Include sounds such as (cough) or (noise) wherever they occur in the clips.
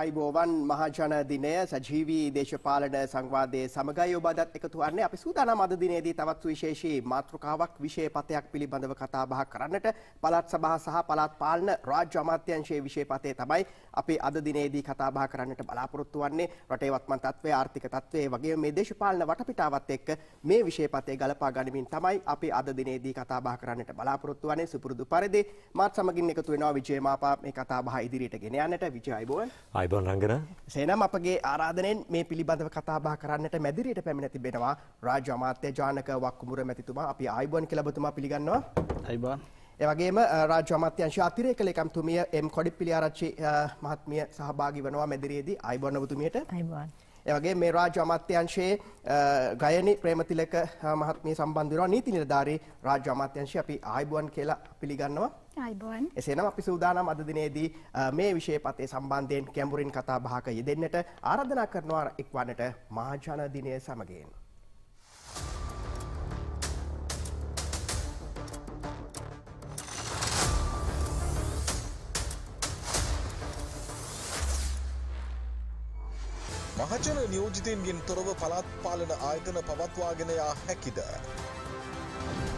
අයිබෝවන් මහජන දිනය සජීවී දේශපාලන සංවාදය සමගයි ඔබදත් එකතු වන්නේ අපි සූදානම් අද දිනේදී තවත් විශේෂී මාතෘකාවක් විෂය පතයක් පිළිබඳව කතා බහ කරන්නට පළාත් සභා සහ පළාත් පාලන රාජ්‍ය අමාත්‍යාංශයේ විෂය පතේ තමයි අපි අද දිනේදී කතා බහ කරන්නට බලාපොරොත්තු වන්නේ රටේ වත්මන් තත්ත්වය ආර්ථික තත්ත්වය වගේම මේ දේශපාලන වටපිටාවත් එක්ක මේ විෂය පතේ ගලපා ගනිමින් තමයි අපි අද දිනේදී කතා බහ කරන්නට බලාපොරොත්තු වන්නේ සුපුරුදු පරිදි මාත් සමගින් එකතු වෙනවා විජය මාපා මේ කතා බහ ඉදිරියට ගෙන යන්නට විජය අයිබෝවන් ඇබන් රංගන සේනම් අපගේ ආරාධනයෙන් මේ පිළිබඳව කතාබා කරන්නට මැදිරියට පැමිණ තිබෙනවා රාජ්‍ය අමාත්‍ය ජානක වක්කුමුර මැතිතුමා අපි ආයිබුවන් කියලබතුමා පිළිගන්නවා අයිබාන් එවගේම රාජ්‍ය අමාත්‍යංශ අතිරේක ලේකම්තුමිය එම් කොඩිපිලිආරච්චි මහත්මිය සහභාගී වෙනවා මැදිරියේදී ආයිබුවන් ඔබතුමියට අයිබාන් එවගේ මේ රාජ්‍ය අමාත්‍යංශයේ ගයනි ප්‍රේමතිලක මහත්මිය සම්බන්ධ වෙනවා නීති නිලධාරී රාජ්‍ය අමාත්‍යංශය අපි ආයිබුවන් කියලා පිළිගන්නවා අයිබෝන් එසේනම් අපි සූදානම් අද දිනේදී මේ විෂය පතේ සම්බන්ධයෙන් කැඹුරින් කතා බහක යෙදෙන්නට ආරාධනා කරනවා එක්වන්නට මහජන දිනය සමගයෙන්. මහජන නියෝජිතයන්ගෙන් තොරව පළාත් පාලන ආයතන පවත්වාගෙන යා හැකිද.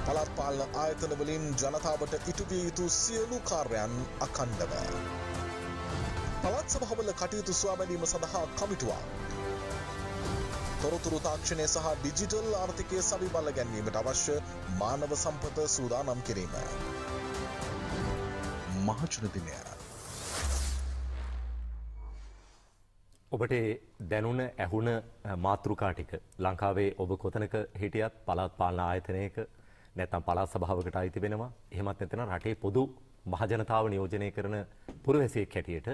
පළත්පාලන ආයතනවලින් ජනතාවට ඉටුවිය යුතු සියලු කාර්යන් අකණ්ඩව. පළත් සභාවල කටයුතු ස්වාමැලීම සඳහා කමිටුවක්. තොරතුරු තාක්ෂණය සහ ඩිජිටල් ආර්ථිකය සවිබල ගැන්වීමට අවශ්‍ය මානව සම්පත සූදානම් කිරීම. මහජනදිනය. ඔබට දැනුන ඇහුන මාතෘකාටික ලංකාවේ ඔබ කොතනක හිටියත් පළත් පාලන ආයතනයක නැත්නම් පළාත් සභාවකට අයිති වෙනවා. එහෙමත් නැත්නම් රටේ පොදු මහජනතාව නියෝජනය කරන පුරවැසියෙක් හැටියට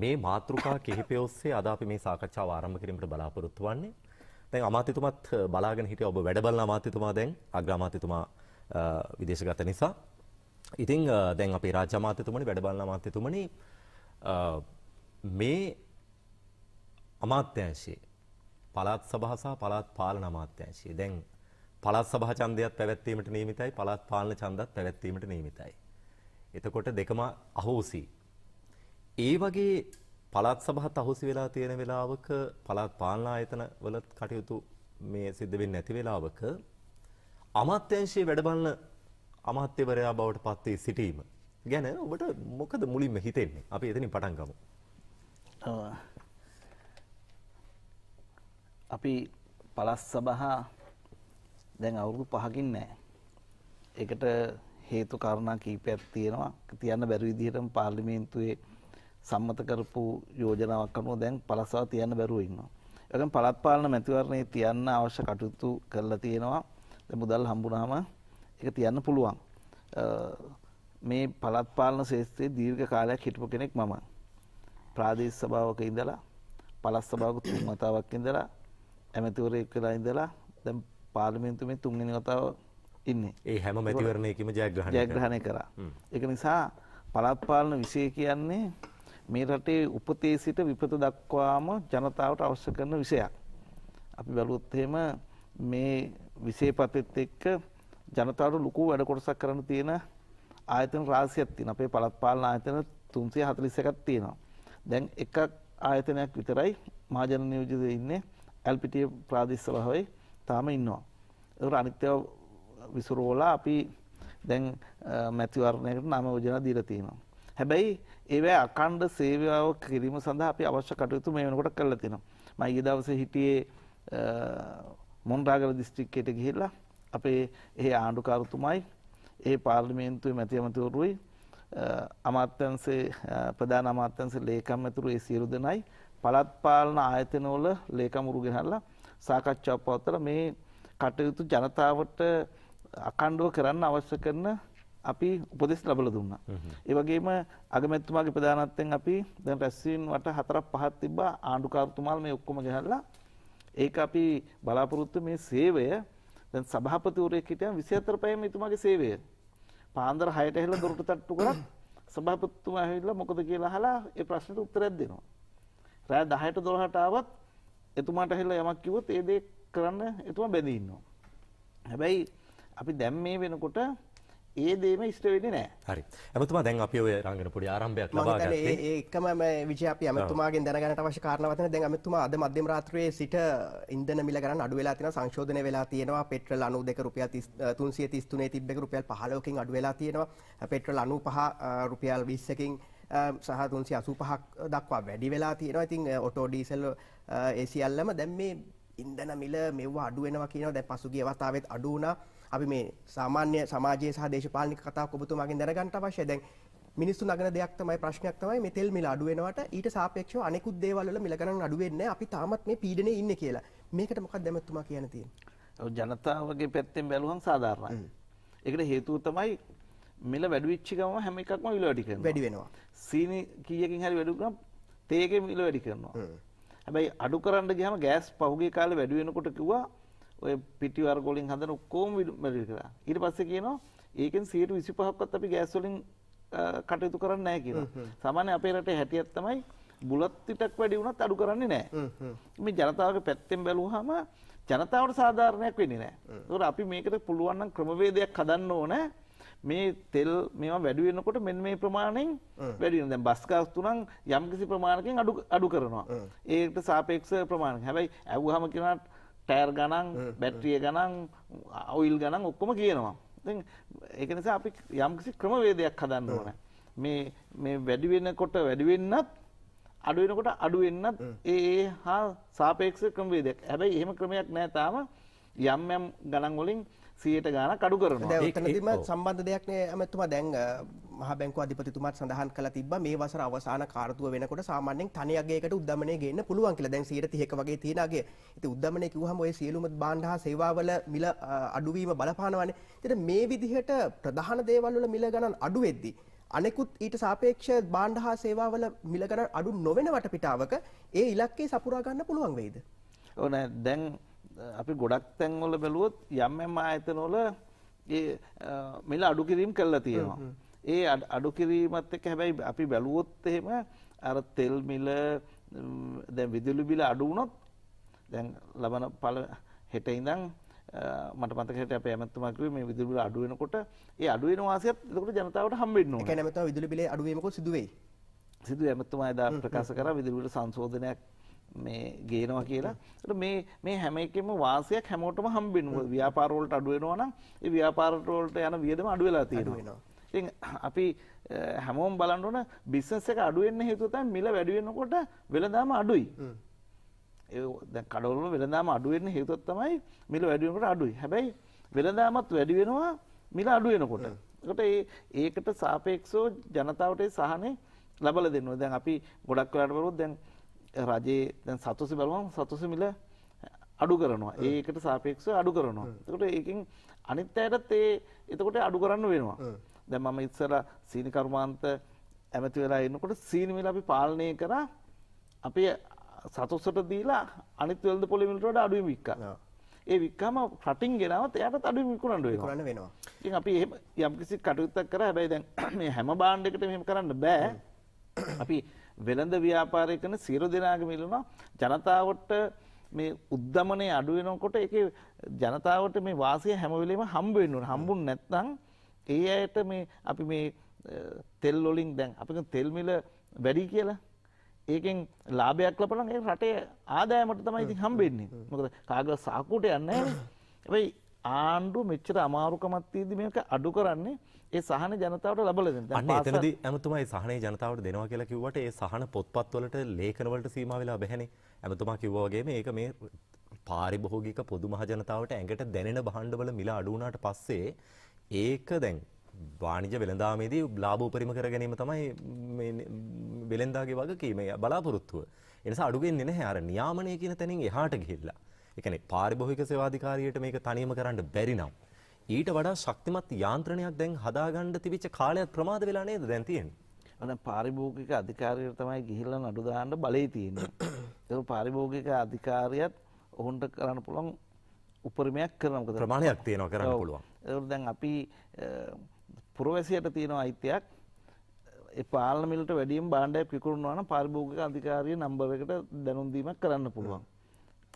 මේ මාතෘකා කිහිපය ඔස්සේ අද අපි මේ සාකච්ඡාව ආරම්භ කිරීමට බලාපොරොත්තු වෙන්නේ. දැන් අමාත්‍යතුමත් බලාගෙන හිටිය ඔබ වැඩ බලන අමාත්‍යතුමා දැන් අග්‍ර අමාත්‍යතුමා විදේශගත නිසා. ඉතින් දැන් අපේ රාජ්‍ය අමාත්‍යතුමනි වැඩ බලන අමාත්‍යතුමනි මේ අමාත්‍යංශයේ පළාත් සභා සහ පළාත් පාලන අමාත්‍යංශයේ දැන් පළාත් සභා ඡන්දයත් පැවැත්වීමට නියමිතයි පළාත් පාලන ඡන්දත් පැවැත්වීමට නියමිතයි. එතකොට දෙකම අහෝසි. ඒ වගේ පළාත් සභාත් අහෝසි වෙලා තියෙන වෙලාවක පළාත් පාලන ආයතන වල කටයුතු මේ සිද්ධ වෙන්නේ නැති වෙලාවක අමාත්‍යංශයේ වැඩබලන අමාත්‍යවරයා බවට පත් වී සිටීම ගැන ඔබට මොකද මුලින්ම හිතෙන්නේ? අපි එතනින් පටන් ගමු. අපි පළාත් සභා දැන් අවුරුදු පහකින් නෑ. එකට හේතු කාරණා කීපයක් තියෙනවා තියන්න බැරි විදිහටම පාර්ලිමේන්තුවේ සම්මත කරපු යෝජනාවක් අනුව දැන් පළසවා තියන්න බැරුව ඉන්නවා. ඒකෙන් පළාත් පාලන මැතිවරණයේ තියන්න අවශ්‍ය කටයුතු කරලා තියෙනවා. දැන් මුදල් හම්බුනාම ඒක තියන්න පුළුවන්. මේ පළාත් පාලන ශේෂ්ත්‍රයේ දීර්ඝ කාලයක් හිටපු කෙනෙක් මම. ප්‍රාදේශ සභාවක ඉඳලා පළාත් සභාවක තුන් වතාවක් ඉඳලා ඇමතිවරයෙක් වෙලා ඉඳලා දැන් පාර්ලිමේන්තුවේ තුන්වෙනි වතාව ඉන්නේ. ඒ හැම මැතිවරණයකම ජයග්‍රහණය ජයග්‍රහණය කරා. ඒක නිසා පළාත් පාලන විෂය කියන්නේ මේ රටේ උපතේ සිට විපත දක්වාම ජනතාවට අවශ්‍ය කරන විෂයක්. අපි බැලුවොත් එහෙම මේ විෂය පතෙත් එක්ක ජනතාවට ලොකු වැඩ කොටසක් කරන්න තියෙන ආයතන රාශියක් තියෙනවා. අපේ පළාත් පාලන ආයතන 341ක් තියෙනවා. දැන් එකක් ආයතනයක් විතරයි මහජන නියෝජිතව ඉන්නේ ඇල්පිටිය ප්‍රාදේශ සභාවේ තාම ඉන්නවා. ඒකට අනිත්‍යව විසුරෝලා අපි දැන් මැතිවරණයකට නම යෝජනා දීලා තියෙනවා. හැබැයි ඒවැ අකණ්ඩ සේවාව කිරීම සඳහා අපි අවශ්‍ය කටයුතු මේ වෙනකොට කරලා තියෙනවා. මම ඊයේ දවසේ හිටියේ මොණරාගල දිස්ත්‍රික්කයට ගිහිල්ලා අපේ ඒ ආණ්ඩුකාරතුමයි ඒ පාර්ලිමේන්තුවේ මැති ඇමතිවරුයි අමාත්‍යන්සේ ප්‍රධාන අමාත්‍යන්සේ ලේකම් ඇතුරු ඒ සියලු දෙනයි පළත් පාලන ආයතනවල ලේකම්වරු ගෙනල්ලා සාකච්ඡා පවත්වලා මේ කටයුතු ජනතාවට අකණ්ඩුව කරන්න අවශ්‍ය කරන අපි උපදෙස් ලබල දුන්නා. ඒ වගේම අගමැතිතුමාගේ ප්‍රධානත්වයෙන් අපි දැන් රැස්වීම වට හතරක් පහක් තිබ්බා ආණ්ඩුකාරතුමාල් මේ ඔක්කොම ගෙනල්ලා ඒක අපි බලාපොරොත්තු මේ සේවය දැන් සභාපතිවරයෙක් හිටියා 24 පැයම එතුමාගේ සේවය. පාන්දර 6ට ඇහිලා දොරට තට්ටු කරා සභාපතිතුමා ඇවිල්ලා මොකද කියලා අහලා ඒ ප්‍රශ්නෙට උත්තරයක් දෙනවා. රෑ 10ට 12ට ආවත් එතුමාට හෙල්ලා යමක් කිව්වොත් ඒ දේ කරන්න එතුමා බැඳී ඉන්නවා. හැබැයි අපි දැන් මේ වෙනකොට ඒ දේම ඉස්ට වෙන්නේ නෑ. හරි. එමතුමා දැන් අපි ඔය රංගන පොඩි ආරම්භයක් ලබා ගත්තේ. ඒකම මේ විජය අපි එමතුමාගෙන් දැනගන්නට අවශ්‍ය කාරණාවක් තමයි දැන් එමතුමා අද මධ්‍යම රාත්‍රියේ සිට ඉන්ධන මිල ගණන් අඩු වෙලා තියෙනවා සංශෝධනය වෙලා තියෙනවා පෙට්‍රල් 92 රුපියල් 333 තිබ්බ එක රුපියල් 15කින් අඩු වෙලා තියෙනවා. පෙට්‍රල් 95 රුපියල් 20කින් සහ තුන්සි අසු පහක් දක්වා වැඩි වෙලා තියෙනවා ඉතින් ඔටෝ ඩීසල් ඒසිල්ලම දැම් මේ ඉන්දන මිල මෙවා අඩුවෙනවා කියනවා දැ පසුගේ වතාවත් අඩුවනා අපි මේ සාමාන්‍ය සමාජයේ සහ දේශපාලනික කතා කොබතුමාගෙන් දැනගන්ට අවශ්‍ය දැන් මිනිස්සු නගන දෙයක් තමයි ප්‍රශ්නයක් තමයි මේ තෙල් මිල අඩු වෙනවට ඊට සාපේක්ෂව අනෙකුත් දේවල් වල මිල ගණන් අඩු වෙන්නේ අපි තාමත් මේ පීඩනේ ඉන්නේ කියලා. මේකට මොකක්ද දැමතුමා කියන්න තියෙන්නේ? ජනතාවගේ පැත්තෙන් බැලුවම සාධාරණයි. ඒකට හේතුව තමයි මෙල වැඩිච්චි ගම හැම එකක්ම මිල වැඩි කරනවා. වැඩි වෙනවා. සීනි කීයකින් හරි වැඩි කරනවා තේකේ මිල වැඩි කරනවා. හැබැයි අඩු කරන්න ගියාම ගෑස් පහුගිය කාලේ වැඩි වෙනකොට කිව්වා ඔය පිටි වර්ග වලින් හදන ඔක්කොම වැඩි කරා. ඊට පස්සේ කියනවා ඒකෙන් 125ක්වත් අපි ගෑස් වලින් කටයුතු කරන්නේ නැහැ කියලා. සාමාන්‍ය අපේ රටේ හැටියක් තමයි බුලත් පිටක් වැඩි වුණත් අඩු කරන්නේ නැහැ. මේ ජනතාවගේ පැත්තෙන් බැලුවාම ජනතාවට සාධාරණයක් වෙන්නේ නැහැ. ඒකෝර අපි මේකට පුළුවන් නම් ක්‍රමවේදයක් හදන්න ඕනේ. මේ තෙල් මේවා වැඩි වෙනකොට මෙන්න මේ ප්‍රමාණයෙන් වැඩි වෙනවා. දැන් බස් ගාස්තු නම් යම්කිසි ප්‍රමාණකින් අඩු අඩු කරනවා. ඒකට සාපේක්ෂ ප්‍රමාණයක්. හැබැයි ඇව්වහම කෙනාට ටයර් ගණන්, බැටරිය ගණන්, ඔයිල් ගණන් ඔක්කොම කියනවා. ඉතින් ඒක නිසා අපි යම්කිසි ක්‍රමවේදයක් හදන්න ඕනේ. මේ මේ වැඩි වෙනකොට වැඩි වෙන්නත් අඩු වෙනකොට අඩු වෙන්නත් ඒ ඒ හා සාපේක්ෂ ක්‍රමවේදයක්. හැබැයි එහෙම ක්‍රමයක් නැහැ තාම යම් යම් ගණන් වලින් සියයට ගාන කඩු කරනවා එතනදිම සම්බන්ධ දෙයක් නේ ඇමතුමා දැන් මහා බැංකුව අධිපතිතුමාත් සඳහන් කළා තිබ්බා මේ වසර අවසාන කාර්තුව වෙනකොට සාමාන්‍යයෙන් තනියගයකට උද්දමනය ගේන්න පුළුවන් කියලා දැන් 130ක වගේ තියෙන අගේ. ඉතින් උද්දමනය කිව්වහම ඔය සියලුම බාණ්ඩ හා සේවාවල මිල අඩුවීම බලපානවානේ. ඉතින් මේ විදිහට ප්‍රධාන දේවල් වල මිල ගණන් අඩු වෙද්දී අනෙකුත් ඊට සාපේක්ෂ බාණ්ඩ හා සේවාවල මිල ගණන් අඩු නොවන වටපිටාවක ඒ ඉලක්කේ සපුරා ගන්න පුළුවන් වෙයිද? ඕන දැන් අපි ගොඩක් තැන්වල බැලුවොත් යම් එම ආයතනවල මෙල අඩු කිරීම් කල්ලා තියෙනවා. ඒ අඩු කිරීමත් එක හැබැයි අපි බැලුවොත් එහෙම අර තෙල් මිල දැ විදුලි බිල අඩුවනොත් දැන් ලබන පල හෙට ඉඳං මට පතකට පැමත්තුමක්ව මේ විදුරබිල අඩුවෙනකොට ඒ අඩුවෙන වාසයත් කට ජනතාවට හම්බෙන්න කැනමත විදුලි බිල අඩුවීමක සිදුවේ සිදු ඇමත්තුමයි දා ප්‍රකාශ කර විදුරබිට සංශෝධනයක් මේ ගේනවා කියලා. ඒකට මේ මේ හැම එකෙම වාසියක් හැමෝටම හම්බෙනවා. ව්‍යාපාර වලට අඩු වෙනවා නම් ඒ ව්‍යාපාර වලට යන වියදම අඩු වෙලා තියෙනවා. ඉතින් අපි හැමෝම බලන්න ඕන බිස්නස් එක අඩු වෙන්න හේතුව තමයි මිල වැඩි වෙනකොට වෙළඳාම අඩුයි. ඒ දැන් කඩවල වෙළඳාම අඩු වෙන්න හේතුව තමයි මිල වැඩි වෙනකොට අඩුයි. හැබැයි වෙළඳාමත් වැඩි වෙනවා මිල අඩු වෙනකොට. ඒකට ඒ ඒකට සාපේක්ෂව ජනතාවට සහනේ ලබලා දෙනවා. දැන් අපි ගොඩක් වෙලාට බලුවොත් දැන් රජයේ දැන් සතුස බලවම් සතුස මිල අඩු කරනවා ඒකට සාපේක්ෂව අඩු කරනවා එතකොට ඒකින් අනිත් අයටත් ඒ එතකොට අඩු කරන්න වෙනවා දැන් මම ඉස්සර සීනි කර්මාන්ත ඇමති වෙලා ඉන්නකොට සීනි මිල අපි පාලනය කරා අපි සතුස්සට දීලා අනිත් වෙළඳ පොලේ මිලට වඩා අඩුවෙන් වික්කා ඒ වික්කම රටින් ගෙනවත් එයාට අඩු විකුණන්න කරන්න වෙනවා ඉතින් අපි එහෙම යම්කිසි කටයුත්තක් කරා හැබැයි දැන් මේ හැම බාණ්ඩයකට මෙහෙම කරන්න බෑ අපි වෙළඳ ව්‍යාපාරය කරන සියලු දෙනාගම ඉල්ලනවා ජනතාවට මේ උද්දමනය අඩු වෙනකොට ඒකේ ජනතාවට මේ වාසිය හැම වෙලේම හම්බ වෙන්න ඕන. හම්බුන් නැත්නම් ඒ අයට මේ අපි මේ තෙල් වලින් දැන් අපි තෙල් මිල වැඩි කියලා ඒකෙන් ලාභයක් ලබනවා නම් ඒ රටේ ආදායමට තමයි ඉතින් හම්බෙන්නේ. මොකද කාගවත් සාක්කුවට යන්නේ නැහැ. හැබැයි ආණ්ඩුව මෙච්චර අමාරුකමක් තියදී මේක අඩු කරන්නේ ඒ සහන ජනතාවට ලබල දෙන්න. අන්න එතනදී ඇමතුමා ඒ සහනේ ජනතාවට දෙනවා කියලා කිව්වට ඒ සහන පොත්පත්වලට ලේඛන වලට සීමා වෙලා බැහැනේ. ඇමතුමා කිව්වා වගේම ඒක මේ පාරිභෝගික පොදු මහජනතාවට ඇඟට දැනෙන භාණ්ඩවල මිල අඩු වුණාට පස්සේ ඒක දැන් වාණිජ වෙළඳාමේදී ලාභ උපරිම කර ගැනීම තමයි මේ වෙළඳාගේ වගකීම බලාපොරොත්තුව. ඒ නිසා අඩු වෙන්නේ නැහැ අර නියාමනය කියන තැනින් එහාට ගිහිල්ලා. ඒ කියන්නේ පාරිභෝගික සේවාධිකාරියට මේක තනියම කරන්න බැරි නම් ඊට වඩා ශක්තිමත් යාන්ත්‍රණයක් දැන් හදාගන්න තිබිච්ච කාලයක් ප්‍රමාද වෙලා නේද දැන් තියෙන්නේ. අනේ පාරිභෝගික අධිකාරියට තමයි ගිහිල්ලා නඩු දාන්න බලේ තියෙන්නේ. (coughs) ඒක පාරිභෝගික අධිකාරියත් ඔවුන්ට කරන්න පුළුවන් උපරිමයක් කරනවා. මොකද ප්‍රමාණයක් තියෙනවා කරන්න පුළුවන්. ඒක දැන් අපි පුරවැසියට තියෙන අයිතියක් පාලමිලට වැඩියම් බාණ්ඩයක් විකුරුණවාන පාරිභෝගික අධිකාරය නම්බව එකට දැනුන්දීමක් කරන්න පුළුවන්.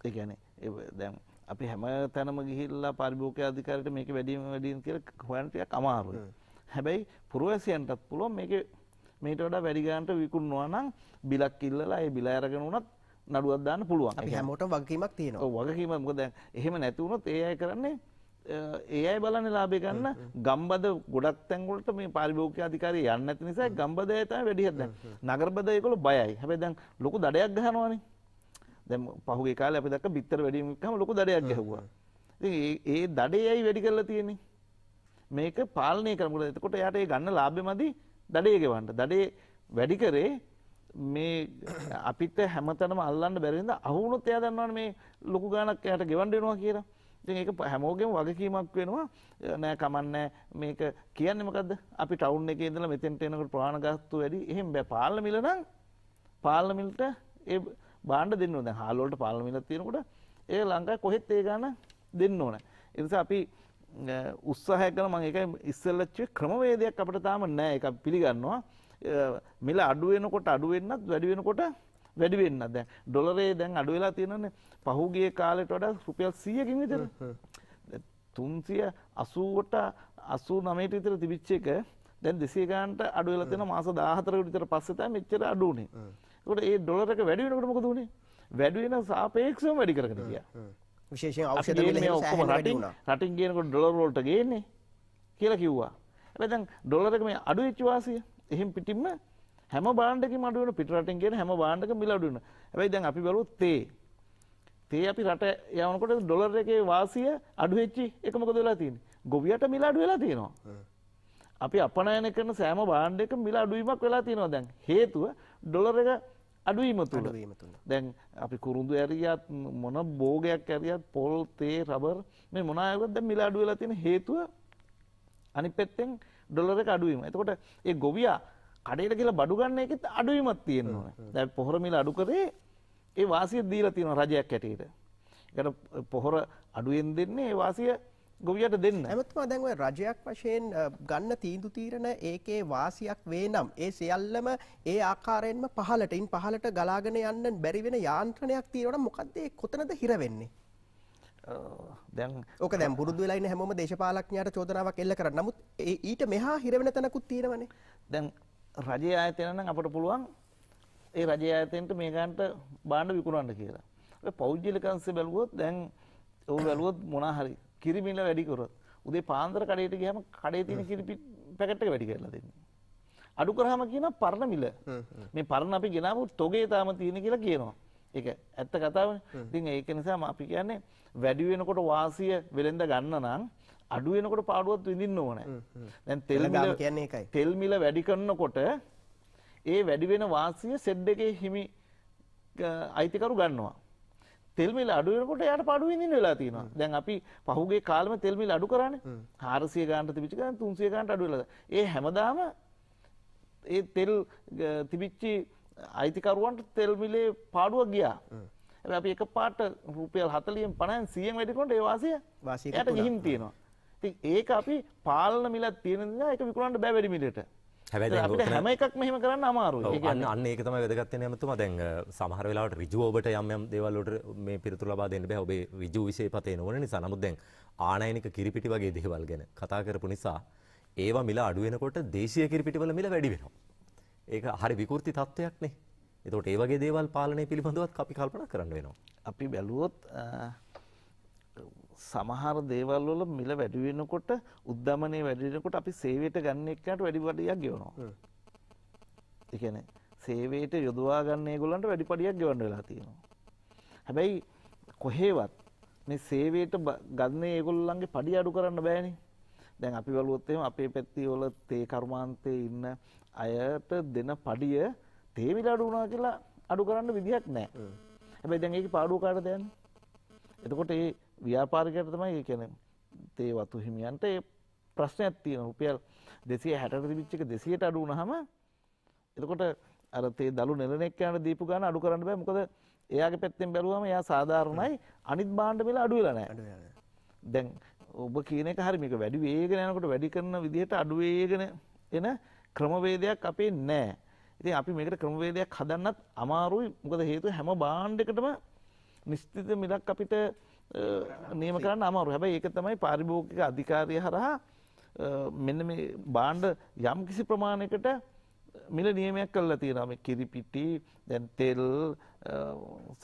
ඒගැන දැම් අපි හැම තැනම ගිහිල්ලා පරිභෝග අධිකාරියට මේක වැඩිම වැඩියෙන් කියලා හොයන්න ටිකක් අමාරුයි. හැබැයි පුරවැසියන්ටත් පුළුවන් මේක මේට වඩා වැඩි ගන්නට විකුණනවා නම් බිලක් ඉල්ලලා ඒ බිල අරගෙන උනත් නඩුවක් දාන්න පුළුවන්. අපි හැමෝටම වගකීමක් තියෙනවා. ඔව් වගකීම මොකද දැන් එහෙම නැති වුණොත් ඒ අය කරන්නේ ඒ අය බලන්නේ ලාභය ගන්න ගම්බද ගොඩක් තැන්වලට මේ පාරිභෝගික අධිකාරිය යන්නේ නැති නිසා ගම්බද අය තමයි වැඩි හදන්නේ. නගරබද ඒගොල්ලෝ බයයි. හැබැයි දැන් ලොකු දඩයක් ගහනවානේ. දැන් පහුගිය කාලේ අපි දැක්ක බිත්තර වැඩි වීමකම ලොකු දඩයක් ගැහුවා. ඉතින් ඒ ඒ දඩේයි වැඩි කරලා තියෙන්නේ. මේක පාලනය කරමුද? එතකොට යාට ඒ ගන්න ලාභෙ මදි දඩේ ගෙවන්න. දඩේ වැඩි කරේ මේ අපිට හැමතැනම අල්ලන්න බැරි නිසා අහුනොත් එයා දන්නවනේ මේ ලොකු ගාණක් එයාට ගෙවන්න වෙනවා කියලා. ඉතින් ඒක හැමෝගෙම වගකීමක් වෙනවා. නෑ කමන්නෑ මේක කියන්නේ මොකද්ද? අපි ටවුන් එකේ ඉඳලා මෙතෙන්ට එනකොට ප්‍රාණඝාතතු වැඩි. එහෙම බෑ පාලන මිල නම් පාලන මිලට ඒ බාණ්ඩ දෙන්න ඕනේ. දැන් හාල් වලට පාලන මිලක් තියෙනකොට ඒ ලංකාවේ කොහෙත් ඒ ගාන දෙන්න ඕනේ. ඒ නිසා අපි උත්සාහය කරන මම ඒකයි ඉස්සෙල්ලච්ච ක්‍රමවේදයක් අපිට තාම නැහැ. ඒක පිළිගන්නවා. මිල අඩු වෙනකොට අඩු වෙන්නත් වැඩි වෙනකොට වැඩි වෙන්න දැන් ඩොලරේ දැන් අඩු වෙලා තියෙනනේ පහුගිය කාලෙට වඩා රුපියල් 100කින් විතර 380ට 89ට විතර තිබිච්ච එක දැන් 200 ගානට අඩු වෙලා තියෙන මාස 14කට විතර පස්සේ තමයි මෙච්චර අඩු වුනේ කොට ඒ ඩොලරක වැඩිවෙනකට මොකද වුණේ වැඩුවෙන සාපේක්ෂම වැඩි කරගෙන ගිය විශේෂයෙන් ඖෂධ මිල එහෙම ඔක්කොම රටින් රටින් ගේනකොට ඩොලර් වලට ගේන්නේ කියලා කිව්වා. හැබැයි දැන් ඩොලරක මේ අඩු වෙච්ච වාසිය එහෙම පිටින්ම හැම බාණ්ඩකම අඩු වෙන පිට රටින් ගේන හැම බාණ්ඩකම මිල අඩු වෙනවා. හැබැයි දැන් අපි බලුවොත් තේ තේ අපි රට යවනකොට ඩොලර් එකේ වාසිය අඩු වෙච්චි එක මොකද වෙලා තියෙන්නේ? ගොවියට මිල අඩු වෙලා තියෙනවා. අපි අපනයන කරන සෑම භාණ්ඩයක මිල අඩුවීමක් වෙලා තියෙනවා දැන්. හේතුව ඩොලර් එක අඩුවීම තුළ දැන් අපි කුරුදු ඇරියත් මොන බෝගයක් ඇරියත් පොල් තේ රබර් මේ මොනායකත් දැ මිල අඩුව වෙලා තියෙන හේතුව අනි පෙත්තෙන් ඩොලර එක අඩුවීම එතකොට ඒ ගොවියා කඩේට කියලා බඩුගන්න එකෙත් අඩුවීමත් තියෙනවා දැ පොහොර මිල අඩු කරේ ඒ වාසිය දීලා තියෙන රජයක් ඇටට එකට පොහොර අඩුවෙන් දෙන්නේ ඒ වාසිය ගොවියට දෙන්න ඇමතුමා දැන්ව රජයක් වශයෙන් ගන්න තීන්දු තීරණ ඒකේ වාසියක් වේ නම් ඒ සියල්ලම ඒ ආකාරයෙන්ම පහලටින් පහලට ගලාගෙන යන්න බැරිවෙන යාන්ත්‍රණයක් තියෙනවට මොකක්ද ඒ කොතනද හිරවෙන්නේ දැන් ඕක දැන් පුරුදු වෙලා ඉන්න හැමෝම දේශපාලඥයාට චෝදනාවක් එල්ල කරා නමුත් ඊට මෙහා හිරවෙන තැනකුත් තියෙනවනේ දැන් රජයේ ආයතන නම් අපට පුළුවන් ඒ රජයේ ආයතනයට මේ ගන්නට බාණ්ඩ විකුණන්න කියලා. ඔය පෞද්ගලිකංශය බැලුවොත් දැන් ඔය බැලුවොත් මොනා හරි කිරිමිල වැඩිකරොත් උදේ පාන්දර කඩයට ගහම කඩේ තියෙන කිරිපි පැකට් එක වැඩි කරලා දෙන්නේ. අඩු කරාම කියන පරණ මිල. මේ පරණ අපි ගෙනාවු තොගේ තාම තියෙන කියලා කියනවා. ඒක ඇත්ත කතාවනේ. ඉතින් ඒක නිසා අපි කියන්නේ වැඩි වෙනකොට වාසිය වෙලෙන්ද ගන්න නම් අඩු වෙනකොට පාඩුවත් විඳින්න ඕනේ. දැන් තෙල් මිල කියන්නේ ඒකයි. තෙල් මිල වැඩි කරනකොට ඒ වැඩි වෙන වාසිය සෙඩ් එකේ හිමි අයිතිකරු ගන්නවා. තෙල්මිල් අඩුවනකොට යට පඩුවවිදින්න වෙලා තියෙනවා දැන් අපි පහුගේ කාලම තෙල්මිල් අඩු කරන්න හාරසිය ගාන්ට තිබිචික තුන්සිය ගාන්ට අඩුවෙලද ඒ හැමදාම ඒ තෙල් තිබිච්චි අයිතිකරුවන්ට තෙල්මිලේ පාඩුව ගියා අපි එක පාට රුපියල් හතලියෙන් පණයන් සියෙන් වැඩිකොට ඒවාසය වාසයට ගිහින් තියෙනවා ති ඒක අපි පාලන මිලත් තියෙනද එක විකුණන්ට බැවැඩිමිලට හැබැ හැම එකක් මෙහම කරන්න අමාරු අන්න ඒක තම වැදගත්වන ඇමතුම දැන් සමහර වෙලාට රිජුවෝබට යම් දෙවල්ලට මේ පිරිතුර ලබා දෙන්න බැ ඔබේ විජු විෂය පතය නොවන සනමුදැන් ආනයනික කිරිපිටි වගේ දේවල් ගැන කතා කරපු නිසා ඒවා මිල අඩුවෙනකොට දේශය කිරිපිටිවල මිල වැඩි වෙනවා. ඒක හරි විකෘති තත්ත්වයක්නේ එතට ඒවගේ දේවල් පාලනය පිළිබඳවත් අපි කල්පන කරන්න වෙනවා. අපි බැලුවොත් සමහර දේවල් වල මිල වැඩි වෙනකොට උද්දමනය වැඩි වෙනකොට අපි සේවයට ගන්න එක්කනට වැඩි පඩියක් ගෙවනවා. ඒ කියන්නේ සේවයට යොදවා ගන්න ඒගොල්ලන්ට වැඩි පඩියක් ගෙවන්න වෙලා තියෙනවා. හැබැයි කොහේවත් මේ සේවයට ගන්න ඒගොල්ලන්ගේ පඩිය අඩු කරන්න බෑනේ. දැන් අපි බලුවොත් එහෙම අපේ පැත්තේ වල තේ කර්මාන්තේ ඉන්න අයට දෙන පඩිය තේ මිල අඩු වුණා කියලා අඩු කරන්න විදිහක් නැහැ. හැබැයි දැන් ඒකේ පාඩුව කාටද යන්නේ? එතකොට ඒ ව්‍යාපාරිකයට තමයි ඒ කියන්නේ තේ වතු හිමියන්ට ඒ ප්‍රශ්නයක් තියෙනවා රුපියල් 260ට තිබිච්ච එක 200ට අඩු වුණාම එතකොට අර තේ දළු නෙලන එක්කනට දීපු ගාන අඩු කරන්න බෑ මොකද එයාගේ පැත්තෙන් බැලුවම එයා සාධාරණයි අනිත් බාණ්ඩ මිල අඩු වෙලා නැහැ දැන් ඔබ කියන එක හරි මේක වැඩි වේගෙන යනකොට වැඩි කරන විදිහට අඩු වේගෙන එන ක්‍රමවේදයක් අපේ නැහැ ඉතින් අපි මේකට ක්‍රමවේදයක් හදන්නත් අමාරුයි මොකද හේතුව හැම බාණ්ඩයකටම නිශ්චිත මිලක් අපිට නියම කරන්න අමරු හැබැයි ඒක තමයි පාරිභෝගික අධිකාරය හරහා මෙන්න මේ බාණ්ඩ යම් කිසි ප්‍රමාණයකට මිල නියමයක් කල්ලා තියෙනම කිරිපිටි දැන් තෙල්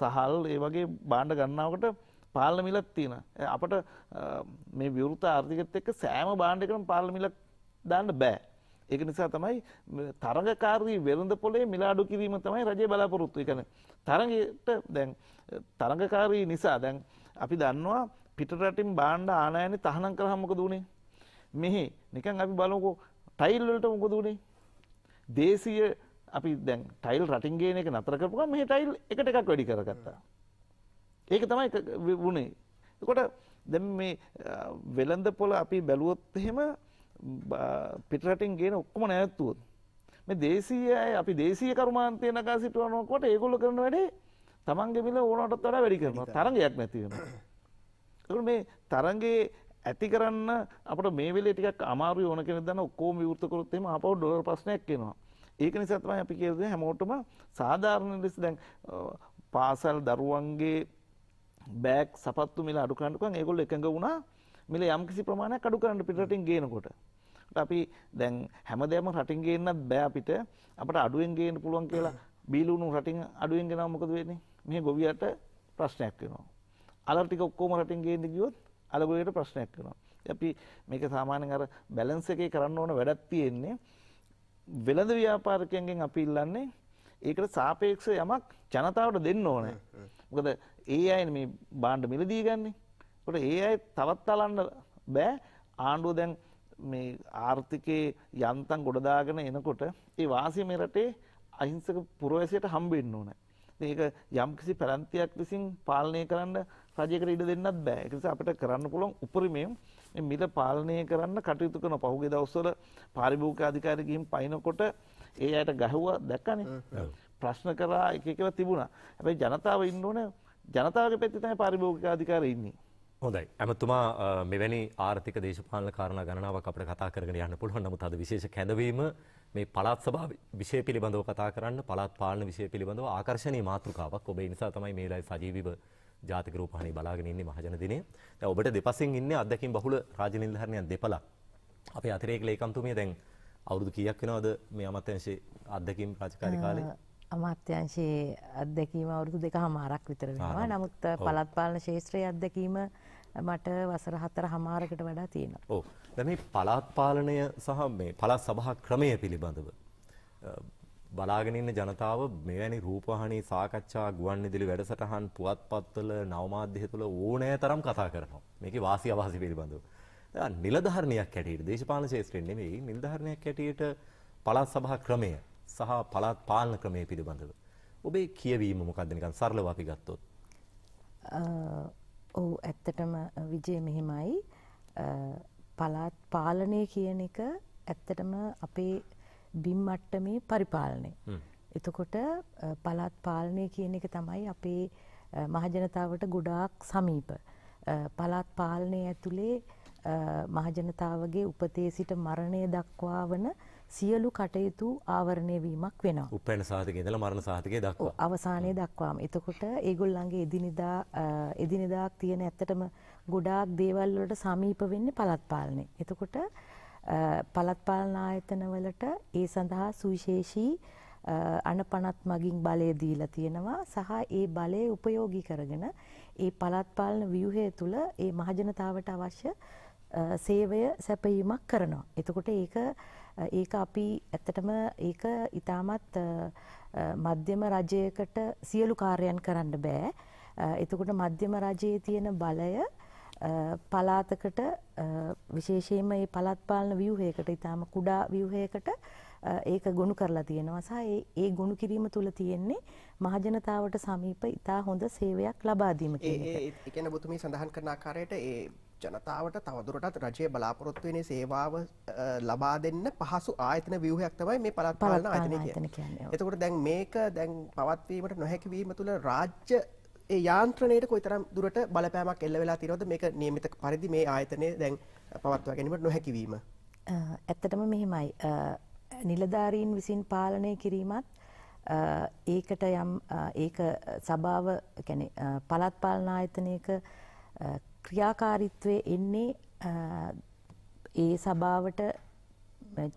සහල් ඒ වගේ බාණ්ඩ ගන්නාවට පාල මිලත් තියෙන අපට මේ විවෘත ආර්ථිකත් එක්ක සෑම බාණ්ඩකරම පාල මිලක් දාන්න බෑ ඒක නිසා තමයි තරගකාරී වෙළඳ පොලේ මිලාඩු කිරීම තමයි රජය බලාපොරොත්තු එකන තරගට දැන් තරගකාරී නිසා දැන් අපි දන්නවා පිටරටින් බාණ්ඩ ආනයන තහනම් කරහ මොකද වුණේ මෙහි නිකන් අපි බලමුකෝ ටයිල් වලට මොකද වුණේ දේශීය අපි දැන් ටයිල් රටින් ගේන එක නතර කරපුවා මෙහි ටයිල් එකට එකක් වැඩි කරගත්තා ඒක තමයි වුණේ එතකොට දැන් මේ වෙළඳ පොළ අපි බැලුවොත් එහෙම පිටරටින් ගේන ඔක්කොම නැවතුනොත් මේ දේශීය අපි දේශීය කර්මාන්තය නගා සිටවනකොට ඒගොල්ලෝ කරන වැඩේ තමන්ගේ මිල ඕනටත් වඩා වැඩි කරනවා තරගයක් නැති වෙනවා. (coughs) ඒකෝ මේ තරගයේ ඇති කරන්න අපට මේ වෙලේ ටිකක් අමාරුයි ඕන කෙනෙක් දන්න ඔක්කොම විවෘත කරොත් එහෙම ආපහු ඩොලර් ප්‍රශ්නයක් එනවා. ඒක නිසා තමයි අපි කියන්නේ හැමෝටම සාධාරණ ලෙස දැන් පාසල් දරුවන්ගේ බෑග් සපත්තු මිල අඩු කරන්න පුළුවන් ඒගොල්ලෝ එකඟ වුණා මිල යම්කිසි ප්‍රමාණයක් අඩු කරන්න පිටරටින් ගේනකොට. අපි දැන් හැමදේම රටින් ගේන්නත් බෑ අපිට අපට අඩුවෙන් ගේන්න පුළුවන් කියලා (coughs) බීලුණු රටින් අඩුවෙන් ගෙනාව මොකද වෙන්නේ? මේ ගොවියට ප්‍රශ්නයක් වෙනවා. අලටික ඔක්කෝම රටින් ගේන්න ගියොත් අලගොලට ප්‍රශ්නයක් වෙනවා. අපි මේක සාමාන්‍යයෙන් අර බැලන්ස් එකේ කරන්න ඕන වැඩක් තියෙන්නේ වෙළඳ ව්‍යාපාරිකයන්ගෙන් අපි ඉල්ලන්නේ ඒකට සාපේක්ෂ යමක් ජනතාවට දෙන්න ඕනේ. මොකද ඒ අය මේ බාණ්ඩ මිලදී ගන්නේ. කොට ඒ අය තවත් තලන්න බෑ ආණ්ඩුව දැන් මේ ආර්ථිකයේ යන්තම් ගොඩදාගෙන එනකොට ඒ වාසිය මේ රටේ අහිංසක පුරවැසියට හම්බෙන්න ඕනේ. මේක යම්කිසි පැලැන්තියක් විසින් පාලනය කරන්න රජයකට ඉඩ දෙන්නත් බෑ. ඒ නිසා අපිට කරන්න පුළුවන් උපරිමයෙන් මේ මිල පාලනය කරන්න කටයුතු කරන පහුගිය දවස්වල පාරිභෝගික අධිකාරිය ගිහින් පයින්කොට ඒ අයට ගැහුවා දැක්කනේ. ප්‍රශ්න කරා එක එකව තිබුණා. හැබැයි ජනතාව ඉන්න ඕනේ ජනතාවගේ පැත්තේ තමයි පාරිභෝගික අධිකාරිය ඉන්නේ. හොඳයි ඇමතුමා මෙවැනි ආර්ථික දේශපාලන කාරණ ගණනාවක් අපට කතා කරගෙන යන්න පුළුවන් නමුත් අද විශේෂ කැඳවීම මේ පළාත් සභා විෂය පිළිබඳව කතා කරන්න පළාත් පාලන විෂය පිළිබඳව ආකර්ශණීය මාතෘකාවක් ඔබ නිසා තමයි මේ ලයි සජීවීව ජාතික රූපවාහිනිය බලාගෙන ඉන්නේ මහජන දිනේ. දැන් ඔබට දෙපසින් ඉන්නේ අත්දැකීම් බහුල රාජ්‍ය නිලධාරිනියන් දෙපළක්. අපේ අතිරේක ලේකම්තුමිය දැන් අවුරුදු කීයක් වෙනවද මේ අමාත්‍යංශයේ අත්දැකීම් රාජකාරී කාලේ? අමාත්‍යංශයේ අත්දැකීම අවුරුදු දෙකහමාරක් විතර වෙනවා. නමුත් පළාත් පාලන ශාස්ත්‍රයේ අත්දැකීම මට වසර හතර හමාරකට වඩා තියෙනවා. ඔව්. දැන් මේ පළාත් පාලනය සහ මේ පළාත් සභා ක්‍රමය පිළිබඳව බලාගෙන ඉන්න ජනතාව මෙවැනි රූපවාහිනී සාකච්ඡා ගුවන්විදුලි වැඩසටහන් පුවත්පත්වල නවමාධ්‍ය තුළ ඕනෑ තරම් කතා කරනවා. මේකේ වාසි අවාසි පිළිබඳව. දැන් නිලධාරණයක් හැටියට දේශපාලන ශාස්ත්‍රයෙන් නෙමෙයි නිලධාරණයක් හැටියට පළාත් සභා ක්‍රමය සහ පළාත් පාලන ක්‍රමය පිළිබඳව ඔබේ කියවීම මොකක්ද නිකන් සරලව අපි ගත්තොත්? ඔව් ඇත්තටම විජේ මෙහෙමයි පළාත් පාලනය කියන එක ඇත්තටම අපේ බිම් මට්ටමේ පරිපාලනය. එතකොට පළාත් පාලනය කියන එක තමයි අපේ මහජනතාවට ගොඩාක් සමීප. පළාත් පාලනය ඇතුළේ මහජනතාවගේ උපතේ සිට මරණය දක්වා වන සියලු කටයුතු ආවරණය වීමක් වෙනවා. උපැන සාහතික ඉඳලා මරණ සාහතිකය දක්වා. අවසානයේ දක්වාම. එතකොට ඒගොල්ලන්ගේ එදිනෙදා එදිනෙදාක් තියෙන ඇත්තටම ගොඩාක් දේවල් වලට සමීප වෙන්නේ පළාත් පාලනේ. එතකොට පළාත් පාලන ආයතනවලට ඒ සඳහා සුවිශේෂී අනපනත් මගින් බලය දීලා තියෙනවා සහ ඒ බලය උපයෝගී කරගෙන ඒ පළාත් පාලන ව්‍යුහය තුළ ඒ මහජනතාවට අවශ්‍ය සේවය සැපයීමක් කරනවා. එතකොට ඒක ඒක අපි ඇත්තටම ඒක ඉතාමත් මධ්‍යම රජයකට සියලු කාර්යයන් කරන්න බෑ. එතකොට මධ්‍යම රජයේ තියෙන බලය පලාතකට විශේෂයෙන්ම මේ පළාත් පාලන ව්‍යුහයකට ඊටාම කුඩා ව්‍යුහයකට ඒක ගොනු කරලා තියෙනවා සහ ඒ ඒ ගොනු කිරීම තුල තියෙන්නේ මහජනතාවට සමීප ඊටා හොඳ සේවයක් ලබා දීම කියන එක. ඒ කියන්නේ ඔබතුමී සඳහන් කරන ආකාරයට ඒ ජනතාවට තවදුරටත් රජයේ බලාපොරොත්තු වෙන සේවාව ලබා දෙන්න පහසු ආයතන ව්‍යුහයක් තමයි මේ පළාත් පාලන ආයතනය කියන්නේ. එතකොට දැන් මේක දැන් පවත්වීමට නොහැකි වීම තුල රාජ්‍ය ඒ යාන්ත්‍රණයට කොයිතරම් දුරට බලපෑමක් එල්ල වෙලා තියෙනවද මේක නියමිත පරිදි මේ ආයතනය දැන් පවත්වා ගැනීමට නොහැකිවීම? ඇත්තටම මෙහෙමයි. නිලධාරීන් විසින් පාලනය කිරීමත් ඒකට යම් ඒක සභාව يعني පළාත් පාලන ආයතනයක ක්‍රියාකාරීත්වයේ එන්නේ ඒ සභාවට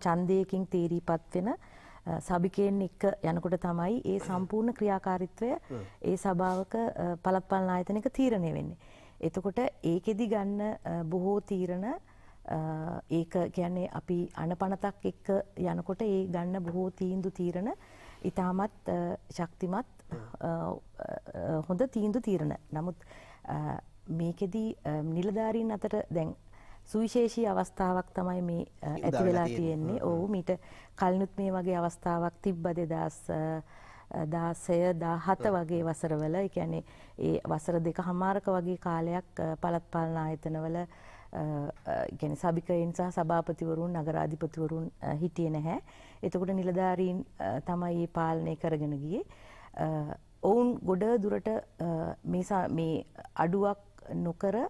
ඡන්දයකින් තීරීපත් වෙන සභිකයෙන් එක්ක යනකොට තමයි ඒ සම්පූර්ණ ක්‍රියාකාරිත්වය ඒ සභාවක පළත්පලන ආයතනයක තීරණය වෙන්නේ. එතකොට ඒකෙදි ගන්න බොහෝ තීරණ ඒක කියන්නේ අපි අනපනතක් එක්ක යනකොට ඒ ගන්න බොහෝ තීන්දු තීරණ ඉතාමත් ශක්තිමත් හොඳ තීන්දු තීරණ. නමුත් මේකෙදී නිලධාරීන් අතර දැන් සුවිශේෂී අවස්ථාවක් තමයි මේ ඇති වෙලා තියෙන්නේ. ඔව් මීට කලිනුත් මේ වගේ අවස්ථාවක් තිබ්බ 2000 දාසය දාහත වගේ වසරවල එකැනේ ඒ වසර දෙක හමාරක වගේ කාලයක් පළත්පාලන ආයතනවල ගැන සභිකයින් සහ සභාපතිවරුන් නගරාධිපතිවරුන් හිටිය නැහැ. එතකොට නිලධාරීන් තමයි ඒ පාලනය කරගෙන ගිය. ඔවුන් ගොඩ දුරට මේ අඩුවක් නොකර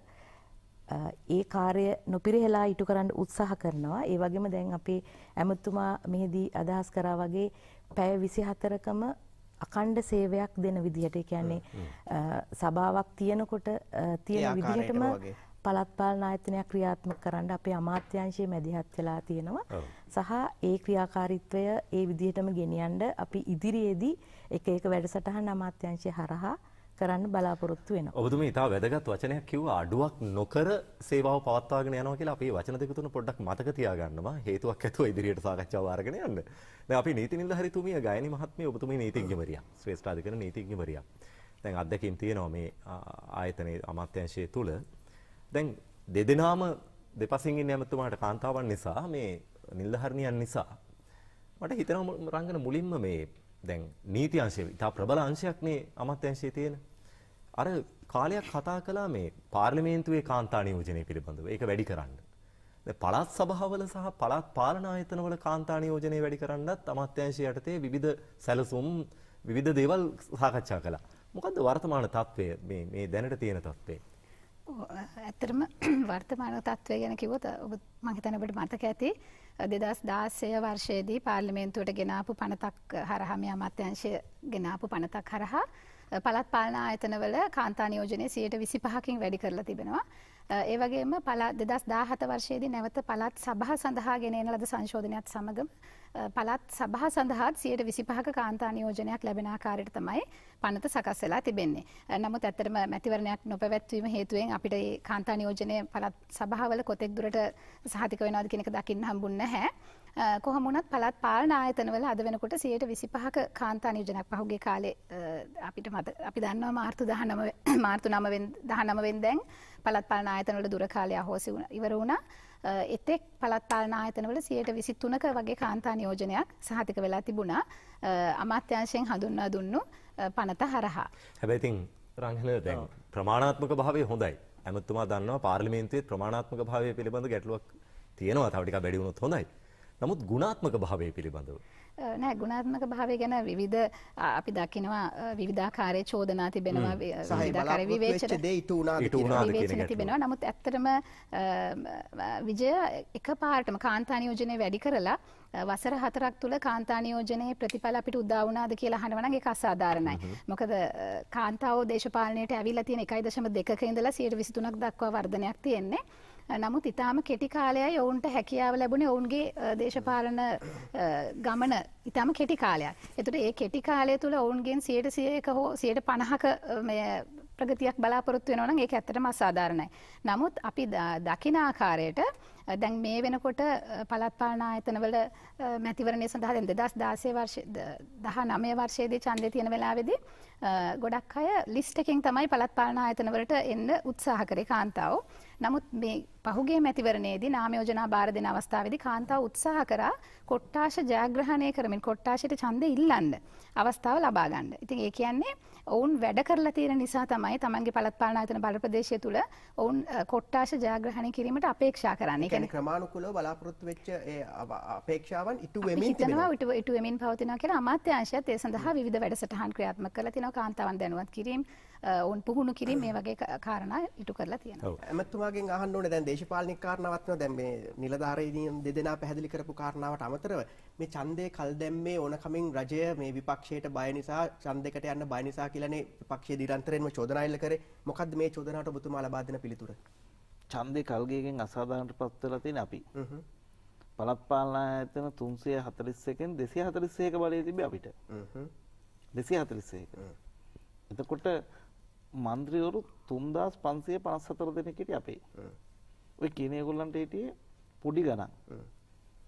ඒ කාර්ය නොපිරිහෙලා ඉටු කරන්න උත්සාහ කරනවා. ඒ වගේම දැන් අපේ ඇමතුමා මෙහිදී අදහස් කරා වගේ පැය 24කම අකණ්ඩ සේවයක් දෙන විදිහට ඒ කියන්නේ සභාවක් තියෙනකොට තියෙන විදිහටම පළත් පාලන ආයතනයක් ක්‍රියාත්මක කරන්න අපේ අමාත්‍යාංශයේ මැදිහත් වෙලා තියෙනවා. සහ ඒ ක්‍රියාකාරීත්වය ඒ විදිහටම ගෙනියන්න අපි ඉදිරියේදී එක එක වැඩසටහන් අමාත්‍යාංශය හරහා කරන්න බලාපොරොත්තු වෙන. ඔබතුම ඉතා වැදගත් වචනයක් කිව්ව අඩුවක් නොකර සේවාව පවත්වාගෙන යනවා කියලා අපේ වචන දෙක තුන පොඩ්ඩක් මතක තියාගන්නවා. හේතුවක් ඇතුව ඉදිරියට සාකච්ඡාව ආරගෙන යන්න. දැන් අපි නීති නිලධාරීතුමිය ගායනි මහත්මිය ඔබතුමී නීතිඥවරියක්. ශ්‍රේෂ්ඨ අධිකරණ නීතිඥවරියක්. දැන් අත්දැකීම් තියෙනවා මේ ආයතනයේ අමාත්‍යංශය තුල. දැන් දෙදෙනාම දෙපසින් ඉන්න ඇමතුමාට කාන්තාවන් නිසා මේ නිලධාරණියන් නිසා මට හිතෙනවා රංගන මුලින්ම මේ දැන් නීති අංශය ඉතා ප්‍රබල අංශයක් මේ අමාත්‍යංශයේ තියෙන. අර කාලයක් කතා කළා මේ පාර්ලිමේන්තුවේ කාන්තා නියෝජනය පිළිබඳව. ඒක වැඩි කරන්න. දැන් පළාත් සභාවල සහ පළාත් පාලන ආයතනවල කාන්තා නියෝජනය වැඩි කරන්නත් අමාත්‍යංශය යටතේ විවිධ සැලසුම් විවිධ දේවල් සාකච්ඡා කළා. මොකද්ද වර්තමාන තත්ත්වය මේ මේ දැනට තියෙන තත්ත්වය? ඇත්තටම වර්තමාන තත්ත්වය ගැන කිව්වොත් මම හිතන ඔබට මතක ඇති දෙදස් දාසය වර්ෂයේදී පාර්ලිමේන්තුවට ගෙනාපු පනතක් හරහම අමත්‍යංශය ගෙනාපු පනතක් හරහා පළත් පාලන ආයතනවල කාන්තා නියෝජනය සියයට විසි පහකින් වැඩි කරලා තිබෙනවා. ඒවගේම පලා දෙදස් දාහත වර්ෂයේදී නැවත පළත් සභහ සඳහා ගෙනන ලද සංශෝධනයක් සමඟම පළත් සභහ සඳහාත් සියයට විසිපහක කාන්තානයෝජනයක් ලැබෙන ආකාරයට තමයි පනත සකස් වෙලා තිබෙන්නේ. නමුත් ඇත්තටම මැතිවරණයක් නොපැවැත්වීම හේතුවෙන් අපිට ඒ කාන්තානයෝජනය පළත් සභාවල කොතෙක් දුරට සහතික වෙනවද කියන එක දකින්න හම්බුන්නේ නැහැ. කොහොමුණත් පළත් පාලන ආයතනවල අද වෙනකොට 125ක කාන්තානයෝජනයක් පහුගිය කාලේ අපිට මත අපි දන්නවා මාර්තු 19 මාර්තු 9 19 වෙනිදා දැන් පළත් පාලන ආයතනවල දුර කාලය අහෝසි ඉවර වුණා. එතෙක් පළත්තාලන ආයතනවල සියයට විසිත්තුනක වගේ කාන්තා නියෝජනයක් සහතික වෙලා තිබුණා අමාත්‍යංශයෙන් හඳුන්වා දුන්නු පනත හරහා. හැබැතින් රංහල දැන් ප්‍රමාණාත්මක භාවය හොඳයි ඇමතුමා දන්නවා පාර්ලිමේන්තුවේ ප්‍රමාණාත්මක භාවය පිළිබඳ ගැටලුවක් තියෙනවා තවටික බැඩිවුණොත් හොඳයි. නමුත් ගුණාත්මක භාවය පිළිබඳව. නෑ ගුණාත්මක භාවය ගැන විවිධ අපි දකිනවා විවිධාකාරය චෝදනා තිබෙනවා විධාකාර විවේචන විවේචන තිබෙනවා නමුත් ඇත්තටම විජය එක පාටම කාන්තානයෝජනය වැඩි කරලා වසර හතරක් තුළ කාන්තානයෝජනයේ ප්‍රතිඵල අපිට උදවුනාද කියලා හනවනගේ අසාධාරණයි. මොකද කාන්තාව දේශපාලනයට ඇවිල්ලා තියෙන එකයි දශම දෙකක ඉඳලා සියට විසිතුනක් දක්වා වර්ධනයක් තියෙන්නේ. නමුත් ඉතාම කෙටි කාලයයි ඔවුන්ට හැකියාව ලැබුණේ ඔවුන්ගේ දේශපාලන ගමන ඉතාම කෙටි කාලයක්. එතට ඒ කෙටි කාලය තුළ ඔවුන්ගෙන් සියට සියක හෝ සියට පණහක ප්‍රගතියක් බලාපොරොත්තු වෙනවන ඒ ඇත්තටම අසාධාරණයි. නමුත් අපි දකින ආකාරයට දැන් මේ වෙනකොට පළත්පාලනා ආයතනවල මැතිවරණය සඳහා දැන් 2016 වර්ෂ 19 වර්ෂයේදී ඡන්දය තියෙන වෙලාවේදී ගොඩක් අය ලිස්ට එකෙන් තමයි පළත්පාලනා ආයතනවලට එන්න උත්සාහ කරේ කාන්තාව. නමුත් මේ පහුගේ මැතිවරණයේදී නාමයෝජනා බාර දෙන අවස්ථාවේදී කාන්තාව උත්සාහ කරා කොට්ටාෂ ජයග්‍රහණය කරමින් කොට්ටාෂයට ඡන්දෙ ඉල්ලන්න අවස්ථාව ලබා ගන්න. ඉතින් ඒ කියන්නේ ඔවුන් වැඩ කරලා තියෙන නිසා තමයි තමන්ගේ පළත්පාලන ආයතන බල ප්‍රදේශය තුල ඔවුන් කොට්ටාෂ ජයග්‍රහණය කිරීමට අපේක්ෂා කරන්නේ. ඒ කියන්නේ ක්‍රමානුකූලව බලාපොරොත්තු වෙච්ච ඒ අපේක්ෂාවන් ඉටු වෙමින් තිබෙනවා. ඉටු වෙමින් පවතිනවා කියලා අමාත්‍යාංශයත් ඒ සඳහා විවිධ වැඩසටහන් ක්‍රියාත්මක කරලා තියෙනවා. තියෙන කාන්තාවන් දැනුවත් කිරීම ඔවන් පුහුණු කිරීම මේ වගේ කාරණ ඉටු කරලා තියෙන ඇමතුමාගේ අහන්න ඕන දැන් දේශපාලනික කාරණාවත්ම දැන් මේ නිලධාරීන් දෙදෙනා පැහැදිලි කරපු කාරණාවට අමතරව මේ ඡන්දේ කල් දැම්මේ ඕනකමින් රජය මේ විපක්ෂයට බය නිසා ඡන්දයකට යන්න බය නිසා කියලානේ විපක්ෂයේ දිරන්තරයෙන්ම චෝදනා එල්ල කරේ මොකද්ද මේ චෝදනාවට ඔබතුමා ලබා දෙන පිළිතුර ඡන්දේ කල්ගේකින් අසාධාරණට පත් වෙලා තියෙන අපි පළත් පාලන ආයතන 341 න් 241ක බලය තිබ්බේ අපිට දෙසි හතලිස්සේක එතකොට මන්ද්‍රියවරු තුන්දස් පන්සේ පනස් සතර දෙනෙකට අපේ ඔය කියනයගොල්ලන්ට හිටිය පොඩි ගණන්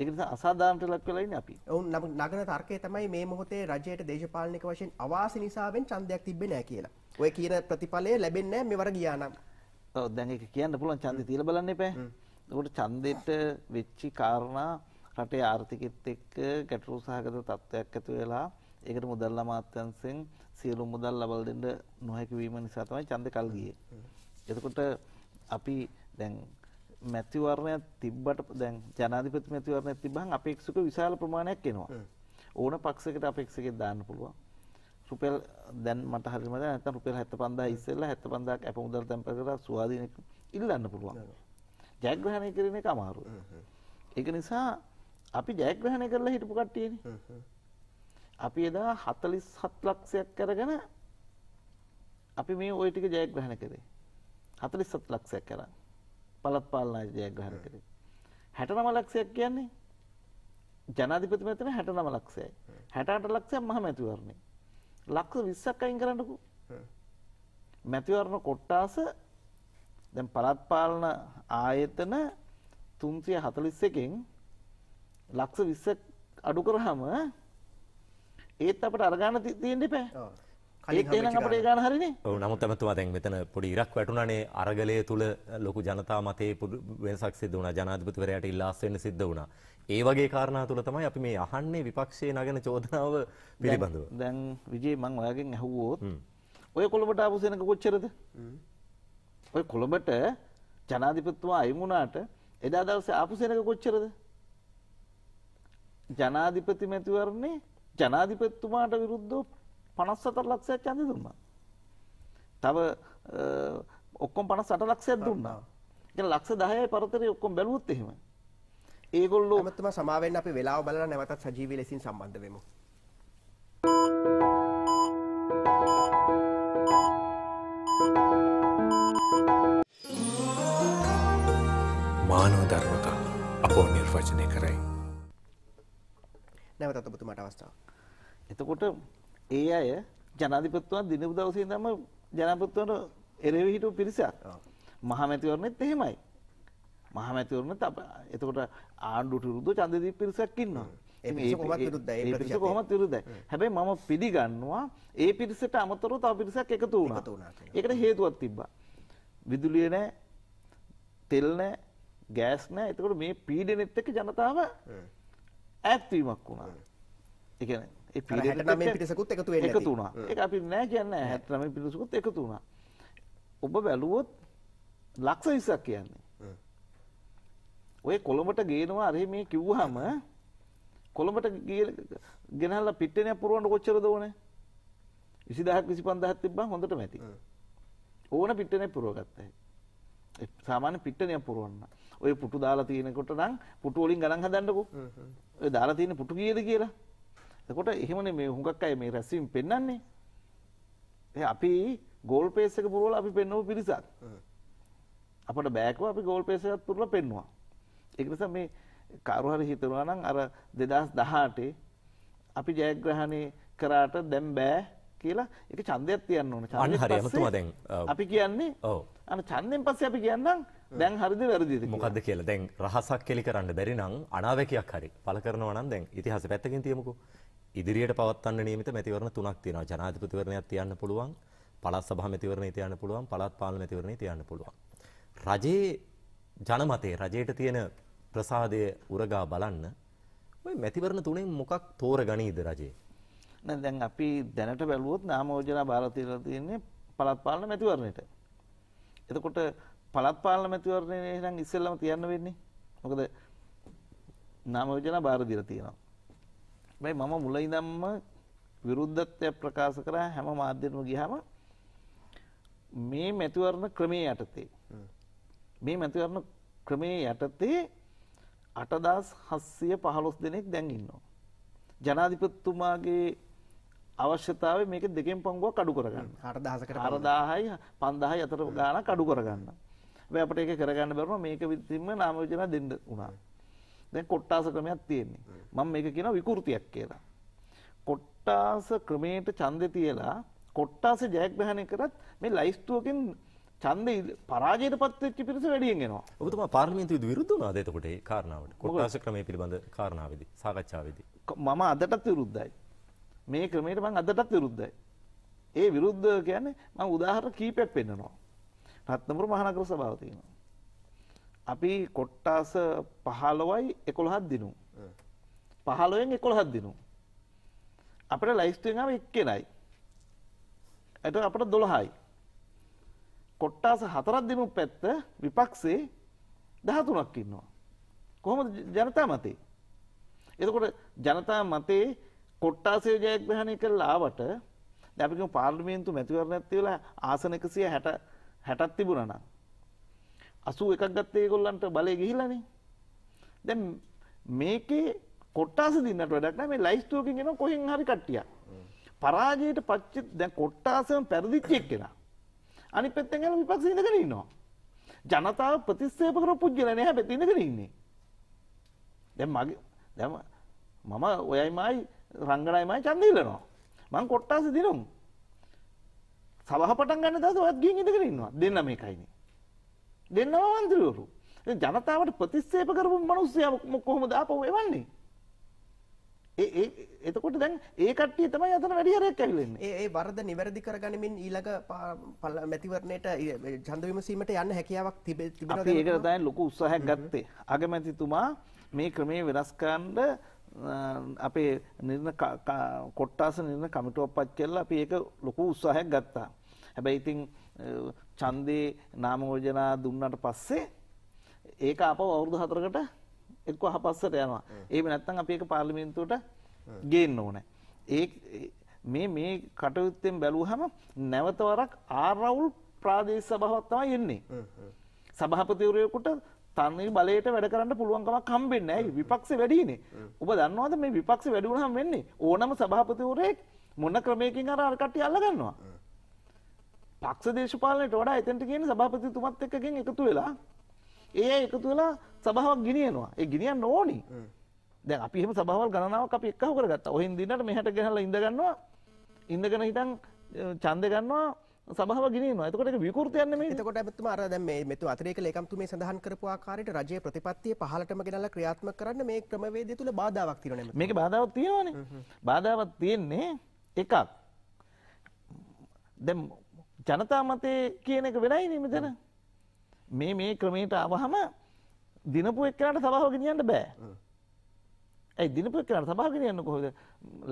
එකනිසා අසාධානට ලක් කලයින් අපි ඔවුන් නම නගන තර්කය තමයි මේ මොහොතේ රජයට දේශපාලනික වශයෙන් අවාසි නිසාවෙන් ඡන්දයක් තිබ්බේ නැහැ කියලා. ඔය කියන ප්‍රතිඵලය ලැබෙන්නේ නැහැ මෙවර ගියා නම්. ඔව් දැන් ඒක කියන්න පුළුවන් ඡන්දය තියලා බලන්න එපා. ඒකට ඡන්දෙට වෙච්චි කාරණා රටේ ආර්ථිකෙත් එක්ක ගැටලු සහගත තත්ත්වයක් ඇති වෙලා ඒකට මුදල් අමාත්‍යංශයෙන් සියලු මුදල් ලබා දෙන්න නොහැකි වීම නිසා තමයි ඡන්දේ කල් ගියේ. එතකොට අපි දැන් මැතිවරණයක් තිබ්බට දැන් ජනාධිපති මැතිවරණයක් තිබ්බහම අපේක්ෂක විශාල ප්‍රමාණයක් එනවා. ඕන පක්ෂයකට අපේක්ෂකෙක් දාන්න පුළුවන්. රුපියල් දැන් මට හරියම දැන නැත්නම් රුපියල් 75000 ඉස්සෙල්ලා 75000ක් අප මුදල් තැන්පත් කරලා ස්වාධීන ඉල්ලන්න පුළුවන්. ජයග්‍රහණය කරන එක අමාරුයි. ඒක නිසා අපි ජයග්‍රහණය කරලා හිටපු කට්ටියනේ. අපි එදා 47 ලක්ෂයක් අරගෙන අපි මේ ওই ටික ජයග්‍රහණය කරේ. 47 ලක්ෂයක් අරන් පළාත් පාලනය ජයග්‍රහණය කරේ. 69 ලක්ෂයක් කියන්නේ ජනාධිපති මැතිවරණ 69 ලක්ෂයයි. 68 ලක්ෂයක් මහ මැතිවරණේ. ලක්ෂ 20ක් අයින් කරන්නකෝ. මැතිවරණ කොට්ටාස දැන් පළාත් පාලන ආයතන 341කින් ලක්ෂ 20ක් අඩු කරාම ඒත් අපට අරගාන තියෙන්ඩ පෑ ඒ ගාන හරින නමුත් ඇමතුවා දැන් මෙතන පොඩි ඉරක් වැටුණනේ අරගලය තුළ ලොකු ජනතා මතේ වෙනසක් සිද වුණ ජනාධපතිවරයට ඉල්ලාස්සෙන් සිද්ධ වුණ ඒ වගේ කාරණා තුළ තමයි අපි මේ අහන්නේ විපක්ෂය නගෙන චෝදනාව පිළිබඳව දැන් විජේ මං ඔයාගෙන් ඇහුවෝත් ඔය කොළඹට ආපුසෙනක කොච්චරද ඔය කොළඹට ජනාධිපත්තුවා අයිමුණට එදා දවස ආපුසෙනක කොච්චරද ජනාධිපති මැතිවරන්නේ ජනාධිපතිතුමාට විරුද්ධව 54 ලක්ෂයක් ඡන්දය දුන්නා. තව ඔක්කොම 58 ලක්ෂයක් දුන්නා. කියන්නේ ලක්ෂ 10යි පරතරේ ඔක්කොම බැලුවොත් එහෙම. ඒගොල්ලෝ අමතම සමාවෙන්න අපි වෙලාව බලලා නැවතත් සජීවී ලෙසින් සම්බන්ධ වෙමු. මානව ධර්මතා අපෝ නිර්වචනය කරයි. නැවතත් ඔබතුමාට අවස්ථාව. එතකොට ඒ අය ජනාධිපතිතුමා දිනපු දවසේ ඉඳන්ම ජනාධිපතිතුමාට එරෙහි හිටපු පිරිසක්. මහමැතිවරණෙත් එහෙමයි. මහමැතිවරණත් එතකොට ආණ්ඩුවට විරුද්ධව ඡන්දදීප පිරිසක් ඉන්නවා. ඒ පිරිස කොහොමත් විරුද්ධයි. හැබැයි මම පිළිගන්නවා ඒ පිරිසට අමතරව තව පිරිසක් එකතු වුණා. ඒකට හේතුවක් තිබ්බා. විදුලිය නැහැ, තෙල් නැහැ, ගෑස් නැහැ. එතකොට මේ පීඩනෙත් එක්ක ජනතාව ඇත්වීමක් වුණා එකන පිසකුත් එකතු එකතු වුණා එක අපි නෑ කියන්න හැත්නම පිරිසකුත් එකතු වුණා ඔබ බැලුවොත් ලක්ෂ විසක් කියන්නේ ඔය කොළඹට ගේනවා අරහෙ මේ කිව්හම කොළඹට ගෙනහල පිටනය පුරුවන්ට කොච්චර දෝන විසිදහක් විසි පන්දහත් තිබ හොඳට මැති ඕන පිටනය පුරුවගත්තයි සාමාන්‍ය පිට්ටනය පුරුවන්න ඔය පුටු දාලා තියෙනකොට නම් පුටු වලින් ගණන් හදන්නකෝ ඔය දාලා තියෙන පුටු කීයද කියලා එතකොට එහෙමනේ මේ හුඟක් අය මේ රැස්වීම පෙන්වන්නේ ඒ අපි ගෝල් පේස් එක පුරවලා අපි පෙන්වපු පිරිසක් අපිට බෑකව අපි ගෝල් පේස් එකත් පුරවලා පෙන්වුවා ඒක නිසා මේ කවුරු හරි හිතනවා නම් අර 2018 අපි ජයග්‍රහණය කරාට දැන් බෑ කියලා එක චන්දයක් තියන්න ඕන චන්ද හරි මතුමා දැන් අපි කියන්නේ ඔව් අන්න චන්දෙන් පස්සේ අපි කියන්නම් දැන් හරිද වැරදිද මොකද්ද කියලා දැන් රහසක් කෙලි කරන්න බැරි නම් අනාවැකියක් හරි පළ කරනවා නම් දැන් ඉතිහාස පැත්තකින් තියමුකෝ ඉදිරියට පවත්වන්න නියමිත මැතිවරණ තුනක් තියෙනවා ජනාධිපතිවරණයක් තියන්න පුළුවන් පළාත් සභා මැතිවරණය තියන්න පුළුවන් පළාත් පාලන මැතිවරණය තියන්න පුළුවන් රජයේ ජනමතේ රජයට තියෙන ප්‍රසාදය උරගා බලන්න ඔය මැතිවරණ තුනෙන් මොකක් තෝරගනීද රජයේ දැන් අපි දැනට බැලුවොත් නාමෝජනා භාරතීලා තියෙන්නේ පළාත් පාලන මැතිවරණයට. එතකොට පළාත් පාලන මැතිවරණය එහෙනම් ඉස්සෙල්ලම තියන්න වෙන්නේ. මොකද නාමෝජනා භාර දීලා තියෙනවා. හැබැයි මම මුල ඉඳන්ම විරුද්ධත්වය ප්‍රකාශ කරා හැම මාධ්‍යයකම ගියාම මේ මැතිවරණ ක්‍රමයේ යටතේ මේ මැතිවරණ ක්‍රමයේ යටතේ 8715 දෙනෙක් දැන් ඉන්නවා. ජනාධිපතිතුමාගේ අවශ්‍යතාව මේක දෙකෙන් පංගුවක් අඩු කරගන්න අරදාහකට අරදාහයි පන්දාහයි අතර ගාන කඩු කරගන්න අපට ඒක කරගන්න බරම මේක විතිම නාමයෝජන දෙන්න වුණා දැන් කොට්ටාස ක්‍රමයක් තියෙන්නේ මම මේක කියන විකෘතියක් කියලා කොට්ටාස ක්‍රමයට ඡන්දේ තියලා කොට්ටාස ජයග්‍රහණය කරත් මේ ලයිස්තුවකින් ඡන්දය පරාජයට පත්වෙච්ච පිරිස වැඩියෙන් එනවා. ඔබතුමා පාර්ලිමේන්තුවේ විරුද්ධ වුණාද එතකොට ඒ කාරණාවට? කොට්ටාස ක්‍රමය පිළිබඳ කාරණාවේදී සාකච්ඡාවේදී. මම අදටත් විරුද්ධයි. මේ ක්‍රමයට මං අදටත් විරුද්ධයි. ඒ විරුද්ධ කියන්නේ මම උදාහරණ කීපයක් පෙන්නනවා. රත්නපුර මහනගර සභාව තියෙනවා. අපි කොට්ටාස 15යි 11ක් දිනු. 15න් 11ක් දිනු. අපිට ලයිස්ට් එකෙන් ආව එක්කෙනයි. ඒට අපිට 12යි. කොට්ටාස 4ක් දිනු පැත්ත විපක්ෂේ 13ක් ඉන්නවා. කොහොමද ජනතා මතේ? එතකොට ජනතා මතේ කොට්ටාසය ජයග්‍රහණය කරලාවට දැපික පාර්ලිමේන්තු මැතිවරණ ඇත්තිවලා ආසන එකසිය හැට හැටත් තිබුණනම්. අසූ එකක් ගත්තේ ගොල්ලන්ට බලය ගිහිලනේ. දැ මේකේ කොට්ටාස දින්නට වැඩක් මේ ලයිස්තුවකින් ගෙන කොහෙන් හරි කට්ටිය. පරාජයට පච්චි දැ කොට්ටාසම පැරදිච්චෙක් කෙන. අනි පෙත්තෙන් ගැල විපක්ෂ ඉඳ කරන්නවා. ජනතාව ප්‍රතිස්සේප කර පුද්ගල නෑ පැතිඳ කරන්නේ. දැ මගේ දැම මම ඔයයිමයි රංගනයමයි චන්දීලනවා. මං කොට්ටාස දිනම්. සබහ පටන් ගන්න දස ඔයත් ගින් ඉඳගෙන ඉන්නවා දෙන්න මේකයිනි. දෙන්නම මන්ත්‍රීවරු. ජනතාවට ප්‍රතිස්සේප කරපු මිනිස්සයා කොහොමද ආපහු එවන්නේ? ඒ එතකොට දැන් ඒ කට්ටිය තමයි අතන වැඩි හරයක් ඇවිල්ලා ඒ වරද නිවැරදි කරගනිමින් ඊළඟ මැතිවරණයට ඡන්ද විමසීමට යන්න හැකියාවක් තිබෙනවා. අපි ඒකට දැන් ලොකු උත්සාහයක් ගත්තේ. අගමැතිතුමා මේ ක්‍රමයේ වෙනස් කරන්න අපේ නිර්ණ කොට්ටාස නිර්ණ කමිටුවපත් කරලා අපි ඒක ලොකු උත්සාහයක් ගත්තා. හැබැයි ඉතින් ඡන්දේ නාමෝජනා දුන්නට පස්සේ ඒක අපව අවුරුදු 4කට එක්ක අහපස්සට යනවා. එහෙම නැත්නම් අපි ඒක පාර්ලිමේන්තුවට ගේන්න ඕනේ. ඒ මේ මේ කටයුත්තෙන් බැලුවහම නැවත වරක් ආරවුල් ප්‍රාදේශ සභාවක් තමයි එන්නේ. සභාපතිවරයෙකුට තන්නේ බලයට වැඩ කරන්න පුළුවන්කමක් හම්බෙන්නේ ඇයි විපක්ෂ වැඩිනේ. ඔබ දන්නවද මේ විපක්ෂ වැඩි වුණාම වෙන්නේ ඕනම සභාපතිවරයෙක් මොන ක්‍රමයකින් අර අර කට්ටිය අල්ලගන්නවා. පක්ෂ දේශපාලනයට වඩා එතනට කියන්නේ සභාපතිතුමත් එක්කගෙන් එකතු වෙලා ඒ එකතු වෙලා සභාවක් ගෙනියනවා. ඒ ගෙනියන්න ඕනි. දැන් අපි එහෙම සභාවල් ගණනාවක් අපි එක්කහු කරගත්තා. ඔහෙන් දිනකට මෙහෙට ගෙනහලා ඉඳ ගන්නවා. ඉඳගෙන හිටන් ඡන්ද ගන්නවා සභාව ගෙනීම එතකොට විකෘතියන්න මේ එතකොට ඇත්තම අර දැන් මේ මෙතු අතිරේක ලේකම්තුමේ සඳහන් කරපු ආකාරයට රජයේ ප්‍රතිපත්තිය පහලටම ගෙනල්ලා ක්‍රියාත්මක කරන්න මේ ක්‍රමවේදය තුල බාධාවක් තියෙනව නේද මේකේ බාධාවක් තියෙනවනේ බාධාවක් තියෙන්නේ එකක් දැන් ජනතා මතේ කියන එක වෙනයිනේ මෙතන මේ මේ ක්‍රමයට ආවහම දිනපු එක්කනට සභාව ගෙනියන්න බෑ ඇයි දිනපු එක්කනට සභාව ගෙනියන්න කොහොමද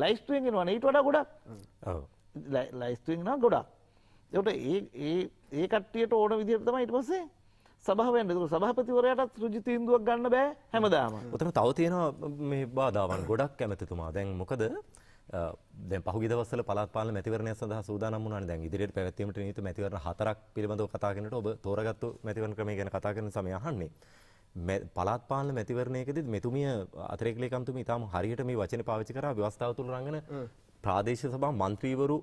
ලයිස්ට් එකේ යනවා ඊට වඩා ගොඩක් ඔව් ලයිස්ට් එකේ යනවා ගොඩක් එවට ඒ ඒ ඒ කට්ටියට ඕන විදිහට තමයි ඊට පස්සේ සභාවෙන් දුර සභාපතිවරයටත් ෘජු තීන්දුවක් ගන්න බෑ හැමදාම. උතන තව තියෙනවා මේ බාධාවන් ගොඩක් කැමතිතුමා. දැන් මොකද දැන් පහුගිය දවස්වල පළාත් පාලන මැතිවරණය සඳහා සූදානම් වුණානේ. දැන් ඉදිරියට පැවැත්වීමට නියමිත මැතිවරණ හතරක් පිළිබඳව කතා කරනකොට ඔබ තෝරාගත්තු මැතිවරණ ක්‍රමය ගැන කතා කරන සමය අහන්නේ. පළාත් පාලන මැතිවරණයකදීත් මෙතුමිය අතිරේක ලේකම්තුමිය ඊටම හරියට මේ වචනේ පාවිච්චි කරා ව්‍යවස්ථාව තුල රංගන ප්‍රාදේශීය සභා මන්ත්‍රීවරු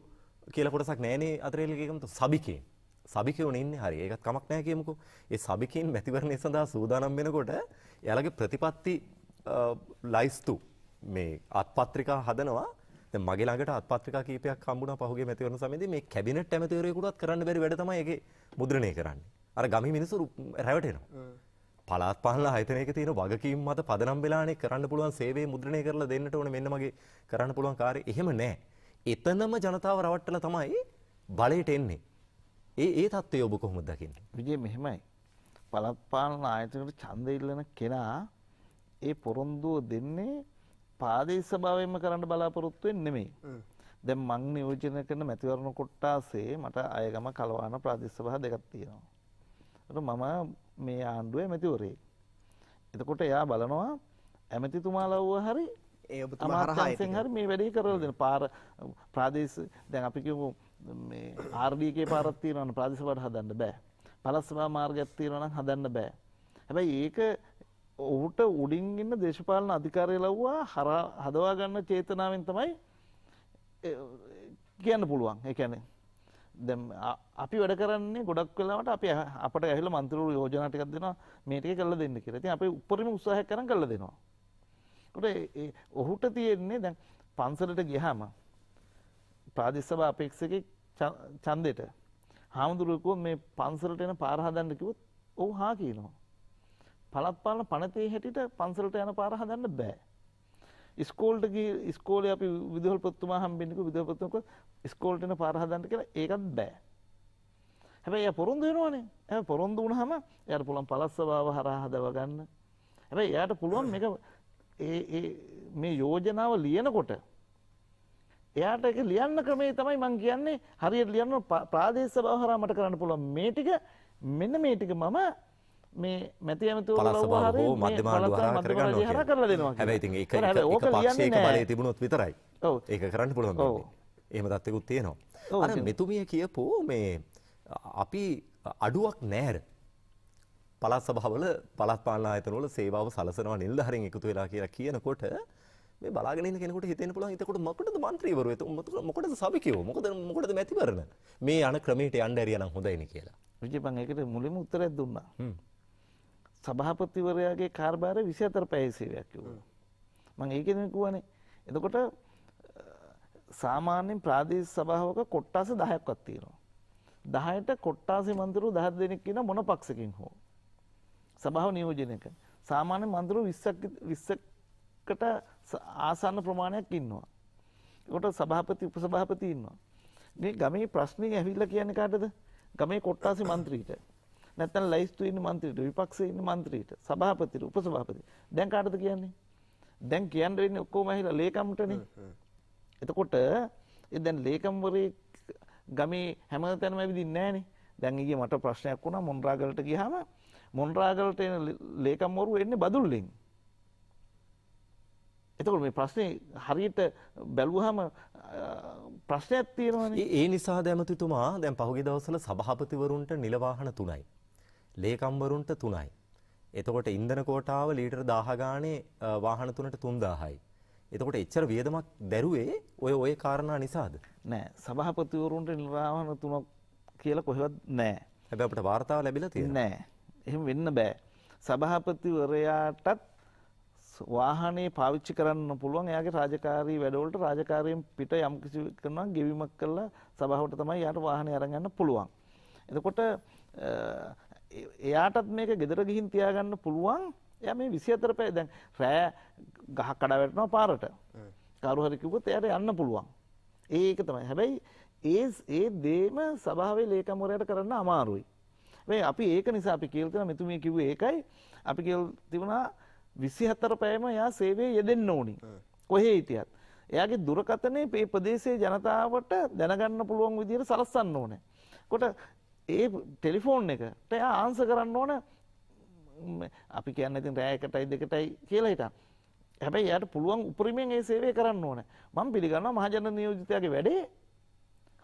කියල කොටසක් නෑනේ අතරේලිකමතු සබිකේ සබිකවන ඉන්න හරි ඒකත් කමක් නෑ කියමුකු ඒ සබිකින් මැතිවරණය සඳහා සූදානම් වෙනකොට එයාලගේ ප්‍රතිපත්ති ලයිස්තු මේ අත්පත්‍රිකා හදනවා මගේ ළඟට අත්පත්‍රිකා කීපයක් හම්බුණා පහුගේ මැතිවරණ සමයේදී මේ කැබිනට් ඇමතිවරයෙකුටවත් කරන්න බැරි වැඩ තමයි ඒකේ මුද්‍රණය කරන්නේ අර ගමේ මිනිස්සු රැවටෙනවා පලාත් පහල අහිතනයක තියෙන වගකීම් මත පදනම් වෙලානේ කරන්න පුළුවන් සේවේ මුද්‍රණය කරලා දෙන්නට ඕන මෙන්න මගේ කරන්න පුළුවන් කාර්ය එහෙම නෑ එතනම ජනතාව රවට්ටල තමයි බලයට එන්නේ. ඒ ඒ තත්ත්වය ඔබ කොහොමද දකින්නේ? විජේ මෙහෙමයි. පළාත් පාලන ආයතනයට ඡන්ද ඉල්ලන කෙනා ඒ පොරොන්දුව දෙන්නේ පාදේශ භාවයෙන්ම කරන්න බලාපොරොත්තු වෙන්නේ නෙමෙයි. දැන් මං නියෝජනය කරන මැතිවරණ කොට්ටාසේ මට අයගම කලවාන ප්‍රාදේශ සභා දෙකක් තියෙනවා. මම මේ ආණ්ඩුවේ මැතිවරේ. එතකොට එයා බලනවා ඇමතිතුමාලා වුව හරි ඒ ඔබතුමා හරහා ඒක මේ වැඩේ කරලා දෙන පාර ප්‍රාදේශ දැන් අපි කියමු මේ RDK පාරක් තියෙනවා නම් ප්‍රාදේශ පාර හදන්න බෑ. පළාත් මාර්ගයක් තියෙනවා නම් හදන්න බෑ. හැබැයි ඒක ඔහුට උඩින් ඉන්න දේශපාලන අධිකාරිය ලව්වා හරා හදවා ගන්න චේතනාවෙන් තමයි කියන්න පුළුවන්. ඒ කියන්නේ දැන් අපි වැඩ කරන්නේ ගොඩක් වෙලාවට අපි අපට ඇහිලා මන්ත්‍රීවරු යෝජනා ටිකක් දෙනවා මේ ටික කරලා දෙන්න කියලා. ඉතින් අපි උපරිම උත්සාහයක් කරන් කරලා දෙනවා. ඒ ඔහුට තියෙන්නේ දැන් පන්සලට ගියහම ප්‍රාදේශසභා අපේක්ෂකෙක් ඡන්දෙට හාමුදුරුවෝ මේ පන්සලට එන පාර හදන්න කිව්වොත් ඔව් හා කියනවා. පළත්පාලන පනතේ හැටියට පන්සලට යන පාර හදන්න බෑ. ස්කෝල්ට ස්කෝලේ අපි විදුහල් පොත්තුමා හම්බෙන්නක විදුහපොත්තුක ස්කෝල්ට එන පාර හදන්න කියලා ඒකත් බෑ. හැබැයි එයා පොරොන්දු වෙනවනේ. හැබැයි පොරොන්දු වුණාම එයාට පුළුවන් පළත් සභාව හරහා හදව ගන්න. හැබැයි එයාට පුළුවන් මේක ඒ මේ යෝජනාව ලියනකොට එයාට එක ලියන්න ක්‍රමේ තමයි මං කියන්නේ හරියට ලියන්න ප්‍රාදේශ සභාව හරහා මට කරන්න පුළුවන් මේ ටික මෙන්න මේ ටික මම මේ මැති ඇමතිවරයව හරි මධ්‍යම ආණ්ඩුව හරහා කරගන්න ඕනේ හරහා කරලා දෙනවා හැබැයි ඉතින් ඒක ඒක පක්ෂයක බලය තිබුණොත් විතරයි ඒක කරන්න පුළුවන් ඔව් එහෙම තත්ත්වකුත් තියෙනවා අර මෙතුමිය කියපෝ මේ අපි අඩුවක් නැහැ පළාත් සභාවල පළාත් පාලන ආයතනවල සේවාව සලසනවා නිලධාරීන් එකතු වෙලා කියලා කියනකොට මේ බලාගෙන ඉන්න කෙනෙකුට හිතෙන්න පුළුවන් එතකොට මොකටද മന്ത്രിවරු මොකටද සභිකයෝ මොකද මොකටද මැතිවරණ මේ යන ක්‍රමයට යන්න ඇරියනම් හොඳයිනේ කියලා. විජේ මම ඒකට මුලින්ම උත්තරයක් දුන්නා. සභාපතිවරයාගේ කාර්භාරය 24 පැය සේවයක් කිව්වා. මම ඒකෙන් කියවනේ එතකොට සාමාන්‍යෙන් ප්‍රාදේශ සභාවක කොට්ටාස 10ක්වත් තියෙනවා. 10ට කොට්ටාසේ මන්ත්‍රීවරු 10 දෙනෙක් කියන මොන පක්ෂකින් හෝ සභාව නියෝජනයක සාමාන්‍ය මන්දරු 20ක් 20කට ආසන්න ප්‍රමාණයක් ඉන්නවා. ඒකට සභාපති උපසභාපති ඉන්නවා. මේ ගමේ ප්‍රශ්නේ ඇවිල්ලා කියන්නේ කාටද? ගමේ කොට්ටාසේ මන්ත්‍රීට. නැත්නම් ලයිස්තු ඉන්න මන්ත්‍රීට, විපක්ෂයේ ඉන්න මන්ත්‍රීට, සභාපතිට, උපසභාපතිට. දැන් කාටද කියන්නේ? දැන් කියන්න වෙන්නේ ඔක්කොම ඇහිලා ලේකම්ටනේ. එතකොට ඒ දැන් ලේකම්වරේ ගමේ හැමතැනම ඇවිදින්නේ නැහනේ. දැන් ඊයේ මට ප්‍රශ්නයක් වුණා මොන්රාගලට ගියාම මොන්රාගලට එන ලේකම්වරු එන්නේ බදුල්ලෙන්. එතකොට මේ ප්‍රශ්නේ හරියට බැලුවහම ප්‍රශ්නයක් තියෙනවානේ. ඒ නිසා දැමතුතුමා දැන් පහුගිය දවස්වල සභාපතිවරුන්ට නිල වාහන 3යි. ලේකම්වරුන්ට 3යි. එතකොට ඉන්ධන කෝටාව ලීටර් 1000 ගානේ වාහන තුනට 3000යි. එතකොට එච්චර වියදමක් දැරුවේ ඔය ඔය කාරණා නිසාද? නෑ. සභාපතිවරුන්ට වාහන තුනක් කියලා කොහෙවත් නෑ. හැබැයි අපිට වාර්තාව ලැබිලා තියෙනවා. නෑ. එහෙම වෙන්න බෑ. සභාපතිවරයාටත් වාහනේ පාවිච්චි කරන්න පුළුවන් එයාගේ රාජකාරී වැඩවලට රාජකාරියෙන් පිට යම් කිසි කරනවා ගෙවීමක් කරලා සභාවට තමයි යාට වාහනේ අරගන්න පුළුවන්. එතකොට එයාටත් මේක ගෙදර ගිහින් තියාගන්න පුළුවන්. එයා මේ 24 පැය දැන් රෑ ගහ කඩ වැටෙනවා පාරට. කවුරු හරි කිව්වොත් එයාට යන්න පුළුවන්. ඒක තමයි. හැබැයි ඒ ඒ දේම සභාවේ ලේකම්වරයාට කරන්න අමාරුයි. මේ අපි ඒක නිසා අපි කියල් කරන මෙතුමිය කිව්වේ ඒකයි අපි කියල් තිබුණා විසි හත්තර පෑම යා සේවය යෙදෙන්න ඕනි කොහේ හිටියත්. එයාගේ දුරකතනේ මේ ප්‍රදේශයේ ජනතාවට දැනගන්න පුළුවන් විදිහට සලස්සන්න ඕනේ. කොට ඒ ටෙලිෆෝන් එකට එයා ආන්ස කරන්න ඕන අපි කියන්න ඉතින් රෑ එකටයි දෙකටයි කියලා හිටන්. හැබැයි එයාට පුළුවන් උපරිමයෙන් ඒ සේවය කරන්න ඕනේ. මම පිළිගන්නවා මහජන නියෝජිතයාගේ වැඩේ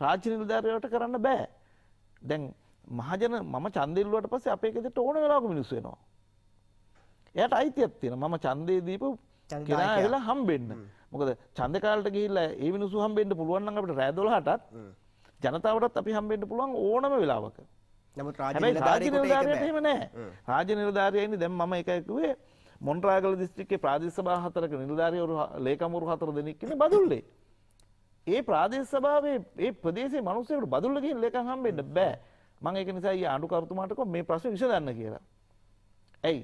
රාජ්‍ය නිලධාරියට කරන්න බෑ. දැන් මහජන මම චන්දෙල්ලුවට පස්සේ අපේ ගෙදරට ඕන වෙලාවක මිනිස්සු එනවා. එයාට අයිතියක් තියෙනවා. මම ඡන්දේ දීපු කෙනා ඇවිල්ලා හම්බෙන්න. මොකද ඡන්ද කාලට ගිහිල්ලා ඒ මිනිස්සු හම්බෙන්න පුළුවන් නම් අපිට රෑ 12ටත් ජනතාවටත් අපි හම්බෙන්න පුළුවන් ඕනම වෙලාවක. නමුත් රාජ්‍ය නිලධාරියෙකුට එහෙම නැහැ. රාජ්‍ය නිලධාරියා ඉන්නේ දැන් මම එකයි කිව්වේ මොන්ට්‍රාගල දිස්ත්‍රික්කේ ප්‍රාදේශ සභා හතරක නිලධාරිවරු ලේකම්වරු හතර දෙනෙක් ඉන්නේ බදුල්ලේ. ඒ ප්‍රාදේශ සභාවේ ඒ ප්‍රදේශයේ මිනිස්සුන්ට බදුල්ල ගිහින් ලේකම් හම්බෙන්න බෑ. මං ඒක නිසා ඒ ආණ්ඩුකරුතුමාට කිව්වා මේ ප්‍රශ්නේ විසඳන්න කියලා. ඇයි?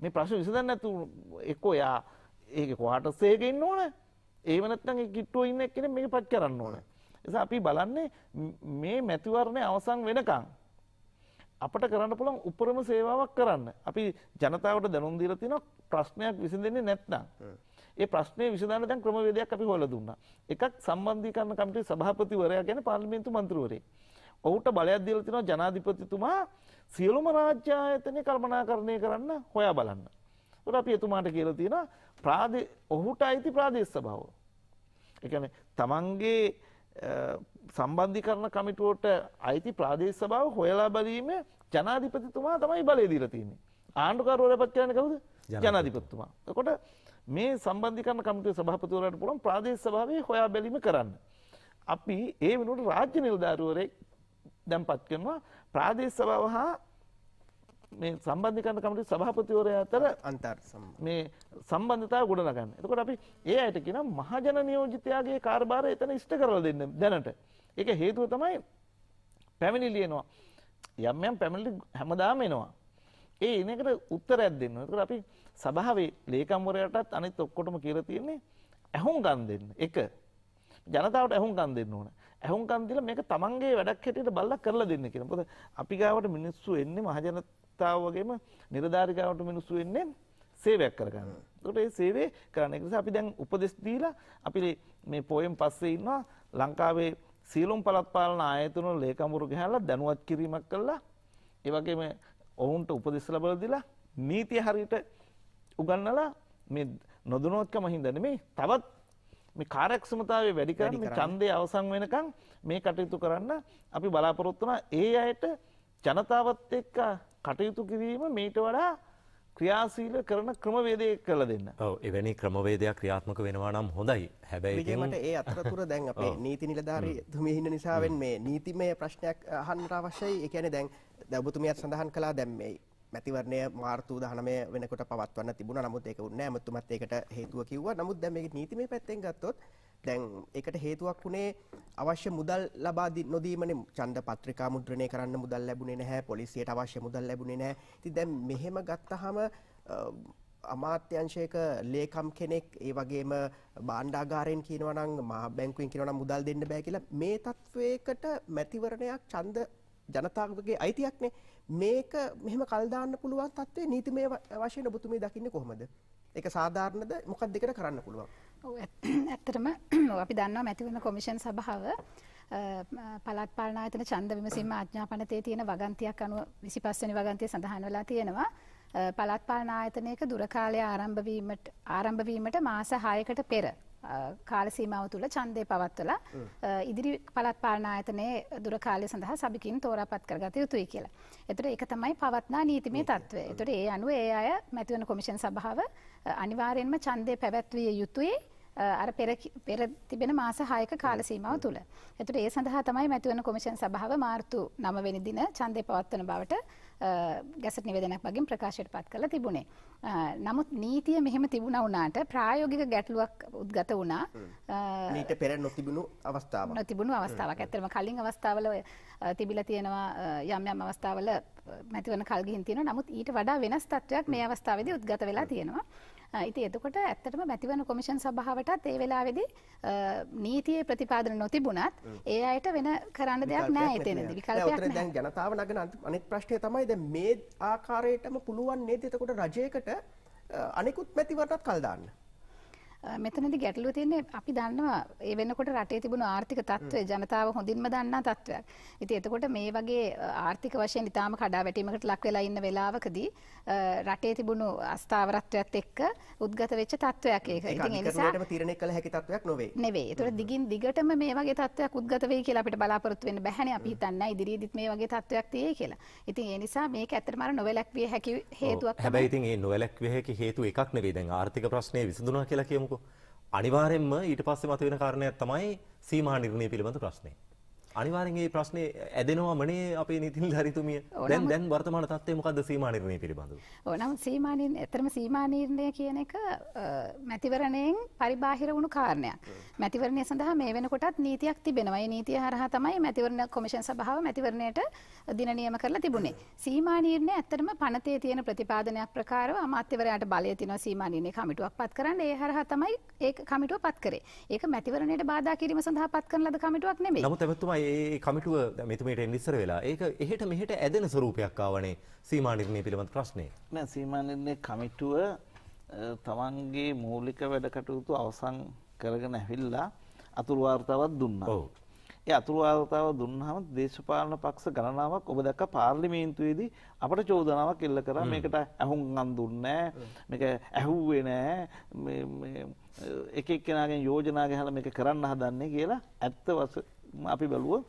මේ ප්‍රශ්නේ විසඳන්න නැතු එක්කෝ එයා ඒක කොහාටස් ඒක ඉන්න ඕන. එහෙම නැත්නම් ඒ කිට්ටුව ඉන්න එක්කෙනෙක් මේක පච් කරන්න ඕන. ඒ නිසා අපි බලන්නේ මේ මැතිවරණය අවසන් වෙනකන් අපට කරන්න පුළුවන් උපරිම සේවාවක් කරන්න. අපි ජනතාවට දැනුම් දීලා තියෙනවා ප්‍රශ්නයක් විසඳෙන්නේ නැත්නම්. ඒ ප්‍රශ්නය විසඳන්න දැන් ක්‍රමවේදයක් අපි හොයලා දුන්නා. එකක් සම්බන්ධීකරණ කමිටුවේ සභාපතිවරයා ගැන පාර්ලිමේන්තු මන්ත්‍රීවරයෙක්. ඔහුට බලයක් දීලා තිනවා ජනාධිපතිතුමා සියලුම රාජ්‍ය ආයතන කර්මනාකරණය කරන්න හොයා බලන්න. ඒකට අපි එතුමාට කියලා තියෙනවා ප්‍රාදේ ඔහුට අයිති ප්‍රාදේශ සභාව. ඒ කියන්නේ තමන්ගේ සම්බන්ධීකරණ කමිටුවට අයිති ප්‍රාදේශ සභාව හොයලා බැලීම ජනාධිපතිතුමා තමයි බලය දීලා තියෙන්නේ. ආණ්ඩුකරුවෝ රැපත් කරන්නේ කවුද? ජනාධිපතිතුමා. එතකොට මේ සම්බන්ධීකරණ කමිටුවේ සභාපතිවරයාට පුළුවන් ප්‍රාදේශ සභාවේ හොයා බැලීම කරන්න. අපි ඒ වෙනුවට රාජ්‍ය නිලධාරිවරයෙක් දැන්පත් කරනවා ප්‍රාදේශ සභාව හා මේ සම්බන්ධිකරණ කමිටු සභාපතිවරයා අතර අන්තර් මේ සම්බන්ධතාව ගොඩනගන්න. එතකොට අපි ඒ අයට කියනවා මහජන නියෝජිතයාගේ කාර්යභාරය එතන ඉෂ්ට කරලා දෙන්න දැනට. ඒක හේතුව තමයි පැමිණිලි එනවා. යම් යම් පැමිණිලි හැමදාම එනවා. ඒ එන එකට උත්තරයක් දෙන්න. එතකොට අපි සභාවේ ලේකම්වරයාටත් අනිත් ඔක්කොටම කියලා තියෙන්නේ ඇහුම්කන් දෙන්න. එක ජනතාවට ඇහුම්කන් දෙන්න ඕන. ඇහුම්කන් දීලා මේක තමන්ගේ වැඩක් හැටියට බලලා කරලා දෙන්න කියලා. මොකද අපි ගාවට මිනිස්සු එන්නේ මහජනතාව වගේම නිරදාරි ගාවට මිනිස්සු එන්නේ සේවයක් කරගන්න. ඒකට ඒ සේවය කරන්න. ඒ නිසා අපි දැන් උපදෙස් දීලා අපි මේ පොයෙන් පස්සේ ඉන්නවා ලංකාවේ සීලොම් පළාත් පාලන ආයතන ලේකම්වරු ගහලා දැනුවත් කිරීමක් කළා. ඒ වගේම ඔවුන්ට උපදෙස් ලැබලා දීලා නීතිය හරියට උගන්වලා මේ නොදනොත්කම හින්දා නෙමෙයි තවත් මේ කාරක්ෂමතාවේ වැඩි කරන්න ඡන්දය අවසන් වෙනකන් මේ කටයුතු කරන්න අපි බලාපොරොත්තු ඒ අයට ජනතාවත් එක්ක කටයුතු කිරීම මේට වඩා ක්‍රියාශීල කරන ක්‍රමවේදයක් කළ දෙන්න. ඔව් එවැනි ක්‍රමවේදයක් ක්‍රියාත්මක වෙනවා නම් හොඳයි. හැබැයි ඉතින් මට ඒ අතරතුර දැන් (laughs) අපේ නීති නිලධාරීතුමිය ඉන්න නිසාවෙන් මේ නීතිමය ප්‍රශ්නයක් අහන්නට අවශ්‍යයි. ඒ කියන්නේ දැන් ඔබතුමියත් සඳහන් කළා දැන් මේ මැතිවරණය මාර්තු දහනමය වෙනකොට පවත්වන්න තිබුණ නමුත් ඒක උන්න ඇමතුමත් ඒකට හේතුව කිව්ව නමුත් දැම නීතිමේ පැත්තෙන් ගත්තොත් දැන් එකට හේතුවක් වුණේ අවශ්‍ය මුදල් ලබා නොදීමන චන්ද පත්‍රිකා මුද්‍රණය කරන්න මුදල් ලැබුණේ නැහැ පොලිසියට අවශ්‍ය මුදල් ලැබුණේ නැහැ ති දැන් මෙහෙම ගත්තහම අමාත්‍යංශයක ලේකම් කෙනෙක් ඒ වගේම බාණ්ඩාගාරයෙන් කියනවනම් මහ බැංකුවෙන් කියනවනම් මුදල් දෙන්න බෑ කියලා මේ තත්ත්වයකට මැතිවරණයක් ඡන්ද ජනතාවගේ අයිතියක්නේ මේක මෙහෙම කල් දාන්න පුළුවන් තත්ත්වේ නීතිමය වශයෙන් ඔබතුමී දකින්නේ කොහොමද? ඒක සාධාරණද? මොකක්ද දෙකට කරන්න පුළුවන්? ඔව් ඇත්තටම අපි දන්නවා මැතිවරණ කොමිෂන් සභාව පළාත් පාලන ආයතන ඡන්ද විමසීම ආඥාපනතේ තියෙන වගන්තියක් අනුව 25 වෙනි වගන්තිය සඳහන් වෙලා තියෙනවා. පළාත් පාලන ආයතනයක දුරකාලය ආරම්භ වීමට ආරම්භ වීමට මාස 6කට පෙර කාලසීමාව තුළ චන්දය පවත්වල ඉදිරි පළත් පාලනායතනය දුරකාලය සඳහා සබිකින් තෝරාපත් කරගත යුතුයි කියලා. එතට එක තමයි පවත්නා නීතිමේ තත්වය. එතට ඒ අනුව ඒ අය මැතිවන කොමිෂන් සභාව අනිවාරයෙන්ම චන්දය පැවැත්විය යුතුයි අර පෙර තිබෙන මාස හායක කාලසීමාව තුළ. එතට ඒ සඳහා තමයි මැතිවන කොමිෂන් සභාව මාර්තු නමවෙනි දින චන්දය පවත්වන බවට ගැසට නිවදනක් වගේ ප්‍රකාශයට පත් කළ තිබුණේ. නමුත් නීතිය මෙහෙම තිබුණ වුණාට ප්‍රායෝගික ගැටලුවක් උද්ගත වුණා නීට පෙර නොතිබුණු අවස්ථාව නොතිබුණු අවස්ථාවක් ඇත්තරම කලින් අවස්ථාවල තිබිල තියෙනවා යම් යම් අවස්ථාවල මැතිවන කල්ගින් තියෙන නමුත් ඊට වඩා වෙනස් තත්ත්වයක් මේ අවස්ථාවද උද්ගත වෙලා තියෙනවා. ඉති එතකොට ඇත්තටම මැතිවන කොමිෂන් සභාවටත් ඒ වෙලාවෙදි නීතියේ ප්‍රතිපාදන නොතිබුණත් ඒ අයට වෙන කරන්න දෙයක් නෑ එතන විකල්පයක් දැන් ජනතාව නගන අනිත් ප්‍රශ්නය තමයි ද මේ ආකාරයටම පුළුවන් නේද එතකොට රජයකට අනෙකුත් මැතිවටත් කල්දාන්න මෙතනදි ගැටලුව තියන්නේ අපි දන්නවා ඒ වෙනකොට රටේ තිබුණු ආර්ථික තත්ත්වය ජනතාව හොඳින්ම දන්නා තත්ත්වයක්. ඉතින් එතකොට මේ වගේ ආර්ථික වශයෙන් ඊටාම කඩා වැටීමකට ලක් වෙලා ඉන්න වෙලාවකදී රටේ තිබුණු අස්ථාවරත්වයත් එක්ක උද්ගත වෙච්ච තත්ත්වයක් ඒක. ඉතින් ඒ නිසා තීරණය කළ හැකි තත්ත්වයක් නොවේ. නෙවෙයි. ඒතකොට දිගින් දිගටම මේ වගේ තත්ත්වයක් උද්ගත වෙයි කියලා අපිට බලාපොරොත්තු වෙන්න බැහැනේ. අපි හිතන්නේ ඉදිරියේදීත් මේ වගේ තත්ත්වයක් තියෙයි කියලා. ඉතින් ඒ නිසා මේක ඇත්තටම අර නොවැළක්විය හැකි හේතුවක්. හැබැයි ඉතින් මේ නොවැළක්විය හැකි හේතු එකක් නෙවෙයි. දැන් ආර්ථික ප්‍රශ්නේ විසඳුණා කියලා කියමු අනිවාර්යෙන්ම ඊට පස්සේ මතුවෙන කාරණයක් තමයි සීමා නිර්ණය පිළිබඳ ප්‍රශ්නේ. අනිවාර්යෙන් මේ ප්‍රශ්නේ ඇදෙනවා මනේ අපේ නිතින් ධරිතුමිය. දැන් දැන් වර්තමාන තත්ත්වය මොකද්ද සීමා නිර්ණය පිළිබඳව? ඔව් නම් සීමා නිර්ණය, ඇත්තටම සීමා නිර්ණය කියන එක මැතිවරණයෙන් පරිබාහිර වුණු කාරණයක්. මැතිවරණය සඳහා මේ වෙනකොටත් නීතියක් තිබෙනවා. ඒ නීතිය හරහා තමයි මැතිවරණ කොමිෂන් සභාව මැතිවරණයට දින නියම කරලා තිබුණේ. සීමා නිර්ණය ඇත්තටම පනතේ තියෙන ප්‍රතිපාදනයක් ප්‍රකාරව අමාත්‍යවරයාට බලය තියෙනවා සීමා නිර්ණය කමිටුවක් පත් කරන්න. ඒ හරහා තමයි ඒක කමිටුව පත් කරේ. ඒක මැතිවරණයට බාධා කිරීම සඳහා පත් කරන ලද කමිටුවක් නෙමෙයි. නමුත් එවතුමා ඒ කමිටුව මෙතුමට ඉස්සර වෙලා ඒක එහෙට මෙහෙට ඇදෙන ස්වරූපයක් ආවනේ සීමා නිර්ණය පිළිබඳ ප්‍රශ්නය නෑ සීමා නිර්ණය කමිටුව තමන්ගේ මූලික වැඩ කටයුතු අවසන් කරගෙන ඇවිල්ලා අතුරු වාර්තාවක් දුන්නා. ඔව්. ඒ අතුරු වාර්තාව දුන්නාම දේශපාලන පක්ෂ ගණනාවක් ඔබ දැක්ක පාර්ලිමේන්තුවේදී අපට චෝදනාවක් එල්ල කරා මේකට ඇහුම්කන් දුන්නේ නැහැ. මේක ඇහුවේ නැහැ. මේ එක එක්කෙනාගෙන් යෝජනා ගහලා මේක කරන්න හදන්නේ කියලා ඇත්ත අපි බැලුව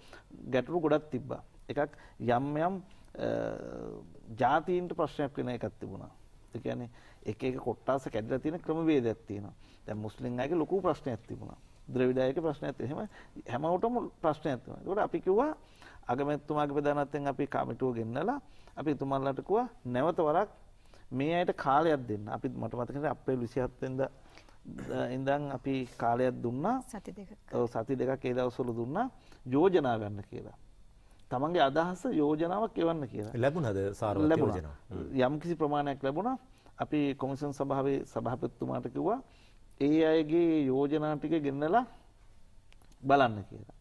ගැටලු ගොඩක් තිබ්බා. එකක් යම් යම් ජාතීන්ට ප්‍රශ්නයක් වෙන එකක් තිබුණා. ඒ කියන්නේ එක එක කොට්ටාස කැඩලා තියෙන ක්‍රමවේදයක් තියෙනවා. දැන් මුස්ලිම් අයගේ ලොකු ප්‍රශ්නයක් තිබුණා. ද්‍රවිඩයක ප්‍රශ්නයක් තියෙනවා. එහෙම හැමෝටම ප්‍රශ්නයක් තිබුණා. ඒකට අපි කිව්වා අගමැතිතුමාගේ ප්‍රධානත්වයෙන් අපි කමිටුව ගෙන්නලා අපි එතුමන්ලට කිව්වා නැවත වරක් මේ අයට කාලයක් දෙන්න. අපි මට මතකයි අප්‍රේල් 27 වෙනිදා ඉඳන් අපි කාලයක් දුන්නා සති දෙකක් ඒ දවස්වල දුන්නා යෝජනා ගන්න කියලා. තමන්ගේ අදහස යෝජනාවක් එවන්න කියලා. ලැබුණද සාරවත් යෝජනාව? යම්කිසි ප්‍රමාණයක් ලැබුණා. අපි කොමිෂන් සභාවේ සභාපතිතුමාට කිව්වා ඒ අයගේ යෝජනා ටික ගෙන්නලා බලන්න කියලා.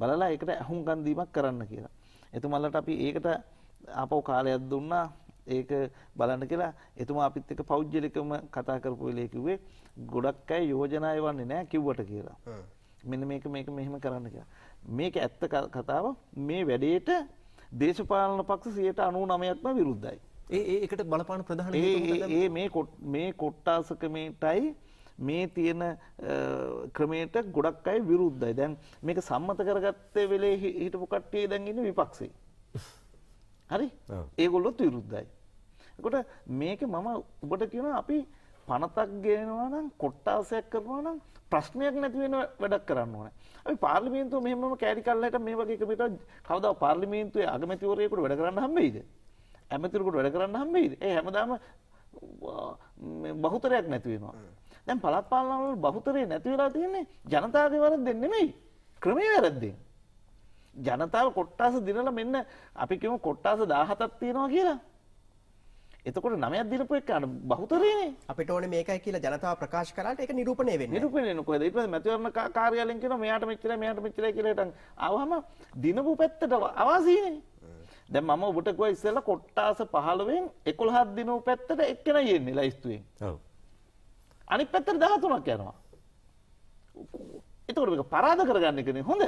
බලලා ඒකට අහුම්කන් දීමක් කරන්න කියලා. එතුමලට අපි ඒකට ආපහු කාලයක් දුන්නා ඒක බලන්න කියලා එතුමා අපිත් එක්ක පෞද්ගලිකව කතා කරපු වෙලේ කිව්වේ ගොඩක් අය යෝජනා එවන්නේ නැහැ කිව්වට කියලා. මෙන්න මේක මේක මෙහෙම කරන්න කියලා. මේක ඇත්ත කතාව මේ වැඩේට දේශපාලන පක්ෂ 99%ක්ම විරුද්ධයි. ඒ ඒකට බලපාන ප්‍රධාන ඒ මේ මේ කොට්ටාසකමේටයි මේ තියෙන ක්‍රමයට ගොඩක් අය විරුද්ධයි. දැන් මේක සම්මත කරගත්තේ වෙලේ හිටපු කට්ටිය දැන් ඉන්නේ විපක්ෂේ. (laughs) හරි? ඒගොල්ලොත් විරුද්ධයි. එකොට මේක මම ඔබට කියන අපි පනතක් ගෙනවා නම් කොට්ටාසයක් කරනවා නම් ප්‍රශ්නයක් නැති වෙන වැඩක් කරන්න ඕනේ. අපි පාර්ලිමේන්තුව මෙහෙමම කැරි කල්ලට මේ වගේ එක පිට කවදා පාර්ලිමේන්තුවේ අගමැතිවරයෙකුට වැඩ කරන්න හම්බෙයිද? ඇමතිවරයෙකුට වැඩ කරන්න හම්බෙයිද? ඒ හැමදාම බහුතරයක් නැති වෙනවා. දැන් පළාත් පාලන වල බහුතරය නැති වෙලා තියෙන්නේ ජනතාවගේ වරද්දෙන් නෙමෙයි. ක්‍රමයේ වැරද්දෙන්. ජනතාව කොට්ටාස දිනලා මෙන්න අපි කියමු කොට්ටාස 17ක් තියෙනවා කියලා. එතකොට නමයක් දිනපු එක අර බහුතරයනේ. අපිට ඕනේ මේකයි කියලා ජනතාව ප්‍රකාශ කළාට ඒක නිරූපණය වෙන්නේ. නිරූපණය වෙන්නේ කොහෙද? ඊට පස්සේ මැතිවරණ කාර්යාලයෙන් කියනවා මෙයාට මෙච්චරයි මෙයාට මෙච්චරයි කියලා හිටන් ආවම දිනපු පැත්තට අවාසීනේ. දැන් මම ඔබට කිව්වා ඉස්සෙල්ලා කොට්ටාස 15න් 11ක් දිනපු පැත්තට එක්කෙනයි එන්නේ ලයිස්තුවේ. ඔව්. අනිත් පැත්තට 13ක් යනවා. එතකොට මේක පරාද කරගන්න එකනේ හොඳ.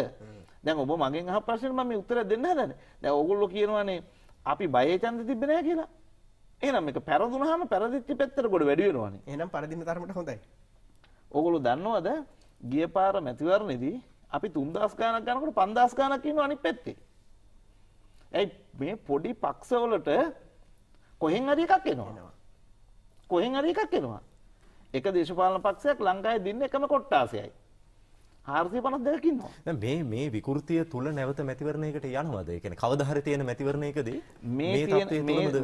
දැන් ඔබ මගෙන් අහපු ප්‍රශ්නෙට මම මේ උත්තර දෙන්න හදන්නේ. දැන් ඕගොල්ලෝ කියනවානේ අපි බයේ ඡන්ද තිබ්බේ නැහැ කියලා. එනම් එක පැරදුනහම පැරදිච්චි පැත්තර ගොඩ වැඩිවෙනවාන එනම් පරදින තරමට හොඳයි ඔගොලු දන්නවද ගිය පාර මැතිවරණෙදී අපි තුන්දස්ගානක් ගනකට පන්දස්ගානකින්න අනි පැත්තේ ඇයි මේ පොඩි පක්ෂවලට කොහෙන් අරි එකක් එනවා කොහෙන් අරි එකක් එනවා එක දේශපාලන පක්ෂයක් ලංකායි දින්න එකම කොට්ටාසයයි හාර්සය පනත් දෙකින්නවා මේ මේ විකෘතිය තුළ නැවත මැතිවරණයකට යනවද එකන කවදහර තියෙන මැතිවරණයකද මේ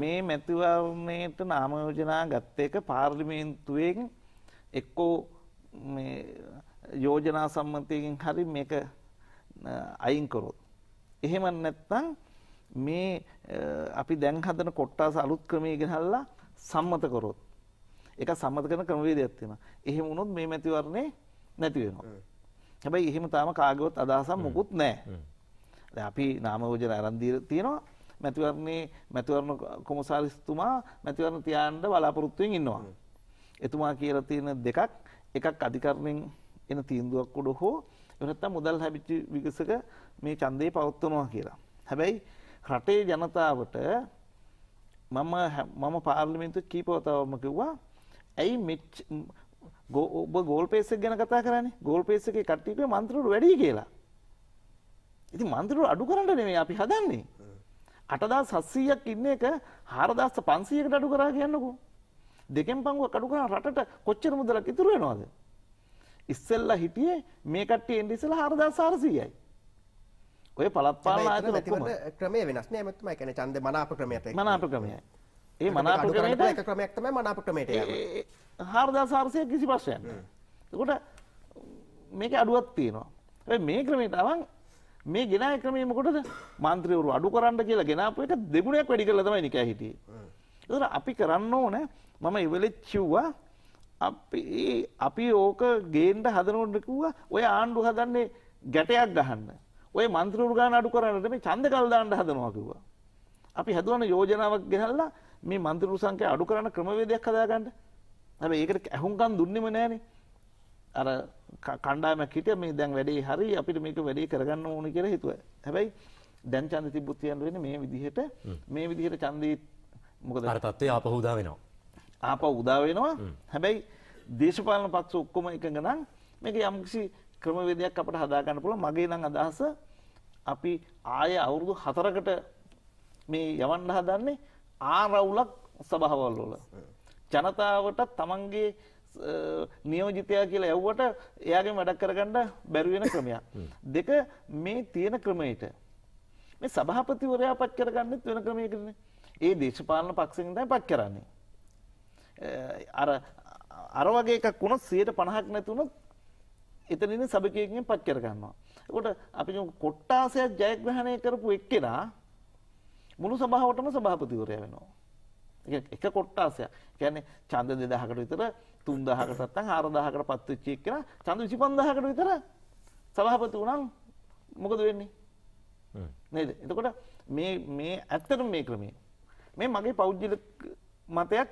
මේ මැතිවරණයට නාමයෝජනා ගත්ත එක පාර්ලිමේන්තුවෙන් එක්කෝ යෝජනා සම්මතයකින් හරි මේක අයින්කොරොත්. එහෙම නැත්තං මේ අපි දැන් හදන කොට්ටාස අලුත් ක්‍රමයගෙන හල්ලා සම්මතකොරොත් එක සම්මත කරන ක්‍රමවේදයක් තියෙන එහෙම වුණොත් මේ මැතිවරණේ නැතිවෙනවා. හැබයි එහෙම තාම කාගවත් අදහසම් මොකුත් නෑ අපි නාමෝජන අරන්දීර තියෙනවා මැතිවරණේ මැතිවරණ කොමසාරිස්තුමා මැතිවරණ තියාන්ඩ බලාපොරොත්තුවෙන් ඉන්නවා. එතුමා කියල තියෙන දෙකක් එකක් අධිකරණයෙන් එන තීන්දුවක් කොඩ හෝ එනත්තා මුදල් හැබිච්චි විගසක මේ චන්දය පවත්වනවා කියලා. හැබැයි රටේ ජනතාවට මම මම පාර්ලිමින්තු කීපවතාවම කිව්වා ඇයි ඔබ ගෝල් පේසක් ගැන කතා කරන්නේ ගෝල් පේස එකේ කට්ටියගේ මන්ත්‍රවරු වැඩි කියලා. ඉතින් මන්ත්‍රවරු අඩු කරන්න නෙමෙයි අපි හදන්නේ. 8700ක් ඉන්න එක 4500කට අඩු කරා කියන්නකෝ. දෙකෙන් පංගුවක් අඩු කරා රටට කොච්චර මුදලක් ඉතුරු වෙනවද? ඉස්සෙල්ලා හිටියේ මේ කට්ටිය එන්නේ ඉස්සෙල්ලා 4400යි. ඔය පළාත් පාලන ආයතන ක්‍රමය වෙනස් නෑ මතුමා. ඒ කියන්නේ ඡන්ද මනාප ක්‍රමයට. මනාප ක්‍රමයයි. ඒ මනාප ක්‍රමයක් තමයි මනාප ක්‍රමයට හාරදා සාර්සය කිසි පශ්යන් කොට මේක අඩුවත් තියෙනවා මේ ක්‍රමයට අවන් මේ ගෙන ක්‍රමීමකොටද මන්ත්‍රවරු අඩු කරන්න කියලා ගෙනපුයට දෙගුණයක් වැඩි කරල තමයි නිකෑ හිටිය. එතර අපි කරන්න ඕන මම ඉවලෙත් චිව්වා අපි අපි ඕක ගේන්ට හදනොටකිව්වා ඔය ආණ්ඩු හදන්නේ ගැටයක් ගහන්න ඔය මන්ත්‍රවරු ගාන අඩු කරන්නට මේ චන්ද කල්දාන්න හදනවාකිවා. අපි හැදුවන යෝජනාවක් ගෙනල්ලා මේ මන්ත්‍රීවරු සංඛ්‍යාව අඩු කරන ක්‍රමවේදයක් හදාගන්න. හැබැයි ඒකට ඇහුම්කන් දුන්නෙම නෑනේ. අර කණ්ඩායමක් හිටියා මේ දැන් වැඩේ හරි අපිට මේක වැඩේ කරගන්න ඕන කියලා හිතුවා. හැබැයි දැන් ඡන්ද තිබ්බොත් කියන්න වෙන්නේ මේ විදිහට මේ විදිහට ඡන්දේ මොකද අර තත්ත්වය ආපහු උදා වෙනවා. ආපහු උදා වෙනවා. හැබැයි දේශපාලන පක්ෂ ඔක්කොම එකඟ නම් මේක යම්කිසි ක්‍රමවේදයක් අපට හදාගන්න පුළුවන්. මගේ නම් අදහස අපි ආය අවුරුදු 4කට මේ යවන්න හදන්නේ ආරවුලක් සභාවල් වල. ජනතාවට තමන්ගේ නියෝජිතයා කියලා ඇව්වට එයාගේ වැඩක් කරගන්න බැරිවෙන ක්‍රමයක්. දෙක මේ තියෙන ක්‍රමයට මේ සභාපතිවරයා පත් කරගන්නෙත් වෙන ක්‍රමයකටනේ. ඒ දේශපාලන පක්ෂෙන් තමයි පත් කරන්නේ. අර අර වගේ එකක් වුණොත් 150ක් නැති වුණොත් එතනින් සභිකයකින් පත් කරගන්නවා. ඒකට අපි කොට්ටාසයක් ජයග්‍රහණය කරපු එක්කෙනා මුළු සභාවටම සභාපතිවරයා වෙනවා. එක කොට්ටාසයක්. කියන්නේ ඡන්ද 2000කට විතර 3000කට නැත්නම් 4000කට පත් වෙච්ච එක්කන ඡන්ද 25000කට විතර සභාපති වුණා මොකද වෙන්නේ? නේද? එතකොට මේ මේ ඇත්තටම මේ ක්‍රමය. මේ මගේ පෞද්ගලික මතයක්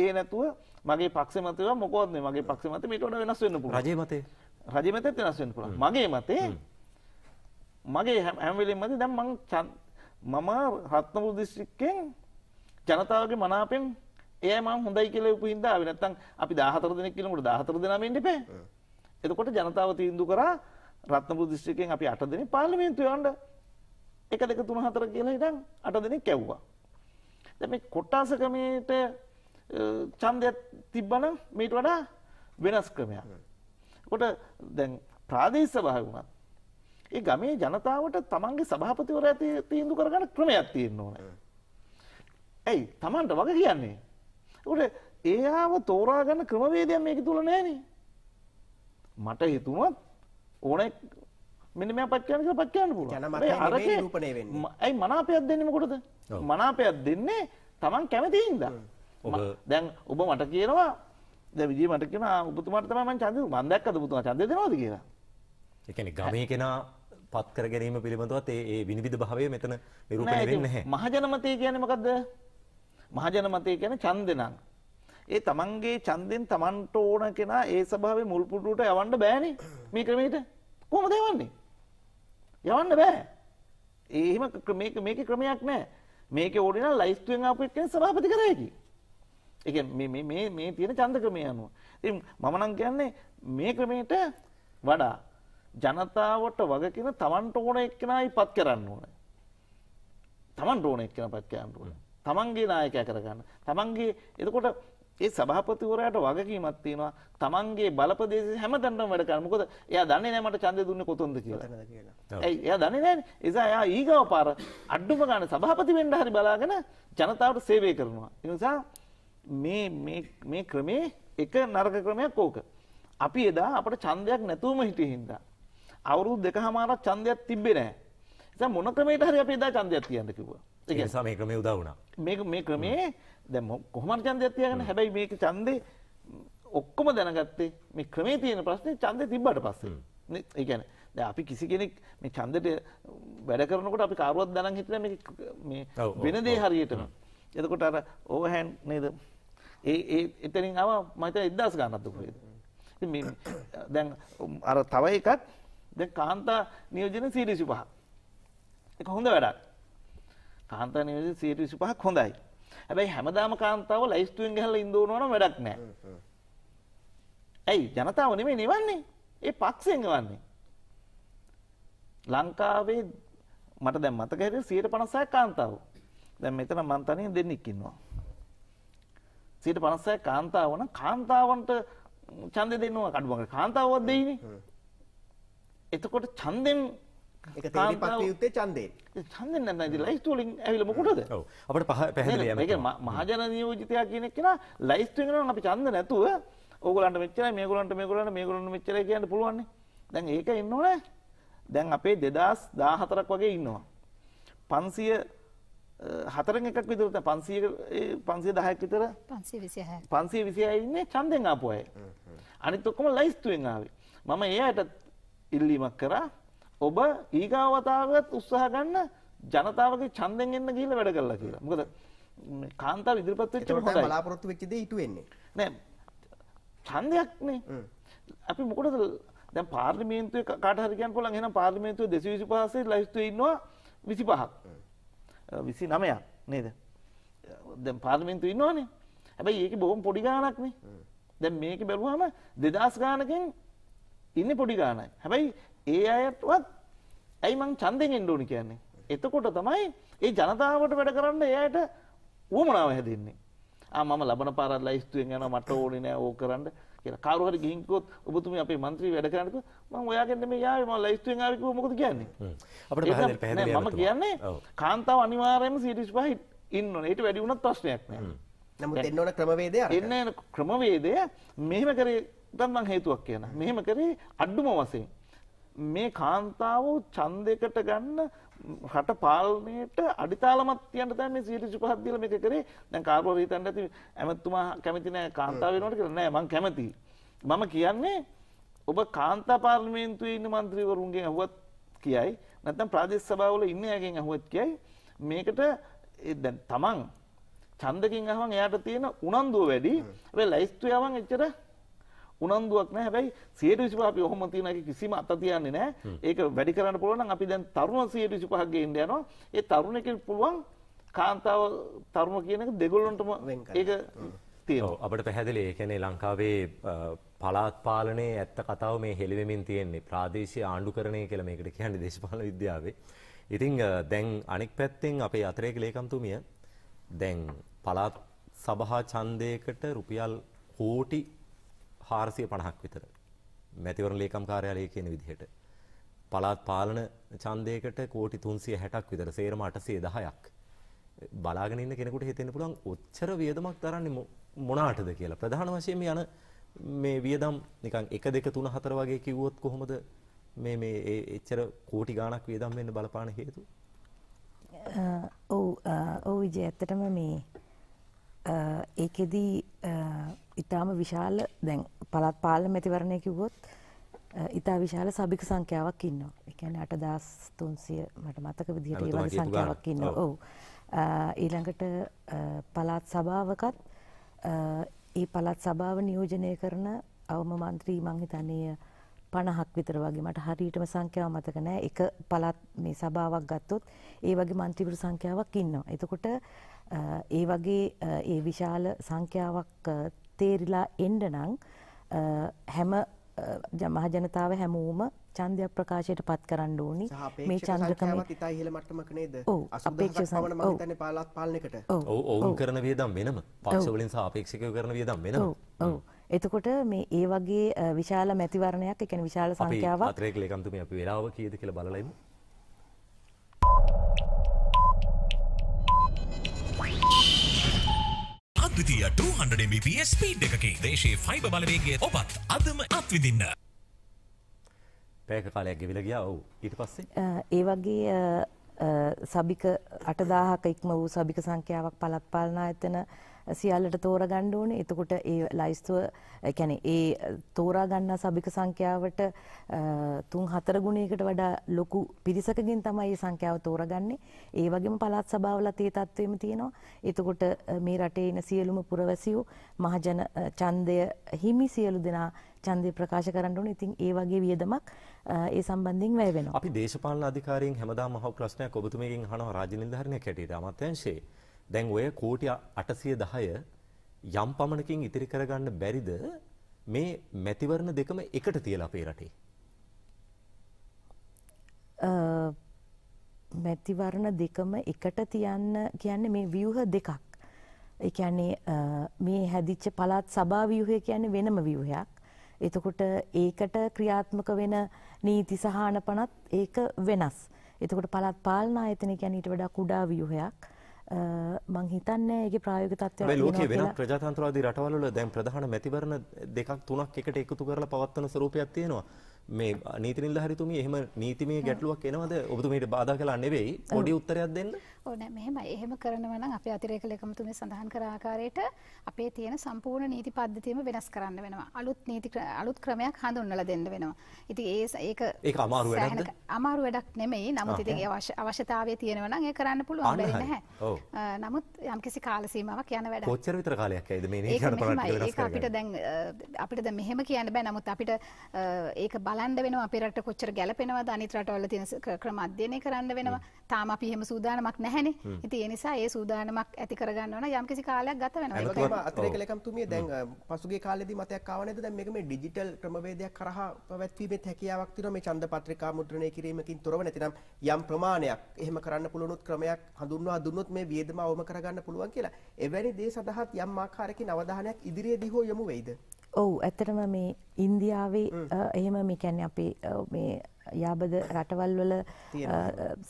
ඒ නැතුව මගේ පක්ෂ මතය මොකවත් නෙවෙයි. මගේ පක්ෂ මතය මේට වඩා වෙනස් වෙන්න පුළුවන්. රජයේ මතය. රජයේ මතයත් වෙනස් වෙන්න පුළුවන්. මගේ මතේ මගේ හැම වෙලෙම මතේ දැන් මං මම රත්නපුර දිස්ත්‍රික්කෙන් ජනතාවගේ මනාපෙන් එය මම හොඳයි කියලා උපහින්දාවේ නැත්තම් අපි 14 දෙනෙක් කියනකොට 14 දෙනාම ඉන්න එපා. එතකොට ජනතාව තීන්දුව කරා රත්නපුර දිස්ත්‍රික්කයෙන් අපි 8 දෙනෙක් පාර්ලිමේන්තුවේ යන්න 1 2 3 4 කියලා ඉඳන් 8 දෙනෙක් කැව්වා. දැන් මේ කොට්ටාස ක්‍රමයේට ඡන්දයක් තිබ්බනම් මේට වඩා වෙනස් ක්‍රමයක්. එතකොට දැන් ප්‍රාදේශ සභාවේ වුණත් ඒ ගමේ ජනතාවට තමන්ගේ සභාපතිවරයා තීන්දුව කරගන්න ක්‍රමයක් තියෙන්න ඕනේ. ඇයි තමන්ට වග කියන්නේ? ඒකට එයාව තෝරා ගන්න ක්‍රමවේදයක් මේක තුල නැහනේ. මට හිතුණොත් ඕනේ මෙන්න මෙයා පත් කරන්න කියලා පත් කරන්න පුළුවන්. ඇයි මනාපයක් දෙන්නේ මොකටද? මනාපයක් දෙන්නේ තමන් කැමති ඉඳලා. දැන් ඔබ මට කියනවා දැන් විජේ මට කියනවා ඔබතුමාට තමයි මම ඡන්දය මම දැක්කද ඔබතුමා ඡන්දය දෙනවද කියලා. ඒ කියන්නේ ගමේ කෙනා පත් කර ගැනීම පිළිබඳවත් ඒ ඒ විනිවිද භාවය මෙතන නිරූපණය වෙන්නේ නැහැ. මහජනමතය කියන්නේ මොකද්ද? මහජනමතය කියන්නේ ඡන්දෙනම්. ඒ තමන්ගේ ඡන්දෙන් තමන්ට ඕන කෙනා ඒ ස්වභාවයේ මුල් පුටුවට යවන්න බෑනේ. මේ ක්‍රමයට කොහොමද යවන්නේ? යවන්න බෑ. ඒ එහෙම මේක මේකේ ක්‍රමයක් නැහැ. මේකේ ඕනේ නම් ලයිස්තුවෙන් ආපු එක්කෙනෙක් සභාපති කරා හැකියි. ඒ කියන්නේ මේ මේ මේ තියෙන ඡන්ද ක්‍රමය අනුව. ඉතින් මම නම් කියන්නේ මේ ක්‍රමයට වඩා ජනතාවට වගකින තමන්ට ඕන එක්කෙනයි පත් කරන්න ඕන. තමන්ට ඕන එක්කෙන පත් කරන්න ඕන. තමන්ගේ නායකයා කරගන්න. තමන්ගේ එතකොට ඒ සභාපතිවරයාට වගකීමක් තියෙනවා. තමන්ගේ බලපදේශ හැමතැනම වැඩ කරන්න. මොකද එයා දන්නේ නැහැ මට ඡන්දය දුන්නේ කොතනද කියලා. ඇයි එයා දන්නේ නැහැ. එසා එයා ඊගාව පාර අඩුම ගන්න සභාපති වෙන්න හරි බලාගෙන ජනතාවට සේවය කරනවා. ඒ නිසා මේ මේ මේ ක්‍රමේ එක නරක ක්‍රමයක් ඕක. අපි එදා අපට ඡන්දයක් නැතුවම හිටියේ හින්දා අවුරුදු දෙකහමාරක් ඡන්දයක් තිබ්බේ නැහැ. දැන් මොන ක්‍රමයකට හරි අපි එදා ඡන්දයක් තියන්න කිව්වා. ඒ නිසා මේ ක්‍රමය උදා වුණා. මේ මේ ක්‍රමේ දැන් කොහොමද ඡන්දයක් තියාගන්නේ? හැබැයි මේක ඡන්දේ ඔක්කොම දැනගත්තේ මේ ක්‍රමේ තියෙන ප්‍රශ්නේ ඡන්දේ තිබ්බට පස්සේ. ඒ කියන්නේ දැන් අපි කිසි කෙනෙක් මේ ඡන්දෙට වැඩ කරනකොට අපි කාරුවක් දනන් හිටින මේ මේ වෙන දේ හරියටම. එතකොට අර ඕවර්හෑන්ඩ් නේද? ඒ ඒ එතනින් ආව මම හිතන 1000 ගන්නත් දුක වේද. ඉතින් මේ දැන් අර තව එකක් දැ කාන්තා නියෝජන සීරිසි පහ එක හොඳ වැඩක් කාන්තා නියෝජන සීරිසි පහක් හොඳයි හැබැයි හැමදාම කාන්තාව ලයිස්තුවෙන් ගැහල ඉදෝනවන වැඩක් නෑ ඇයි ජනතාව නෙමේ නිවන්නේ ඒ පක්ෂෙන් වන්නේ ලංකාවේ මට දැම් මතකැර සීට පනසය කාන්තාව දැම් මෙතන මන්තනය දෙන්නෙක්කින්නවා සීට පනසය කාන්තාවන කාන්තාවන්ට චන්ද දෙන්නවා කඩුවගට කාන්තාවත් දෙයිනේ එතකොට ඡන්දෙන් ඒක තේරිපත් යුත්තේ ඡන්දයෙන්. ඡන්දෙන් නම් නේද ලයිස්තු වලින් ඇවිල්ලා මොකටද? ඔව්. අපිට පහ පැහැදිලි යමු. මේක මහජන නියෝජිතයා කියන එක නා ලයිස්තු එකනවා අපි ඡන්ද නැතුව ඕගොල්ලන්ට මෙච්චරයි මේගොල්ලන්ට මේගොල්ලන්ට මේගොල්ලන්ට මෙච්චරයි කියන්න පුළුවන් නේ. දැන් ඒක ඉන්නෝනේ. දැන් අපේ 2014ක් වගේ ඉන්නවා. 500 හතරෙන් එකක් විතර තමයි 500 510ක් විතර 526 526 ඉන්නේ ඡන්දෙන් ආපු අය. අනිත් ඔක්කොම ලයිස්තුවෙන් ආවේ. මම එයාට ඉල්ලීමක් කරා ඔබ ඊගාවතාවත් උත්සාහ ගන්න ජනතාවගේ ඡන්දෙන් එන්න ගිහිල්ලා වැඩ කළා කියලා. මොකද කාන්තාව ඉදිරිපත් වෙච්ච හොඳයි. බලාපොරොත්තු වෙච්ච දේ ඉටු වෙන්නේ. නෑ ඡන්දයක්නේ. අපි මොකටද දැන් පාර්ලිමේන්තුවේ කාට හරි කියන්න පුළුවන් එහෙනම් පාර්ලිමේන්තුවේ 225 ලයිස්තුවේ ඉන්නවා 25ක්. 29ක් නේද? දැන් පාර්ලිමේන්තුවේ ඉන්නවනේ. හැබැයි ඒකේ බොහොම පොඩි ගාණක්නේ. දැන් මේක බැලුවාම 2000 ගාණකින් ඉන්න පොඩි ගානයි හැබැයි ඒ අයටවත් ඇයි මං චන්දෙන් එන්න ඕනි කියන්නේ එතකොට තමයි ඒ ජනතාවට වැඩ කරන්න එයට වුවමනාව හැදන්නේ මම ලබන පාරත් ලයිස්තුවෙන් යන මට ඕනි නෑ ඕ කරන්න කියලා කාරුහරි ගිහින්කොත් ඔබතුම අපේ මන්ත්‍රී වැඩ කරනකොට මම ඔයාගෙන් මේ යාවේ මම ලයිස්තුවෙන් ආවේ කිව්ව මොකද කියන්නේ අපිට පැහැදිලි පැහැදිලි මම කියන්නේ කාන්තාව අනිවාර්යයෙන්ම 125 ඉන්න ඕනේ ඊට වැඩි වුණත් ප්‍රශ්නයක් නෑ නමුත් එන්න ඕන ක්‍රමවේදය එන්න ක්‍රමවේදය මෙහෙම කරේ දැන් මම හේතුවක් කියනවා. මෙහෙම කරේ අඩුම වශයෙන් මේ කාන්තාව ඡන්දයකට ගන්න රට පාලනයට අඩිතාලමක් තියන්න තමයි මේ 125ක් දීලා මේක කරේ. දැන් කාර්බෝ හිතන්න ඇති ඇමතුමා කැමති නෑ කාන්තාව වෙනවට කියලා. නෑ මං කැමතියි. මම කියන්නේ ඔබ කාන්තා පාර්ලිමේන්තුවේ ඉන්න മന്ത്രിවරුන්ගෙන් අහුවත් කියයි. නැත්නම් ප්‍රාදේශ සභාවල ඉන්න අයගෙන් අහුවත් කියයි. මේකට දැන් තමන් ඡන්දකින් අහුවන් එයාට තියෙන උනන්දුව වැඩි. හැබැයි ලයිස්තු යවන් එච්චර උනන්දුවක් නෑ හැබැයි 125 අපි ඔහොම තියන එක කිසිම අත තියන්නේ නෑ ඒක වැඩි කරන්න පුළුවන් නම් අපි දැන් තරුණ 125ක් ගේන්න යනවා ඒ තරුණ එකෙන් පුළුවන් කාන්තාව තරුණ කියන එක දෙගොල්ලොන්ටම ඒක තියෙනවා අපිට පැහැදිලි ඒ කියන්නේ ලංකාවේ පලාත් පාලනයේ ඇත්ත කතාව මේ හෙළිවෙමින් තියෙන්නේ ප්‍රාදේශීය ආණ්ඩුකරණය කියලා මේකට කියන්නේ දේශපාලන විද්‍යාවේ ඉතින් දැන් අනෙක් පැත්තෙන් අපේ අතරේක ලේකම්තුමිය දැන් පලාත් සභා ඡන්දයකට රුපියල් කෝටි හාරසිය පණහක් විතර. මැතිවරණ ලේකම් කාර්යාලය කියන විදිහට. පළාත් පාලන ඡන්දයකට කෝටි 360ක් විතර සේරම 810ක් බලාගෙන ඉන්න කෙනෙකුට හිතෙන්න පුළුවන් ඔච්චර වියදමක් දරන්නේ මොනාටද කියලා. ප්‍රධාන වශයෙන් යන මේ වියදම් නිකන් 1 2 3 4 වගේ කිව්වොත් කොහොමද මේ මේ එච්චර කෝටි ගාණක් වියදම් වෙන්න බලපාන හේතුව? ඔව් ඔව් විජය ඇත්තටම මේ ඒකෙදී ඉතාම විශාල දැන් පළත් පාල මැතිවරණය කිව්වොත් ඉතා විශාල සභික සංඛ්‍යාවක් ඉන්න එකන අටදස් තුන්සිය මට මතක විදිහට ඒ වගේ සංඛ්‍යාවක් ඉන්න ඔව ඊළඟට පළාත් සභාවකත් ඒ පළත් සභාව නියෝජනය කරන අවම මන්ත්‍රී මංහිතනය පණහක් විතර වගේ මට හරියටම සංඛ්‍යාව මතක නෑ එක පළත් මේ සභාවක් ගත්තොත් ඒ වගේ මන්ත්‍රීපුර සංඛ්‍යාවක් ඉන්නවා එතකොට ඒ වගේ ඒ විශාල සංඛ්‍යාවක් තේරිලා එන්න නම් හැම මහජනතාව හැමෝම චන්දය ප්‍රකාශයට පත් කරන්න ඕනි මේ චන්ද්‍රකම ඉතා ඉහළ මට්ටමක නේද අපේක්ෂ පාලත් පාලනකට ඔවුන් කරන වියදම් වෙනම පක්ෂවලින් සාපේක්ෂක කරන වියදම් වෙන ඔව එතකොට මේ ඒ වගේ විශාල මැතිවරණයක් එකන විශාල සංඛ්‍යාවක් ත්‍රේක ලකන්තුම අපි වෙලාව කියද කියල බලලයිමු ද්විතිය 200 Mbps ස්පීඩ් එකකේ දේශයේ ෆයිබ බලවේගය ඔබත් අදම අත්විඳින්න. පැයක කාලයක් ගෙවිලා ගියා. ඔව්. ඊට පස්සේ ඒ වගේ සබික 8000ක ඉක්ම වූ සබික සංඛ්‍යාවක් පළත් පාලනා එතන සියල්ලට තෝරගන්න ඕනේ. එතකොට ඒ ලයිස්තුව يعني ඒ තෝරා ගන්නා සභික සංඛ්‍යාවට 3-4 ගුණයකට වඩා ලොකු පිරිසකගෙන් තමයි මේ සංඛ්‍යාව තෝරගන්නේ. ඒ වගේම පළාත් සභාවලත් ඒ තත්ත්වෙම තියෙනවා. එතකොට මේ රටේ ඉන සියලුම පුරවැසියෝ මහජන ඡන්දය හිමි සියලු දෙනා ඡන්දය ප්‍රකාශ කරන්න ඕනේ. ඉතින් ඒ වගේ වියදමක් ඒ සම්බන්ධයෙන් වැය වෙනවා. අපි දේශපාලන අධිකාරියෙන් හැමදාම අහපු ප්‍රශ්නයක් ඔබතුමීගෙන් අහනවා රාජ්‍ය නිලධාරිණියක් හැටියට අමාත්‍යංශයේ දැන් ඔය කෝටි 810 යම් පමණකින් ඉතිරි කරගන්න බැරිද මේ මැතිවරණ දෙකම එකට තියලා අපේ රටේ? මැතිවරණ දෙකම එකට තියන්න කියන්නේ මේ ව්‍යුහ දෙකක්. ඒ කියන්නේ මේ හැදිච්ච පළාත් සභා ව්‍යුහය කියන්නේ වෙනම ව්‍යුහයක්. එතකොට ඒකට ක්‍රියාත්මක වෙන නීති සහානපනත් ඒක වෙනස්. එතකොට පළාත් පාලන ආයතනය කියන්නේ ඊට වඩා කුඩා ව්‍යුහයක්. මං හිතන්නේ ඒකේ ප්‍රායෝගික තත්ත්වයක් තියෙනවා ලෝකයේ වෙනත් ප්‍රජාතන්ත්‍රවාදී රටවල් වල දැන් ප්‍රධාන මැතිවරණ දෙකක් තුනක් එකට එකතු කරලා පවත්වන ස්වරූපයක් තියෙනවා මේ නීති නිලධාරිතුමිය එහෙම නීතිමය ගැටලුවක් එනවද ඔබතුමීට බාධා කළා නෙවෙයි පොඩි උත්තරයක් දෙන්න ඕන මෙහෙමයි එහෙම කරනවන අප අතිරේකල එකමතුමේ සඳහන් කරාකාරයට අපේ තියෙන සම්පූර්ණ නීති පද්ධතියම වෙනස් කරන්න වෙනවා අලුත් නීති අලුත් ක්‍රමයක් හඳුන්නල දෙන්න වෙනවා ඉති ඒ ඒක ඒ අමාරු අමාරු වැඩක් නෙමයි නමුත් ඉති අවශ්‍යතාවය තියෙනවන ඒ කරන්න පුළුවන් නැහැ නමුත් යම්කිසි කාලසීමාවක් යන වැඩ ොච්චර විතර කාලයක් ඇද මේ අපිට දැන් අපිට ද මෙහෙම කියන්න බෑ නමුත් අපිට ඒක බලන්ඩ වෙන අපිරට කොච්චර ගැලපෙනවා අනිතරටවල තින ක්‍රම අධ්‍යයනය කරන්න වෙනවා තාම පිහෙම සූදානමක් නෑ නැහැනේ. ඉතින් ඒ නිසා ඒ සූදානමක් ඇති කරගන්න ඕන යම්කිසි කාලයක් ගත වෙනවා. ඒ වගේම අතිරේක ලේකම්තුමිය දැන් පසුගිය කාලෙදී මතයක් ආව නේද දැන් මේක මේ ඩිජිටල් ක්‍රමවේදයක් කරහා පැවැත්වීමේ හැකියාවක් තියෙනවා මේ ඡන්ද පත්‍රිකා මුද්‍රණය කිරීමකින් තොරව නැතිනම් යම් ප්‍රමාණයක් එහෙම කරන්න පුළුවන් ක්‍රමයක් හඳුන්වා දුන්නොත් මේ වියදම අවම කරගන්න පුළුවන් කියලා. එවැනි දේ සඳහාත් යම් ආකාරයකින් අවධානයක් ඉදිරියේදී හෝ යොමු වෙයිද? ඔව් ඇත්තටම මේ ඉන්දියාවේ එහෙම මේ කියන්නේ අපේ මේ යාබද රටවල් වල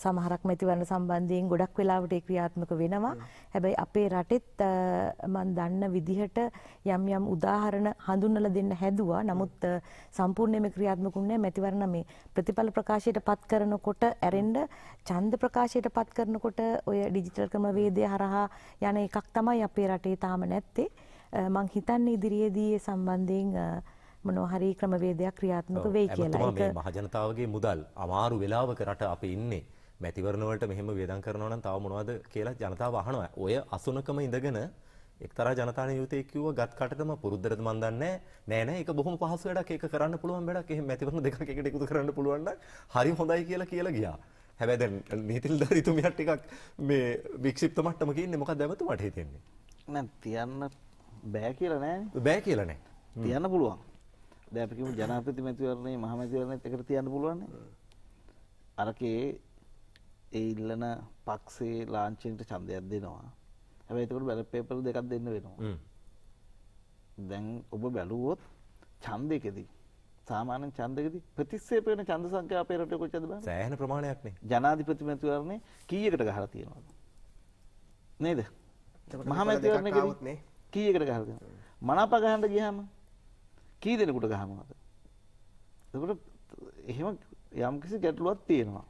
සමහරක් මැතිවරණ සම්බන්ධයෙන් ගොඩක් වෙලාවට ඒ ක්‍රියාත්මක වෙනවා. හැබැයි අපේ රටෙත් මම දන්න විදිහට යම් යම් උදාහරණ හඳුන්වලා දෙන්න හැදුවා. නමුත් සම්පූර්ණයෙන්ම ක්‍රියාත්මක වුණේ මැතිවරණ මේ ප්‍රතිඵල ප්‍රකාශයට පත් කරනකොට ඇරෙන්න ඡන්ද ප්‍රකාශයට පත් කරනකොට ඔය ඩිජිටල් ක්‍රමවේදය හරහා යන එකක් තමයි අපේ රටේ තාම නැත්තේ. මං හිතන්නේ ඉදිරියේදී ඒ සම්බන්ධයෙන් මොනෝහරි ක්‍රමවේදයක් ක්‍රියාත්මක වෙයි කියලා. මේ මහජනතාවගේ මුදල් අමාරු වෙලාවක රට අපි ඉන්නේ. මැතිවරණවලට මෙහෙම වේදන් කරනවා නම් තව මොනවද කියලා ජනතාව අහනවා. ඔය අසුනකම ඉඳගෙන එක්තරා ජනතාන යුතය කිව්ව ගත් කටම පුරුද්දරද මන් දන්නේ නෑ නෑ ඒක බොහොම පහසු වැඩක් ඒක කරන්න පුළුවන් වැඩක් එහෙම මැතිවරණ දෙකක් එකට එකතු කරන්න පුළුවන් නම් හරි හොඳයි කියලා කියලා ගියා. හැබැයි දැන් නීතිල්දාරීතුමියක් ටිකක් මේ වික්ෂිප්ත මට්ටමක ඉන්නේ මොකක්ද එවතුමාට හිතෙන්නේ? නෑ තියන්න බෑ කියලා නෑ බෑ කියලා නෑ තියන්න පුළුවන් දැපිකම ජනාපති මැතිවරණේ මහමැතිවරණයත් එකට තියන්න පුළුවන් අරකේ ඒ ඉල්ලන පක්ෂේ ලාංචෙන්ට ඡන්දයක් දෙනවා හැබැයි එතකොට බැලට් පේපර් දෙකක් දෙන්න වෙනවා දැන් ඔබ බැලුවොත් ඡන්දයකදී සාමාන්‍ය ඡන්දකදී ප්‍රතික්ෂේප වෙන ඡන්ද සංඛ්‍යාව අපේ රටේ කොච්චරද බලන්න සෑහෙන ප්‍රමාණයක් නේ ජනාධිපති මැතිවරණේ කීයකට ගහලා තියෙනවද නේද මහමැතිවරණයකදී කීයකට ගහලා දෙනවද? මනාප ගහන්න ගියාම කී දෙනෙකුට ගහනවද? එතකොට එහෙම යම්කිසි ගැටලුවක් තියෙනවා.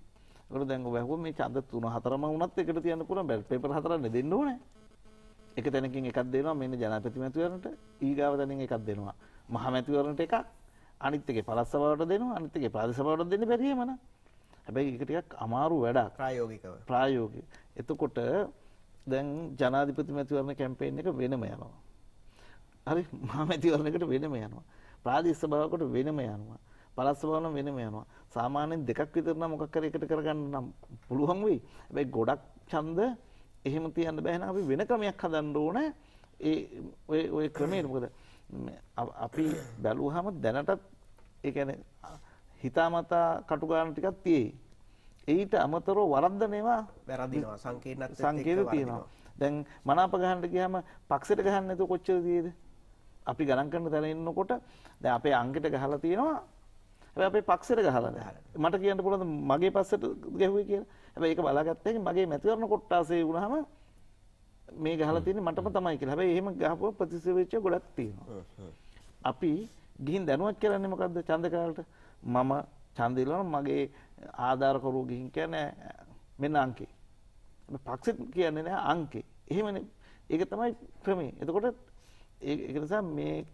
ඒකට දැන් ඔබ ඇහුවා මේ ඡන්ද තුන හතරම වුණත් එකට තියන්න පුළුවන් බැලට් පේපර් හතරක් දෙන්න ඕනේ. එක තැනකින් එකක් දෙනවා මෙන්න ජනාධිපති මැතිවරණට ඊගාව තැනින් එකක් දෙනවා මහ මැතිවරණට එකක් අනිත් එකේ පළාත් සභාවට දෙනවා අනිත් එකේ ප්‍රාදේශ සභාවට දෙන්න බැරි එහෙමනම්. හැබැයි ඒක ටිකක් අමාරු වැඩක්. ප්‍රායෝගිකව. ප්‍රායෝගික. එතකොට දැන් ජනාධිපති මැතිවරණ කැම්පේන් එක වෙනම යනවා. හරි මහා මැතිවරණයකට වෙනම යනවා. ප්‍රාදේශ සභාවකට වෙනම යනවා. පළාත් සභාවන වෙනම යනවා. සාමාන්‍යයෙන් දෙකක් විතර නම් මොකක් හරි එකට කරගන්න නම් පුළුවන් වෙයි. හැබැයි ගොඩක් ඡන්ද එහෙම තියන්න බැහැ නම් අපි වෙන ක්‍රමයක් හදන්න ඕන. ඒ ඔය ඔය ක්‍රමේ මොකද අපි බැලුවාම දැනටත් ඒ කියන්නේ හිතාමතා කටුගාන ටිකක් තියෙයි. ඊට අමතරව වරද්දනවා වැරදිනවා සංකීර්ණත් සංකීර්ණ තියෙනවා. දැන් මනාප ගහන්න ගියාම පක්ෂයට ගහන්න නැතුව කොච්චර තියෙද? අපි ගණන් කරන තැන ඉන්නකොට දැන් අපේ අංගෙට ගහලා තියෙනවා. හැබැයි අපේ පක්ෂයට ගහලා නැහැ. මට කියන්න පුළුවන් මගේ පස්සට ගැහුවේ කියලා. හැබැයි ඒක බලාගත්තාම මගේ මැතිවරණ කොට්ටාසේ වුණාම මේ ගහලා තියෙන්නේ මටම තමයි කියලා. හැබැයි එහෙම ගහපුව ප්‍රතිසේවීච්ච ගොඩක් තියෙනවා. අපි ගිහින් දැනුවත් කරන්නේ මොකද්ද? ඡන්ද කාලට මම ඡන්ද මගේ ආධාරකරුව ගිහින් කියන්නේ මෙන්න අංකේ. පක්ෂෙත් කියන්නේ නැහැ අංකේ. එහෙමනේ. ඒක තමයි ක්‍රමේ. එතකොට ඒක නිසා මේ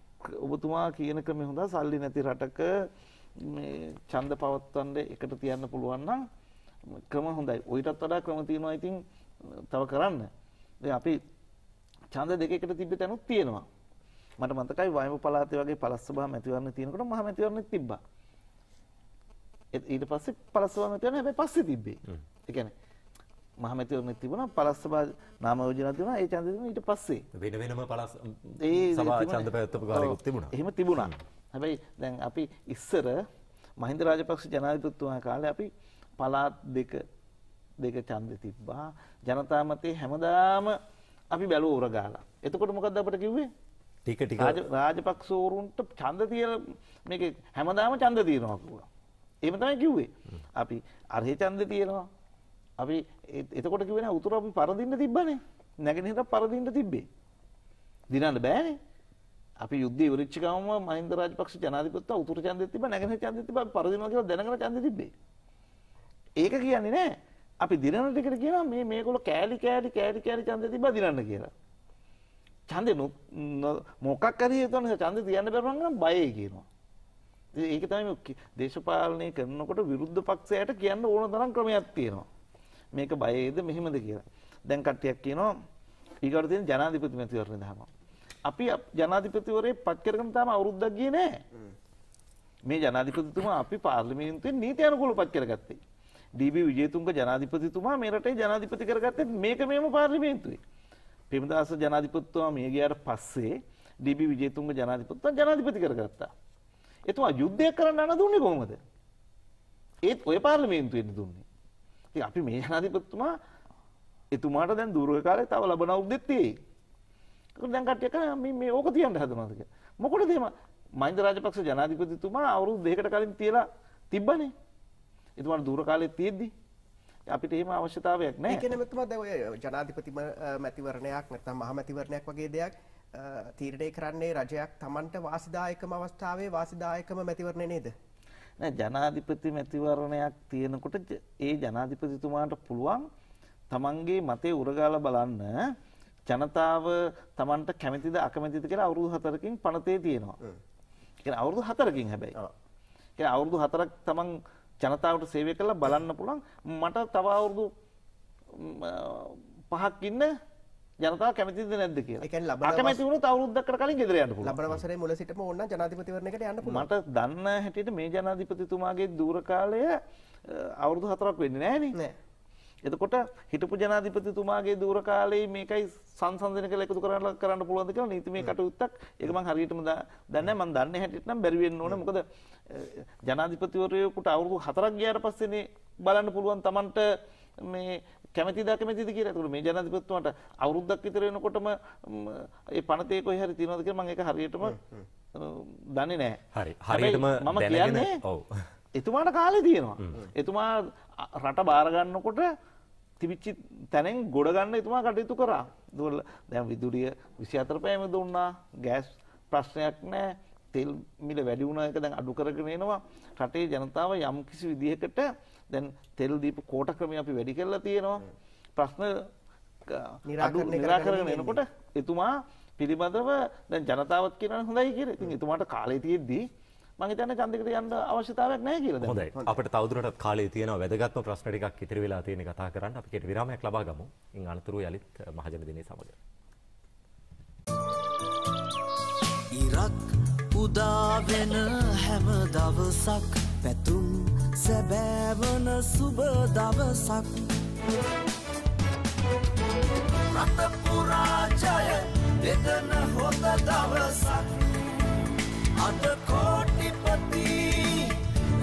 ඔබතුමා කියන ක්‍රමේ හොඳ සල්ලි නැති රටක මේ ඡන්ද පවත්වන්න එකට තියන්න පුළුවන් නම් ක්‍රම හොඳයි. ඔයිටත් වඩා ක්‍රම තියෙනවා ඉතින් තව කරන්න. දැන් අපි ඡන්ද දෙකකට තිබ්බ තැනුත් තියෙනවා. මට මතකයි වයඹ පළාතේ වගේ පළස්ස බහ මැතිවරණ තියෙනකොට මහ මැතිවරණෙත් තිබ්බා. ඊට පස්සේ පලස්සවා මෙතන හැබැයි පස්සේ තිබ්බේ. ඒ කියන්නේ මහමැතිවරණ තිබුණා පලස්සභා නාම යෝජනා තිබුණා ඒ ඡන්දෙ තිබුණා ඊට පස්සේ වෙන වෙනම පලස් සභා ඡන්ද පැවැත්වපු කාලෙකුත් තිබුණා. එහෙම තිබුණා. හැබැයි දැන් අපි ඉස්සර මහින්ද රාජපක්ෂ ජනාධිපතිතුමා කාලේ අපි පළාත් දෙක දෙක ඡන්දෙ තිබ්බා. ජනතා මතේ හැමදාම අපි බැලුව උරගාලා. එතකොට මොකද්ද අපිට කිව්වේ? ටික ටික රාජපක්ෂ වරුන්ට ඡන්ද තියලා මේක හැමදාම ඡන්ද දිනනවා කිව්වා. එහෙම තමයි කිව්වේ. අපි අරහේ ඡන්දේ තියෙනවා. අපි එතකොට කිව්වේ නෑ උතුර අපි පරදින්න තිබ්බනේ. නැගෙනහිර පරදින්න තිබ්බේ. දිනන්න බෑනේ. අපි යුද්ධය ඉවරච්ච ගමම මහින්ද රාජපක්ෂ ජනාධිපතිතුමා උතුර ඡන්දෙත් තිබ්බා නැගෙනහිර ඡන්දෙත් තිබ්බා අපි පරදිනවා කියලා දැනගෙන ඡන්දෙ තිබ්බේ. ඒක කියන්නේ නෑ. අපි දිනන ටිකට කියනවා මේ මේගොල්ලෝ කෑලි කෑලි කෑලි කෑලි ඡන්දෙ තිබ්බා දිනන්න කියලා. ඡන්දෙ මොකක් කරේ එතන ඡන්දෙ තියන්න බැරුණා නම් බයයි කියනවා. ඒක තමයි දේශපාලනය කරනකොට විරුද්ධ පක්ෂයට කියන්න ඕන තරම් ක්‍රමයක් තියෙනවා. මේක බයේද මෙහෙමද කියලා. දැන් කට්ටියක් කියනවා ඊගොඩ තියෙන ජනාධිපති මැතිවරණ දහම. අපි ජනාධිපතිවරේ පත් කරගෙන තාම අවුරුද්දක් ගියේ නෑ. මේ ජනාධිපතිතුමා අපි පාර්ලිමේන්තුවේ නීති අනුකූලව පත් කරගත්තේ. ඩීබී විජේතුංග ජනාධිපතිතුමා මේ රටේ ජනාධිපති කරගත්තේ මේක මේම පාර්ලිමේන්තුවේ. පෙමදාස ජනාධිපතිතුමා මිය ගියාට පස්සේ ඩීබී විජේතුංග ජනාධිපතිතුමා ජනාධිපති කරගත්තා. එතුමා යුද්ධය කරන්න අන දුන්නේ කොහොමද? ඒත් ඔය පාර්ලිමේන්තුවේදී දුන්නේ. ඉතින් අපි මේ ජනාධිපතිතුමා එතුමාට දැන් දූර්ව කාලේ තව ලබන අවුරුද්දෙත් තියෙයි. ඒක දැන් කට්ටිය කරා මේ මේ ඕක තියන්න හදනවාද කියලා. මොකටද එහෙම? මහින්ද රාජපක්ෂ ජනාධිපතිතුමා අවුරුදු දෙකකට කලින් තියලා තිබ්බනේ. එතුමාට දූර කාලේ තියෙද්දි අපිට එහෙම අවශ්‍යතාවයක් නැහැ. ඒ කියන්නේ මෙතුමා දැන් ඔය ජනාධිපති මැතිවරණයක් නැත්නම් මහ මැතිවරණයක් වගේ දෙයක් තීරණය කරන්නේ රජයක් Tamanට වාසිදායකම අවස්ථාවේ වාසිදායකම මැතිවරණේ නේද? නෑ ජනාධිපති මැතිවරණයක් තියෙනකොට ඒ ජනාධිපතිතුමාට පුළුවන් තමන්ගේ මතේ උරගාලා බලන්න ජනතාව තමන්ට කැමතිද අකමැතිද කියලා අවුරුදු 4කින් පනතේ තියෙනවා. කියන්නේ අවුරුදු 4කින් හැබැයි. කියන්නේ අවුරුදු 4ක් තමන් ජනතාවට සේවය කළා බලන්න පුළුවන් මට තව අවුරුදු පහක් ඉන්න ජනතාව කැමතිද නැද්ද කියලා. අකමැති වුණොත් අවුරුද්දකට කලින් ගෙදර යන්න පුළුවන්. ලබන වසරේ මුල සිටම ඕන නම් ජනාධිපතිවරණයකට යන්න පුළුවන්. මට දන්න හැටියට මේ ජනාධිපතිතුමාගේ දුර කාලය අවුරුදු 4ක් වෙන්නේ නැහැ නේ. එතකොට හිටපු ජනාධිපතිතුමාගේ දුර කාලේ මේකයි සංසන්දනය කරලා එකතු කරලා කරන්න පුළුවන්ද කියලා නීතිමය කටයුත්තක් ඒක මම හරියටම දන්නේ නැහැ. මම දන්නේ හැටියට නම් බැරි වෙන්න ඕනේ. මොකද ජනාධිපතිවරයෙකුට අවුරුදු 4ක් ගියාට පස්සේනේ බලන්න පුළුවන් Tamanට මේ කැමැතිද අකමැතිද කියලා. ඒකට මේ ජනාධිපතිතුමාට අවුරුද්දක් විතර වෙනකොටම ඒ පනතේ කොහේ හරි තියනවද කියලා මම ඒක හරියටම දන්නේ නැහැ. හරි. හරියටම දැනගෙන ඔව්. එතුමාට කාලේ තියෙනවා. එතුමා රට බාර ගන්නකොට තිබිච්ච තැනෙන් ගොඩ ගන්න එතුමා කටයුතු කරා. ඒකවල දැන් විදුලිය 24 පැයම දුන්නා. ගෑස් ප්‍රශ්නයක් නැහැ. තෙල් මිල වැඩි වුණා. ඒක දැන් අඩු කරගෙන එනවා. රටේ ජනතාව යම් කිසි විදිහකට දැන් තෙල් දීපු කෝට ක්‍රමය අපි වැඩි කරලා තියෙනවා ප්‍රශ්න නිරාකරගෙන එනකොට එතුමා පිළිබඳව දැන් ජනතාවත් කියන හොඳයි කියල ඉතින් එතුමාට කාලේ තියෙද්දී මගේතන චන්දකට යන්න අවශ්‍යතාවක් නෑ කියල හොඳයි අපට තවදුරට කාලේ තියෙන වැදගත්ම ප්‍රශ්න ටිකක් ඉතිරි වෙලා තියෙන කතා කරන්න අපිට විරාමයක් ලබා ගමු ඉන් අනතුරු යලිත් මහජන දිනේ සමග ඉරක් උදාවෙන හැම දවසක් පැතුම් සැබෑවන සුබ දවසක් රතපුරාජය දෙදන හොඳ දවසක් අද කෝටිපති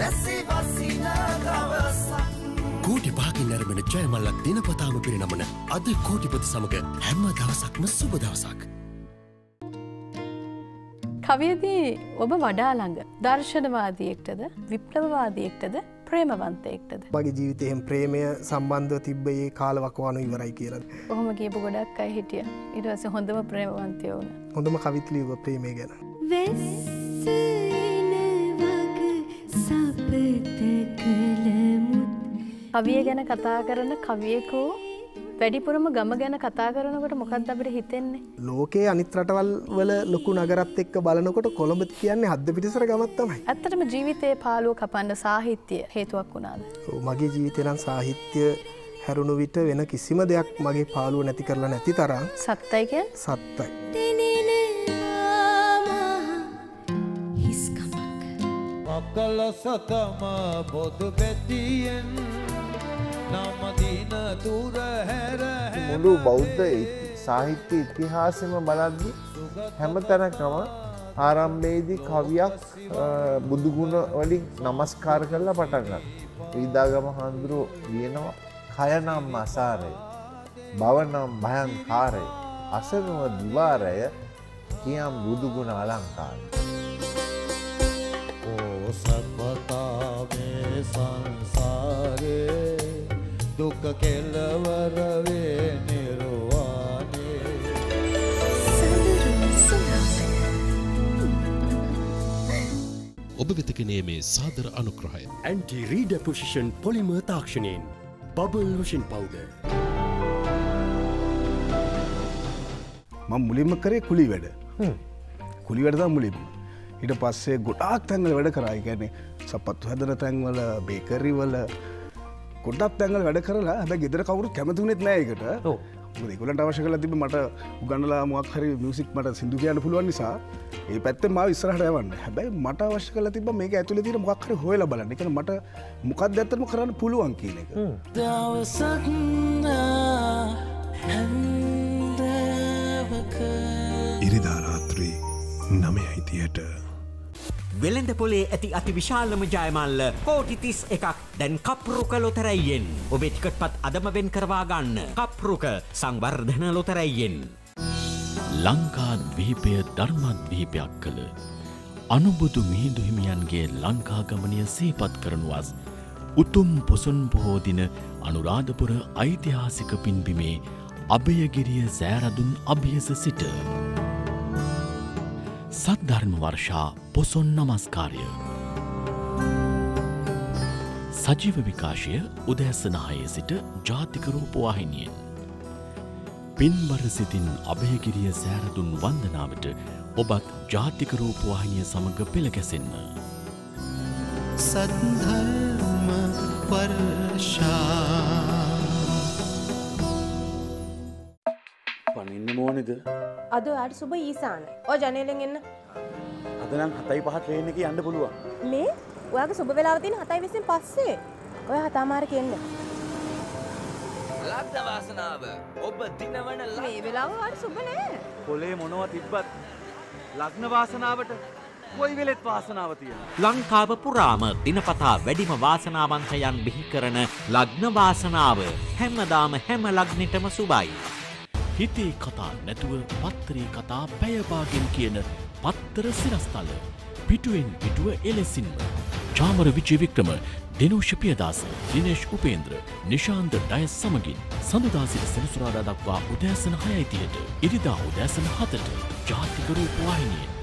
වැසි වසින දවසක් කෝටි පාකින් නැරඹෙන ජයමල්ලක් දිනපතාම පිරිනමන අද කෝටිපති සමග හැම දවසක්ම සුබ දවසක් කවියදී ඔබ වඩා ළඟ දර්ශනවාදයෙක්ටද විප්ලවවාදයෙක්ටද ප්‍රේමවන්තයෙක්ටද මගේ ජීවිතයෙන් ප්‍රේමය සම්බන්ධව තිබ්බයේ කාලවකවානු ඉවරයි කියලා ඔහොම කියපු ගොඩක් අයි හිටිය ඉටවස හොඳම ප්‍රේමවන්තය වුණ හොඳම කවිත්ලිව ප්‍රේමය ගැන කවිය ගැන කතා කරන කවියකෝ වැඩිපුරම ගම ගැන කතා කරනකට මොකක්ද අපට හිතෙන්නේ ලෝකයේ අනිත් රටවල් වල ලොකු නගරත් එක්ක බලනකොට කොළඹ කියන්නේ හද පිටිසර ගමත් තමයි ඇත්තටම ජීවිතයේ පාලුව කපන්න සාහිත්‍යය හේතුවක් වුණාද මගේ ජීවිතයනම් සාහිත්‍ය හැරුණු විට වෙන කිසිම දෙයක් මගේ පාලුව නැති කරලා නැති තරම් සත්තයිකය සත්තයි මකල සතමා බොදු පැතියෙන් මුළු බෞද්ධ සාහිත්‍ය ඉතිහාසම බලද්දි හැම තැනකම ආරම්භයේදී කවියක් බුදුගුණ වලින් নমස්කාර කරලා පටන් ගන්නවා. විදාගම හඳුරෝ කියනවා කය නම් අසාරය, භව නම් භයංකාරය, අසනව දිවාරය කියම් බුදුගුණ අලංකාරය. ඕ සත්වතා මේ සංසාරේ දුක කෙලවර වේ නිර්වාණේ ඔබ වෙත ගෙනේ සාදර අනුග්‍රහය ඇන්ටි රීඩපොසිෂන් පොලිමර් තාක්ෂණයෙන් බබල් රොෂන් පවුඩර් මම මුලින්ම කරේ කුලි වැඩ කුලි වැඩ තමයි මුලින්ම ඊට පස්සේ ගොඩාක් තැන්වල වැඩ කරා. ඒ කියන්නේ සපත්තු හැදෙන තැන්වල, බේකරිවල, කොඩක් තැන්ගල් වැඩ කරලා හැ ගෙදර කවරු කැමතුනෙත් නෑකට දෙගලට අවශ කල තිබ මට උගන්නලා මොක්හරි මියසික් මට සිදු කියන්න පුළුවන් නිසා ඒ පැත්ත ම විස්සරහට යවන්න හැබැයි මට අවශ කල තිබ මේක ඇතුල තින මොක්හර හොල බලන්න එක මට මොකක් ඇත්තම කරන්න පුළුවන් කියන එක දවසක්. වෙළඳ පොලේ ඇති අතිවිශාලම ජයමල්ල කෝටිතිස් එකක් දැන් කප්රුක ලොතරැයියෙන්. ඔබේ ටිකට්පත් අදමවෙන් කරවා ගන්න කප්රුක සංවර්ධන ලොතරැයියෙන්. ලංකාද්වීපය ධර්මත්වීපයක් කළ අනුබුදු මිහිදුහිමියන්ගේ ලංකාගමනය සේපත් කරනුවස් උතුම් පොසුන් පොහෝදින අනුරාධපුර ඓතිහාසික පින්බිමේ අභයගිරිය සෑරදුන් අභියස සිට. සද්ධර්ම වර්ෂා පොසොන් නමස්කාරය. සජීව විකාශය උදැස්සනහයේ සිට ජාතිකරූපවාහිනියෙන්. පින්බර සිතින් අභයකිරිය සෑරදුන් වන්දනාවට ඔබත් ජාතිකරූපවාහිනිය සමඟ පෙළගැසෙන්න. සද්ධර්ම වර්ෂා පනින්න මෝනෙද අද අට සුබ ඊසාන ඕ ජනලෙන් එන්න අදනම් හතයි පහ ට්‍රේන එක යන්න පුළුවන් මේ ඔයාගේ සුබ වෙලාවතින් හතයි විසින් පස්සේ ඔය හතාමාර කියන්න ලක්ද වාසනාව ඔබ දිනවන මේ වෙලාව අට සුබ නෑ පොලේ මොනවා තිබ්බත් ලග්න වාසනාවට කොයි වෙලෙත් වාසනාව තියෙන. ලංකාව පුරාම දිනපතා වැඩිම වාසනාවන්තයන් බිහි කරන ලග්න වාසනාව හැමදාම හැම ලග්නෙටම සුබයි. හිතේ කතා නැතුව පත්තරී කතා පැයපාගෙන් කියන පත්තර සිරස්තල පිටුවෙන් පිටුව එලෙසින්ම. චාමර විජයවික්‍රම දෙනෝෂපියදාස දිනේශ් උපේන්ද්‍ර නිශාන්ද ඩය සමගින් සඳදාසිට සෙනසුරාදා දක්වා උදෑසන හයයිතියට ඉරිදා උදෑසන හතට ජාතිකරූපවාහිනියෙන්.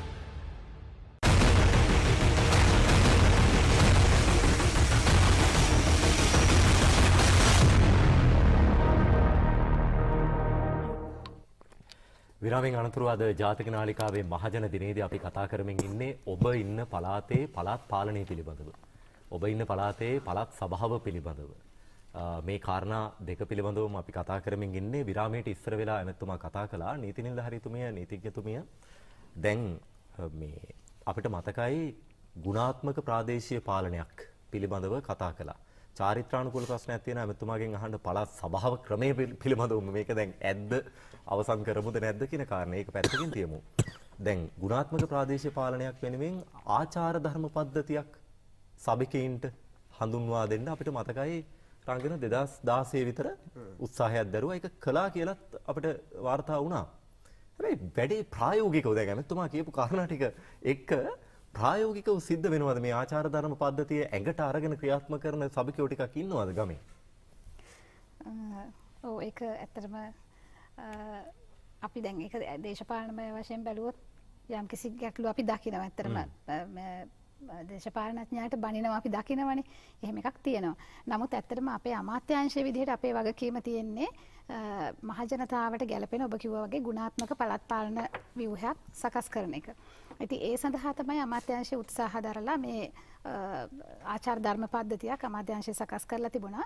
විරාමෙන් අනතුරු අද ජාතික නාලිකාවේ මහජන දිනේදී අපි කතා කරමින් ඉන්නේ ඔබ ඉන්න පළාතේ පළාත් පාලනය පිළිබඳව. ඔබ ඉන්න පළාතේ පළාත් සභාව පිළිබඳව. මේ කාරණා දෙක පිළිබඳවම අපි කතා කරමින් ඉන්නේ විරාමයට ඉස්සර වෙලා ඇමතුමා කතා කළා නීති නිලධාරීතුමිය නීතිඥතුමිය දැන් මේ අපිට මතකයි ගුණාත්මක ප්‍රාදේශීය පාලනයක් පිළිබඳව කතා කළා. චාරිත්‍රානුකූල ප්‍රශ්නයක් තියෙනවා ඇමතුමාගෙන් අහන්න පළාත් සභාව ක්‍රමය පිළිබඳව මේක දැන් ඇද්ද අවසන් කරමුද නැද්ද කියන කාරණේ ඒක පැත්තකින් තියමු. දැන් ගුණාත්මක ප්‍රාදේශීය පාලනයක් වෙනුවෙන් ආචාර ධර්ම පද්ධතියක් සබිකයින්ට හඳුන්වා දෙන්න අපිට මතකයි රංගන 2016 විතර උත්සාහයක් දැරුවා ඒක කළා කියලත් අපිට වාර්තා වුණා. හැබැයි වැඩේ ප්‍රායෝගිකව දැන් අමතුමා කියපු කාරණා ටික එක්ක ප්‍රායෝගිකව සිද්ධ වෙනවද මේ ආචාර ධර්ම පද්ධතිය ඇඟට අරගෙන ක්‍රියාත්මක කරන සබිකයෝ ටිකක් ඉන්නවද ගමේ? ඔව් ඒක ඇත්තටම අපි දැන් එක දේශපාලනමය වශයෙන් බැලුවොත් යම් කිසි ගැටලු අපි දකිනව ඇත්තරම දේශපාලනඥාට බනිනවා අපි දකිනවනේ එහෙම එකක් තියෙනවා. නමුත් ඇත්තටම අපේ අමාත්‍යංශය විදිහට අපේ වගකීම තියෙන්නේ මහජනතාවට ගැලපෙන ඔබ කිව්වා වගේ ගුණාත්මක පළාත් පාලන ව්‍යුහයක් සකස් කරන එක. ඉතින් ඒ සඳහා තමයි අමාත්‍යංශය උත්සාහ දරලා මේ ආචාර ධර්ම පද්ධතියක් අමාත්‍යංශය සකස් කරලා තිබුණා.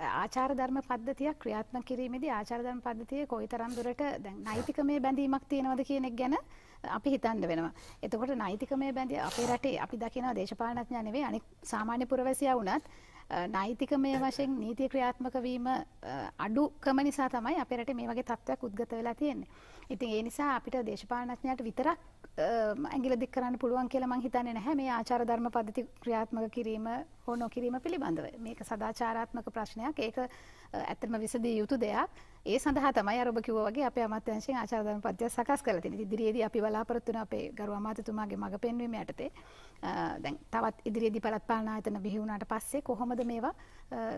ආචාර ධර්ම පද්ධතිය ක්‍රියාත්මක කිරීමේදී ආචාර ධර්ම පද්ධතිය කොයිතරම් දුරට දැන් නෛතිකමය බැඳීමක් තියෙනවද කියන එක ගැන අපි හිතන්න වෙනවා. එතකොට නෛතිකමය බැඳිය අපේ රටේ අපි දකිනවා දේශපාලනඥයා නෙවෙයි අනික සාමාන්‍ය පුරවැසියා වුණත් නෛතිකමය වශයෙන් නීතිය ක්‍රියාත්මක වීම අඩුකම නිසා තමයි අපේ රටේ මේ වගේ තත්ත්වයක් උද්ගත වෙලා තියෙන්නේ. ඉතින් ඒ නිසා අපිට දේශපාලනඥයාට විතරක් ඇගිල දික් කරන්න පුළුවන් කියලා මං හිතන්නේ නැහැ මේ ආචාර ධර්ම පද්ධති ක්‍රියාත්මක කිරීම හෝ නොකිරීම පිළිබඳව. මේක සදාචාරාත්මක ප්‍රශ්නයක්. ඒක ඇත්තම විසඳිය යුතු දෙයක්. ඒ සඳහා තමයි අර ඔබ කිව්වා වගේ අපේ අමාත්‍යාංශයෙන් ආචාර ධර්ම පද්ධතිය සකස් කරලා තියෙනවා. ඉදිරියේදී අපි බලාපොරොත්තු වෙන අපේ ගරු අමාත්‍යතුමාගේ මඟ පෙන්වීම යටතේ දැන් තවත් ඉදිරියේදී පළාත් පාලන ආයතන බිහි වුණාට පස්සේ කොහොමද මේවා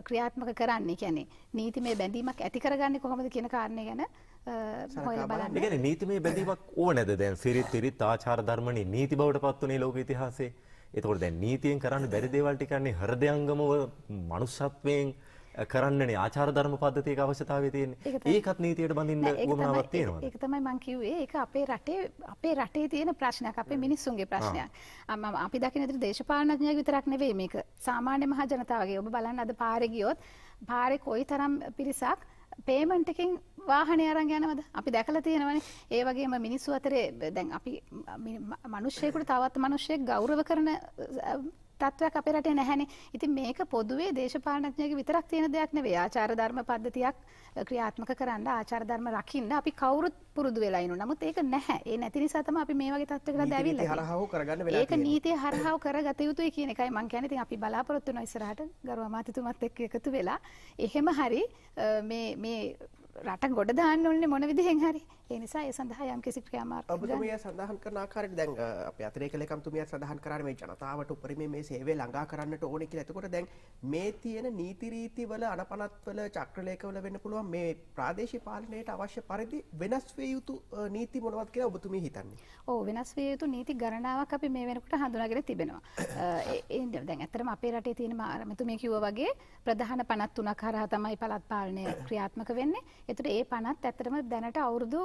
ක්‍රියාත්මක කරන්නේ? කියන්නේ නීතිමය බැඳීමක් ඇති කරගන්නේ කොහොමද කියන කාරණේ ගැන ගැන නීතිමේ බැඳීමක් ඕනද දැන් සිරිත් තිරිත් ආචාර ධර්මණය නීති බවට පත්වනේ ලෝක ඉතිහාසේ එතකොට දැන් නීතියෙන් කරන්න බැරි දේවල් ටිකන්නේ හෘදයංගමව මනුෂ්‍යත්වයෙන් කරන්නනේ ආචාර ධර්ම පද්ධතියක අවශ්‍යතාවය තියෙන්නේ. ඒකත් නීතියට බඳින්න උවමනාවක් තියෙනවා. ඒක තමයි මම කිව්වේ. ඒක අපේ රටේ අපේ රටේ තියෙන ප්‍රශ්නයක්, අපේ මිනිස්සුන්ගේ ප්‍රශ්නයක්. මම අපි දකින විදිහට දේශපාලනඥයෙක් විතරක් නෙවෙයි මේක. සාමාන්‍ය මහ ජනතාවගේ ඔබ බලන්න අද පාරේ ගියොත් පාරේ කොයි තරම් පිරිසක් පේමන්ට් එකෙන් වාහනේ අරන් යනවද අපි දැකලා තියෙනවනේ ඒ වගේම මිනිස්සු අතරේ දැන් අපි මිනිස්සෙකුට තවත් මිනිස්සෙක් ගෞරව කරන තත්ත්වයක් අපේ රටේ නැහැනේ. ඉතින් මේක පොදුවේ දේශපාලනඥයෙක් විතරක් තියෙන දෙයක් නෙවෙයි. ආචාර ධර්ම පද්ධතියක් ක්‍රියාත්මක කරන්න ආචාර ධර්ම රකින්න අපි කවුරුත් පුරුදු වෙලා ඉනු. නමුත් ඒක නැහැ. ඒ නැති නිසා තමයි අපි මේ වගේ තත්ත්වයකට ඇවිල්ලා තියෙන්නේ. ඒක නීතිය හරහා කරගත යුතුයි කියන එකයි මම කියන්නේ. ඉතින් අපි බලාපොරොත්තු වෙනවා ඉස්සරහට ගරු අමාත්‍යතුමත් එක්ක එකතු වෙලා එහෙම හරි මේ මේ රට ගොඩ දාන්න ඕනේ මොන විදිහෙන් හරි. එනිසා ඒ සඳහා යම් කිසි ක්‍රියාමාර්ග ඔබතුමිය සඳහන් කරන ආකාරයට දැන් අපි අතිරේක ලේකම්තුමියත් සඳහන් කරානේ මේ ජනතාවට උපරිමයෙන් මේ සේවය ළඟා කරන්නට ඕනේ කියලා. එතකොට දැන් මේ තියෙන නීති රීති වල අනපනත් වල චක්‍රලේඛ වල වෙන්න පුළුවන් මේ ප්‍රාදේශීය පාලනයට අවශ්‍ය පරිදි වෙනස් විය යුතු නීති මොනවද කියලා ඔබතුමිය හිතන්නේ? ඔව් වෙනස් විය යුතු නීති ගණනාවක් අපි මේ වෙනකොට හඳුනාගෙන තිබෙනවා. (coughs) ඒ දැන් ඇත්තටම අපේ රටේ තියෙන මෙතුමිය කිව්වා වගේ ප්‍රධාන 53ක් හරහා තමයි පළාත් පාලනය ක්‍රියාත්මක වෙන්නේ. ඒතර ඒ 50ත් ඇත්තටම දැනට අවුරුදු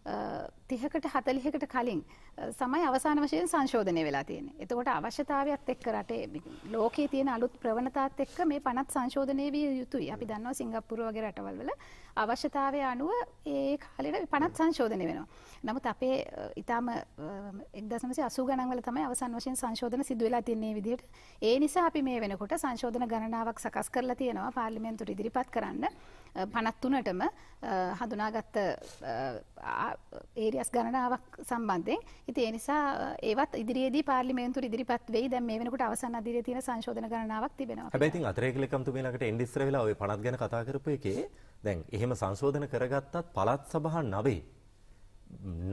තිහකට හතලිහකට කලින් සමයි අවසාන වශයෙන් සංශෝධනය වෙලා තියෙන. එතකොට අවශ්‍යතාවයක් එක්ක රටේ ලෝකයේ තියෙන අලුත් ප්‍රවණතාත් එක්ක මේ පනත් සංශෝධනය විය යුතුයි. අපි දන්නවා සිංගප්පූරු වගේ රටවල් වල අවශ්‍යතාවය අනුව ඒ කාලෙට පනත් සංශෝධනය වෙනවා. නමුත් අපේ ඊටම 1980 ගණන් වල තමයි අවසාන වශයෙන් සංශෝධන සිදු වෙලා තින්නේ විදිහට. ඒ නිසා අපි මේ වෙනකොට සංශෝධන ගණනාවක් සකස් කරලා තියෙනවා පාර්ලිමේන්තුවට ඉදිරිපත් කරන්න. පනත් තුනටම හඳුනාගත්ත ඒරියස් ගණනාවක් සම්බන්ධයෙන් ඉති ඒනිසා ඒවත් ඉදිරියේදී පාර්ලිමේන්තු ඉදිරිපත් වේ දැම් මේ වෙනකට අවසන් අදිරිය තියෙන සංශෝධන ගණනාවක් තිබෙනවා හැබැයිති අතරේකලකම්තුමේලකට එන්ඩිස්ත්‍ර වෙලා ඔය පනත් ගැන කතා කරපු එකේ දැන් එහෙම සංශෝධන කරගත්තත් පළත් සභහ නවේ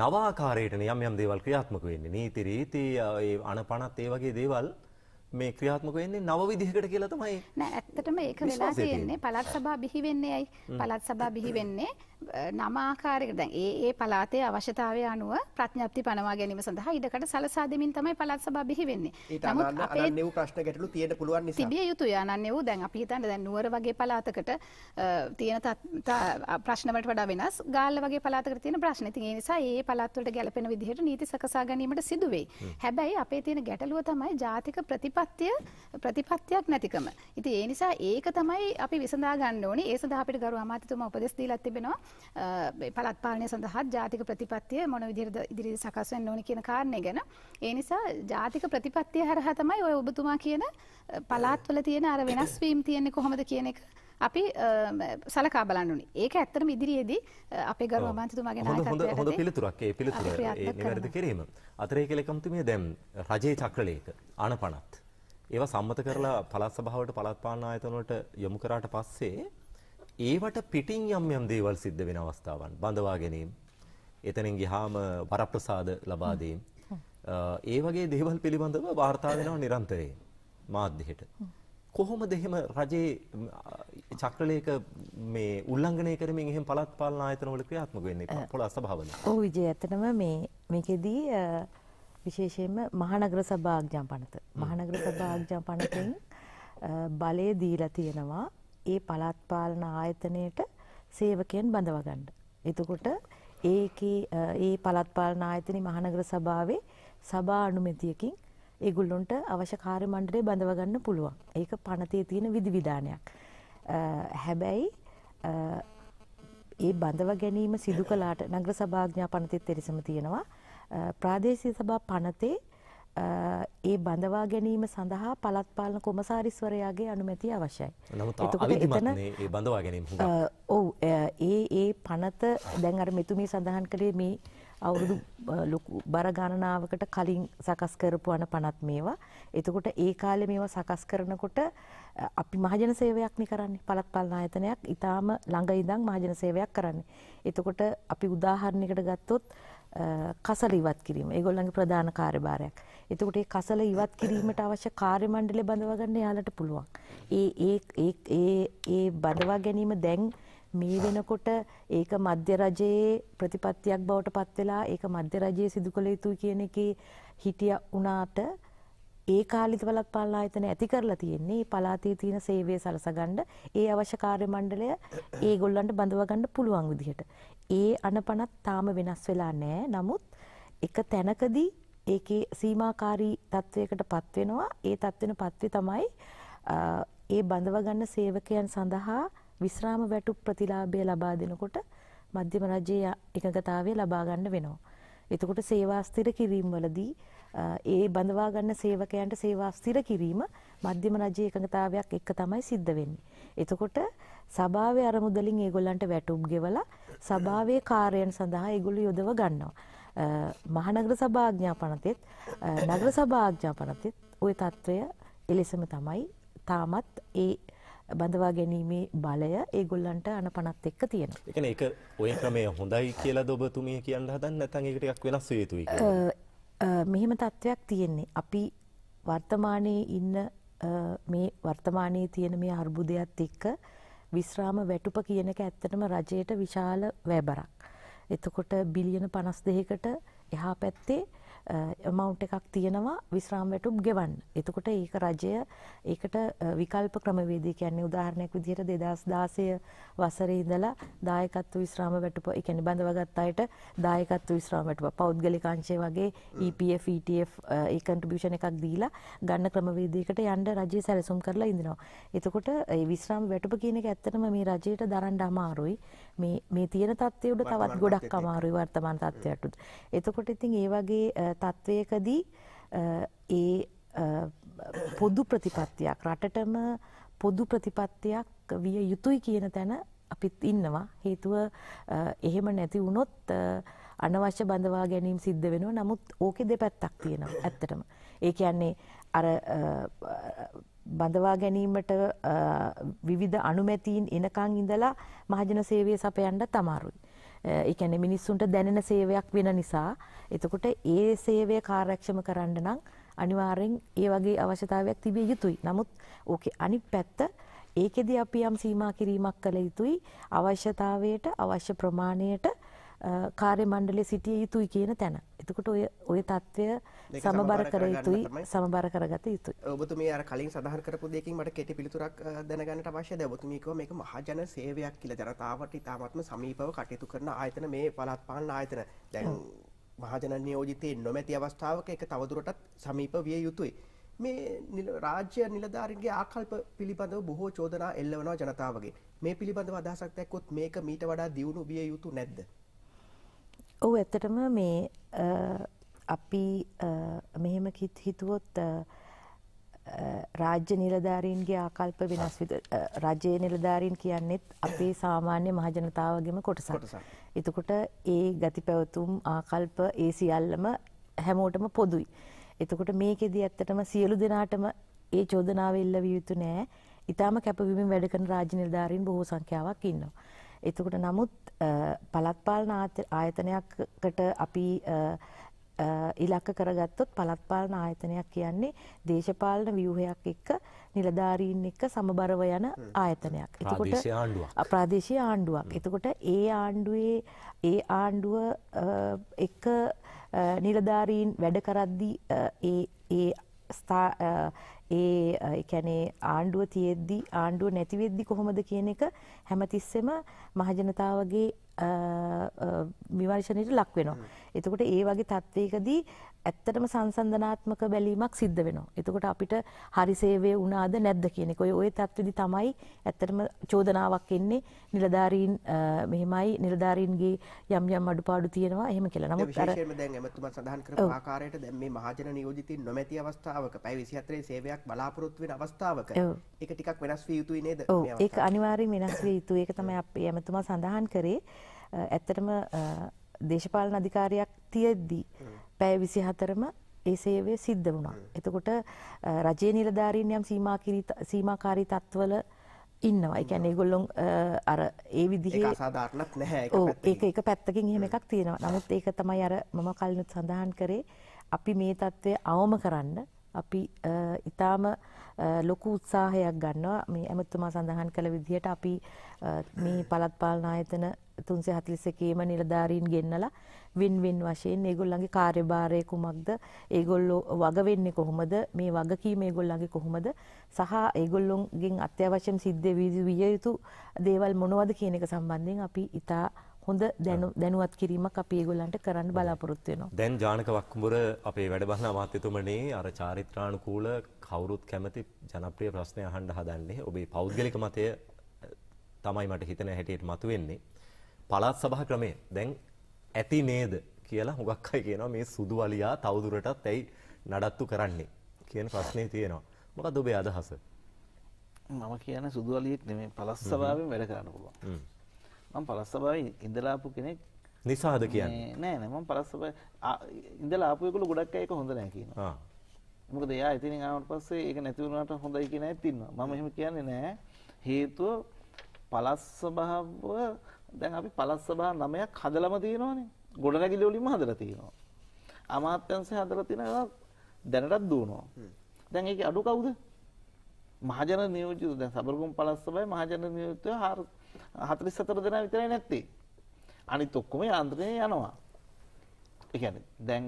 නවාකාරයට යම් යම් දේවල් ක්‍රියාත්මක වෙන්නේ නීති රීති අන පනත් ඒ වගේ දේවල් මේ ක්‍රියාත්මක වෙන්නේ නව විදිහකට කියලා තමයි නෑ ඇත්තටම ඒක වෙලා තියෙන්නේ පළත් සභා බිහි වෙන්නේ ඇයි පළත් සභා බිහි වෙන්නේ නමාකාරයකට දැන් ඒ ඒ පළාතේ අවශ්‍යතාවය අනුව ප්‍රඥප්ති පනවා ගැනීම සඳහා ඉඩකට සලසා දෙමින් තමයි පළාත් සභා බිහි වෙන්නේ. නමුත් අපේ අනන්‍ය වූ ප්‍රශ්න ගැටලු තියෙන්න පුළුවන් නිසා. තිබිය යුතුයි අනන්‍ය වූ දැන් අපි හිතන්නේ දැන් නුවර වගේ පළාතකට තියෙන ප්‍රශ්න වලට වඩා වෙනස් ගාල්ල වගේ පළාතකට තියෙන ප්‍රශ්න. ඉතින් ඒ නිසා ඒ පළාත් වලට ගැලපෙන විදිහට නීති සකසා ගැනීමට සිදු වෙයි. හැබැයි අපේ තියෙන ගැටලුව තමයි ජාතික ප්‍රතිපත්තිය ප්‍රතිපත්තියක් නැතිකම. ඉතින් ඒ නිසා ඒක තමයි අපි විසඳා ගන්න ඕනේ. ඒ සඳහා අපිට ගරු අමාත්‍යතුමා උපදෙස් දීලා තිබෙනවා. පලත්පාලනය සඳහත් ජාතික ප්‍රතිපත්තිය මොන විදිරද ඉදිරි සකස්වෙන් නොන කියන කාරණය ගැන ඒ නිසා ජාතික ප්‍රතිපත්තිය හරහ තමයි ඔය ඔබතුමා කියන පලාත්වල තියෙන අර වෙනස්වීම් තියෙන්නේ කොහොමද කියන එක අපි සලකා බලන්නුනි ඒක ඇත්තටම ඉදිරියේදී අපේ ගරු අමාත්‍යතුමාගේ නායකත්වයට හොඳ පිළිතුරක් ඒ පිළිතුර නිවැරදි කිරීම අතරේ කියලා එකමුතුමිය දැන් රජයේ චක්‍රලේක ආනපනත් ඒවා සම්මත කරලා පළාත් සභාවට පළාත් පාලන ආයතන වලට යොමු කරාට පස්සේ ඒවට පිටින් යම් යම් දේවල් සිද්ධ වෙන අවස්ථාවන් බඳවා ගැනීම එතනින් ගිහාම වරප්‍රසාද ලබා දීම ඒ වගේ දේවල් පිළිබඳව වාර්තා වෙනවා නිරන්තරයෙන් මාධ්‍යයට කොහොමද එහෙම රජයේ චක්‍රලේක මේ උල්ලංඝනය කරමින් එහෙම පළාත් පාලන ආයතනවල ක්‍රියාත්මක වෙන්නේ පොළොස් සභාවල ඔව් විජය ඇත්තටම මේ මේකෙදී විශේෂයෙන්ම මහනගර සභා ආඥා පනත මහනගර සභා ආඥා පනතෙන් බලය දීලා තියෙනවා ඒ පළාත් පාලන ආයතනයට සේවකයන් බඳවා ගන්න. එතකොට ඒකේ ඒ පළාත් පාලන ආයතනයේ මහනගර සභාවේ සභා අනුමැතියකින් ඒගොල්ලොන්ට අවශ්‍ය කාර්ය මණ්ඩලය බඳවා ගන්න පුළුවන්. ඒක පනතේ තියෙන විධිවිධානයක්. හැබැයි ඒ බඳව ගැනීම සිදු කළාට නගර සභාඥා පනතෙත් එරෙසම තියෙනවා. ප්‍රාදේශීය සභා පනතේ ඒ බඳවා ගැනීම සඳහා පළත් පාලන කොමසාරිස්වරයාගේ අනුමැතිය අවශ්‍යයි. බඳවා ගැනීම ඔව් ඒ ඒ පනත දැන් අර මෙතුමී සඳහන් කළේ මේ අවුරුදු ලොකු බරගණනාවකට කලින් සකස් කරපු අන පනත් මේවා. එතකොට ඒ කාලෙ මේවා සකස් කරනකොට අපි මහජන සේවයක් නි කරන්නේ පළත් පාලන ආයතනයක් ඊටාම ළඟ ඉඳන් මහජන සේවයක් කරන්නේ. එතකොට අපි උදාහරණයකට ගත්තොත් කසල ඉවත් කිරීම. ඒගොල්ලන්ගේ ප්‍රධාන කාර්යභාරයක්. එතකොට ඒ කසල ඉවත් කිරීමට අවශ්‍ය කාර්ය මණ්ඩලය බඳවා ගන්න යාලට පුළුවන්. ඒ ඒ ඒ ඒ ඒ බඳවා ගැනීම දැන් මේ වෙනකොට ඒක මධ්‍ය රජයේ ප්‍රතිපත්තියක් බවට පත් වෙලා ඒක මධ්‍ය රජයේ සිදු කළ යුතුයි කියන එකේ හිටිය වුණාට ඒ කාලිත බලක් පාලන ආයතන ඇති කරලා තියෙන්නේ පලාතේ තියෙන සේවය සලසගන්න ඒ අවශ්‍ය කාර්ය මණ්ඩලය ඒගොල්ලන්ට බඳවා ගන්න පුළුවන් විදිහට. ඒ අනපනත් තාම වෙනස් වෙලා නැහැ. නමුත් එක තැනකදී ඒකේ සීමාකාරී තත්ත්වයකට පත්වෙනවා ඒ තත්ත්වෙන පත්වේ තමයි ඒ බඳවගන්න සේවකයන් සඳහා විශ්‍රාම වැටු ප්‍රතිලාභය ලබා දෙනකොට මධ්‍යම රජයේ එකඟතාවය ලබා ගන්න වෙනවා. එතකොට සේවා ස්ථිර කිරීම වලදී ඒ බඳවා ගන්න සේවකයන්ට සේවා ස්ථිර කිරීම මධ්‍යම රජයේ එකඟතාවයක් එක්ක තමයි සිද්ධ වෙන්නේ. එතකොට සභාවේ අරමුදලින් ඒගොල්ලන්ට වැටුම් ගෙවලා සභාවේ කාර්යයන් සඳහා ඒගොල්ලෝ යොදව ගන්නවා. මහනගර සභාඥා පනතෙත් නගර සභාඥා පනතෙත් ඔය තත්ත්වය එලෙසම තමයි තාමත් ඒ බඳවා ගැනීමේ බලය ඒගොල්ලන්ට අන පනත් එක්ක තියෙන එක එක ඔය ක්‍රමය හොඳයි කියලා ඔබතුමිය කියන්න හදන්න නැතන් එකටක් වෙනස් යුතුයි මෙහෙම තත්ත්වයක් තියෙන්නේ අපි වර්තමානයේ ඉන්න මේ වර්තමානයේ තියෙන මේ අර්බුදයක්ත් එක්ක විශ්‍රාම වැටුප කියනක ඇත්තටම රජයට විශාල වැබරක්. එතකොට බිලියන පනස් දෙහකට එහා පැත්තේ මවුන්් එකක් තියෙනවා විශ්‍රාම් වැටුප් ගෙවන්න. එතකොට ඒක රජය ඒකට විකල්ප ක්‍රමවේදී කියන්නේ උදාහරණයක් විදිහට දෙදස් දාසය වසරඉදලා දායකත්තු විශ්‍රාම වැටුප එකැනි බඳවගත් අයට දායකත්තු විශ්‍රාමටව පෞද්ගලිකාංශය වගේ EPFETF e ඒකන්ට්‍රබිෂණ එකක් දීලා ගන්න ක්‍රමවේදීකට යන්ඩ රජය සැලසුම් කරලා ඉඳනවා. එතකොට විශ්‍රාම් වැටුප කියනක ඇත්තටම මේ රජයට දරන්ඩ අමාරුයි මේ තියෙන තත්වය උඩ තවත් ගොඩක් අමාරුයි වර්තමාන තත්වයටුත්. එතකොට ඉතින් ඒවගේ තත්ත්වයකදී ඒ පොදු ප්‍රතිපත්තියක් රටටම පොදු ප්‍රතිපත්තියක් විය යුතුයි කියන තැන අපිත් ඉන්නවා හේතුව එහෙම නැති වුණොත් අනවශ්‍ය බඳවා ගැනීම් සිද්ධ වෙනවා නමුත් ඕකෙ දෙපැත්තක් තියෙනවා ඇත්තටම ඒ කියන්නේ අර බඳවා ගැනීමට විවිධ අනුමැතීන් එනකං ඉඳලා මහජන සේවය සපයන්ඩ තමාරුයි එකන මිනිස්සුන්ට දැනෙන සේවයක් වෙන නිසා එතකොට ඒ සේවය කාරක්ෂම කරන්න නම් අනිවාරෙන් ඒ වගේ අවශ්‍යතාවයක් තිබිය යුතුයි නමුත් ඕකේ අනි පැත්ත ඒකෙදි අපි යම් සීමා කිරීමක් කළ යුතුයි අවශ්‍යතාවයට අවශ්‍ය ප්‍රමාණයට කාර්ය මණ්ඩලය සිටිය යුතුයි කියන තැන. එතකොට ඔය ඔය තත්ත්වය සමබර කර යුතුයි සමබර කරගත යුතුයි. ඔබතුමිය අර කලින් සඳහන් කරපු දෙයකින් මට කෙටි පිළිතුරක් දැනගන්නට අවශ්‍යද? ඔබතුමිය කිව්වා මේක මහජන සේවයක් කියලා ජනතාවට ඉතාමත්ම සමීපව කටයුතු කරන ආයතන මේ පළාත් පාලන ආයතන. දැන් මහජන නියෝජිතයේ නොමැති අවස්ථාවක එක තවදුරටත් සමීප විය යුතුයි. මේ රාජ්‍ය නිලධාරන්ගේ ආකල්ප පිළිබඳව බොහෝ චෝදනා එල්ලවනවා ජනතාවගේ මේ පිළිබඳව අදහසක් දැක්කොත් මේක මීට වඩා දියුණු විය යුතු නැද්ද ඔහු ඇතටම මේ අපි මෙහෙම හිතුවොත් රාජ්‍ය නිලධාරීන්ගේ ආකල්ප වෙනස් විද රජයේ නිලධාරීන් කියන්නෙත් අපේ සාමාන්‍ය මහජනතාවගේම කොටසක්. එතකොට ඒ ගති පැවතුම් ආකල්ප ඒ සියල්ලම හැමෝටම පොදුයි. එතකොට මේකෙදී ඇත්තටම සියලු දෙනාටම ඒ චෝදනාව එල්ල විය යුතු නෑ. ඊටාම කැපවීමෙන් වැඩ කරන රාජ්‍ය නිලධාරීන් බොහෝ සංඛ්‍යාවක් ඉන්නවා. එතකොට නමුත් පළත්පාලන ආයතනයක්කට අපි ඉලක්ක කරගත්තොත් පළත්පාලන ආයතනයක් කියන්නේ දේශපාලන ව්‍යුහයක් එක්ක නිලධාරීන් එක්ක සමබරව යන ආයතනයක්. එතකොට ප්‍රාදේශීය ආණ්ඩුවක්. එතකොට ඒ ආණ්ඩුවේ ඒ ආණ්ඩුව එක්ක නිලධාරීන් වැඩ කරද්දී ඒ ඒ ඒ එකැනේ ආණ්ඩුව තියෙද්දි ආණ්ඩුව නැතිවෙද්දි කොහොමද කියන එක හැමතිස්සෙම මහජනතාවගේ විවර්ශණයට ලක් වෙනවා. එතකොට ඒ වගේ තත්ත්වයකදී ඇත්තටම සංසන්ධනාත්මක බැලීමක් සිද්ධ වෙනවා. එතකොට අපිට හරි සේවය වුණාද නැද්ද කියන එක ඔය ඔය தත්ත්වෙදි තමයි ඇත්තටම චෝදනාවක් එන්නේ නිලධාරීන් මෙහෙමයි නිලධාරීන්ගේ යම් යම් අඩුපාඩු තියෙනවා එහෙම කියලා. නමුත් අර විශේෂයෙන්ම දැන් එමෙතුමා සඳහන් කරපු ආකාරයට දැන් මේ මහජන නියෝජිතින් නොමැති අවස්ථාවක පැය 24 සේවයක් බලාපොරොත්තු වෙන අවස්ථාවක ඒක ටිකක් වෙනස් විය යුතුයි නේද? ඔව් ඒක අනිවාර්යයෙන් වෙනස් විය යුතුයි. ඒක තමයි අපි එමෙතුමා සඳහන් කරේ. ඇත්තටම දේශපාලන අධිකාරියක් තියෙද්දී පැය විසි හතරම ඒ සේවය සිද්ධ වුණා. එතකොට රජය නිලධාරීන් යම් සීමකාරී තත්වල ඉන්නවා එකැන ඒගොල්ලොන් අර ඒ විදිහේ සාධාරණක් නැහැ ඒක එක පැත්තකින් එහෙම එකක් තියෙනවා නමුත් ඒක තමයි අර මම කලිනුත් සඳහන් කරේ අපි මේ තත්ත්වය අවම කරන්න අපි ඉතාම ලොකු උත්සාහයක් ගන්නවා මේ ඇමතුමා සඳහන් කළ විදිහට අපි මේ පළත් පාලන ආයතන තුන්සේ හතිලිසකේම නිලධාරීන් ගෙන්නලා වින් වින් වශයෙන් ඒගොල්ලන්ගේ කාර්යභාරය කුමක්ද ඒගොල්ලෝ වග වෙන්නේ කොහොමද මේ වගකීම ඒගොල්ලන්ගේ කොහොමද සහ ඒගොල්ලොන්ගෙන් අත්‍යවශ්‍යම සිද්ධ විය යුතු දේවල් මොනවද කියන එක සම්බන්ධයෙන් අපි ඉතා හොඳ දැනුවත් කිරීමක් අපි ඒගොල්ලන්ට කරන්න බලාපොරොත්තු වෙනවා. දැන් ජානක වක්කුඹර අපේ වැඩබලන අමාත්‍යතුමනේ අර චාරිත්‍රානුකූල කවුරුත් කැමති ජනප්‍රිය ප්‍රශ්න අහන්න හදන්නේ. ඔබේ පෞද්ගලික මතය තමයි මට හිතෙන හැටියට මතුවෙන්නේ. පළාත් සභා ක්‍රමය දැන් ඇති නේද කියලා හුඟක් අය කියනවා මේ සුදු වලියා තවදුරටත් ඇයි නඩත්තු කරන්නේ කියන ප්‍රශ්නේ තියෙනවා. මොකද ඔබේ අදහස? මම කියන සුදු වලියෙක් නෙමෙයි පළස් සභාවෙන් වැඩ කරන්න පුළුවන්. මම පළස් සභාවේ ඉඳලාපු කෙනෙක් නිසාද කියන්නේ? නෑ නෑ මම පළස් සභාවේ ඉඳලා ආපු එකළු ගොඩක් අය ඒක හොඳ නෑ කියනවා. මොකද එයා ඉතින් ආවට පස්සේ ඒක නැති වුණාට හොඳයි කියන අයත් ඉන්නවා. මම එහෙම කියන්නේ නෑ. හේතුව පළස් සභාව දැන් අපි පළාත් සභා 9ක් හදලම තියෙනවානේ. ගොඩනැගිලි වලින්ම හදලා තියෙනවා. අමාත්‍යංශය හදලා තියෙනවා දැනටත් දුවනවා. දැන් ඒකේ අඩු කවුද? මහජන නියෝජිත දැන් සබරගම් පළාත් සභාවේ මහජන නියෝජිතය 44 දෙනා විතරයි නැත්තේ. අනිත් ඔක්කොම යන්ත්‍රණය යනවා. ඒ කියන්නේ දැන්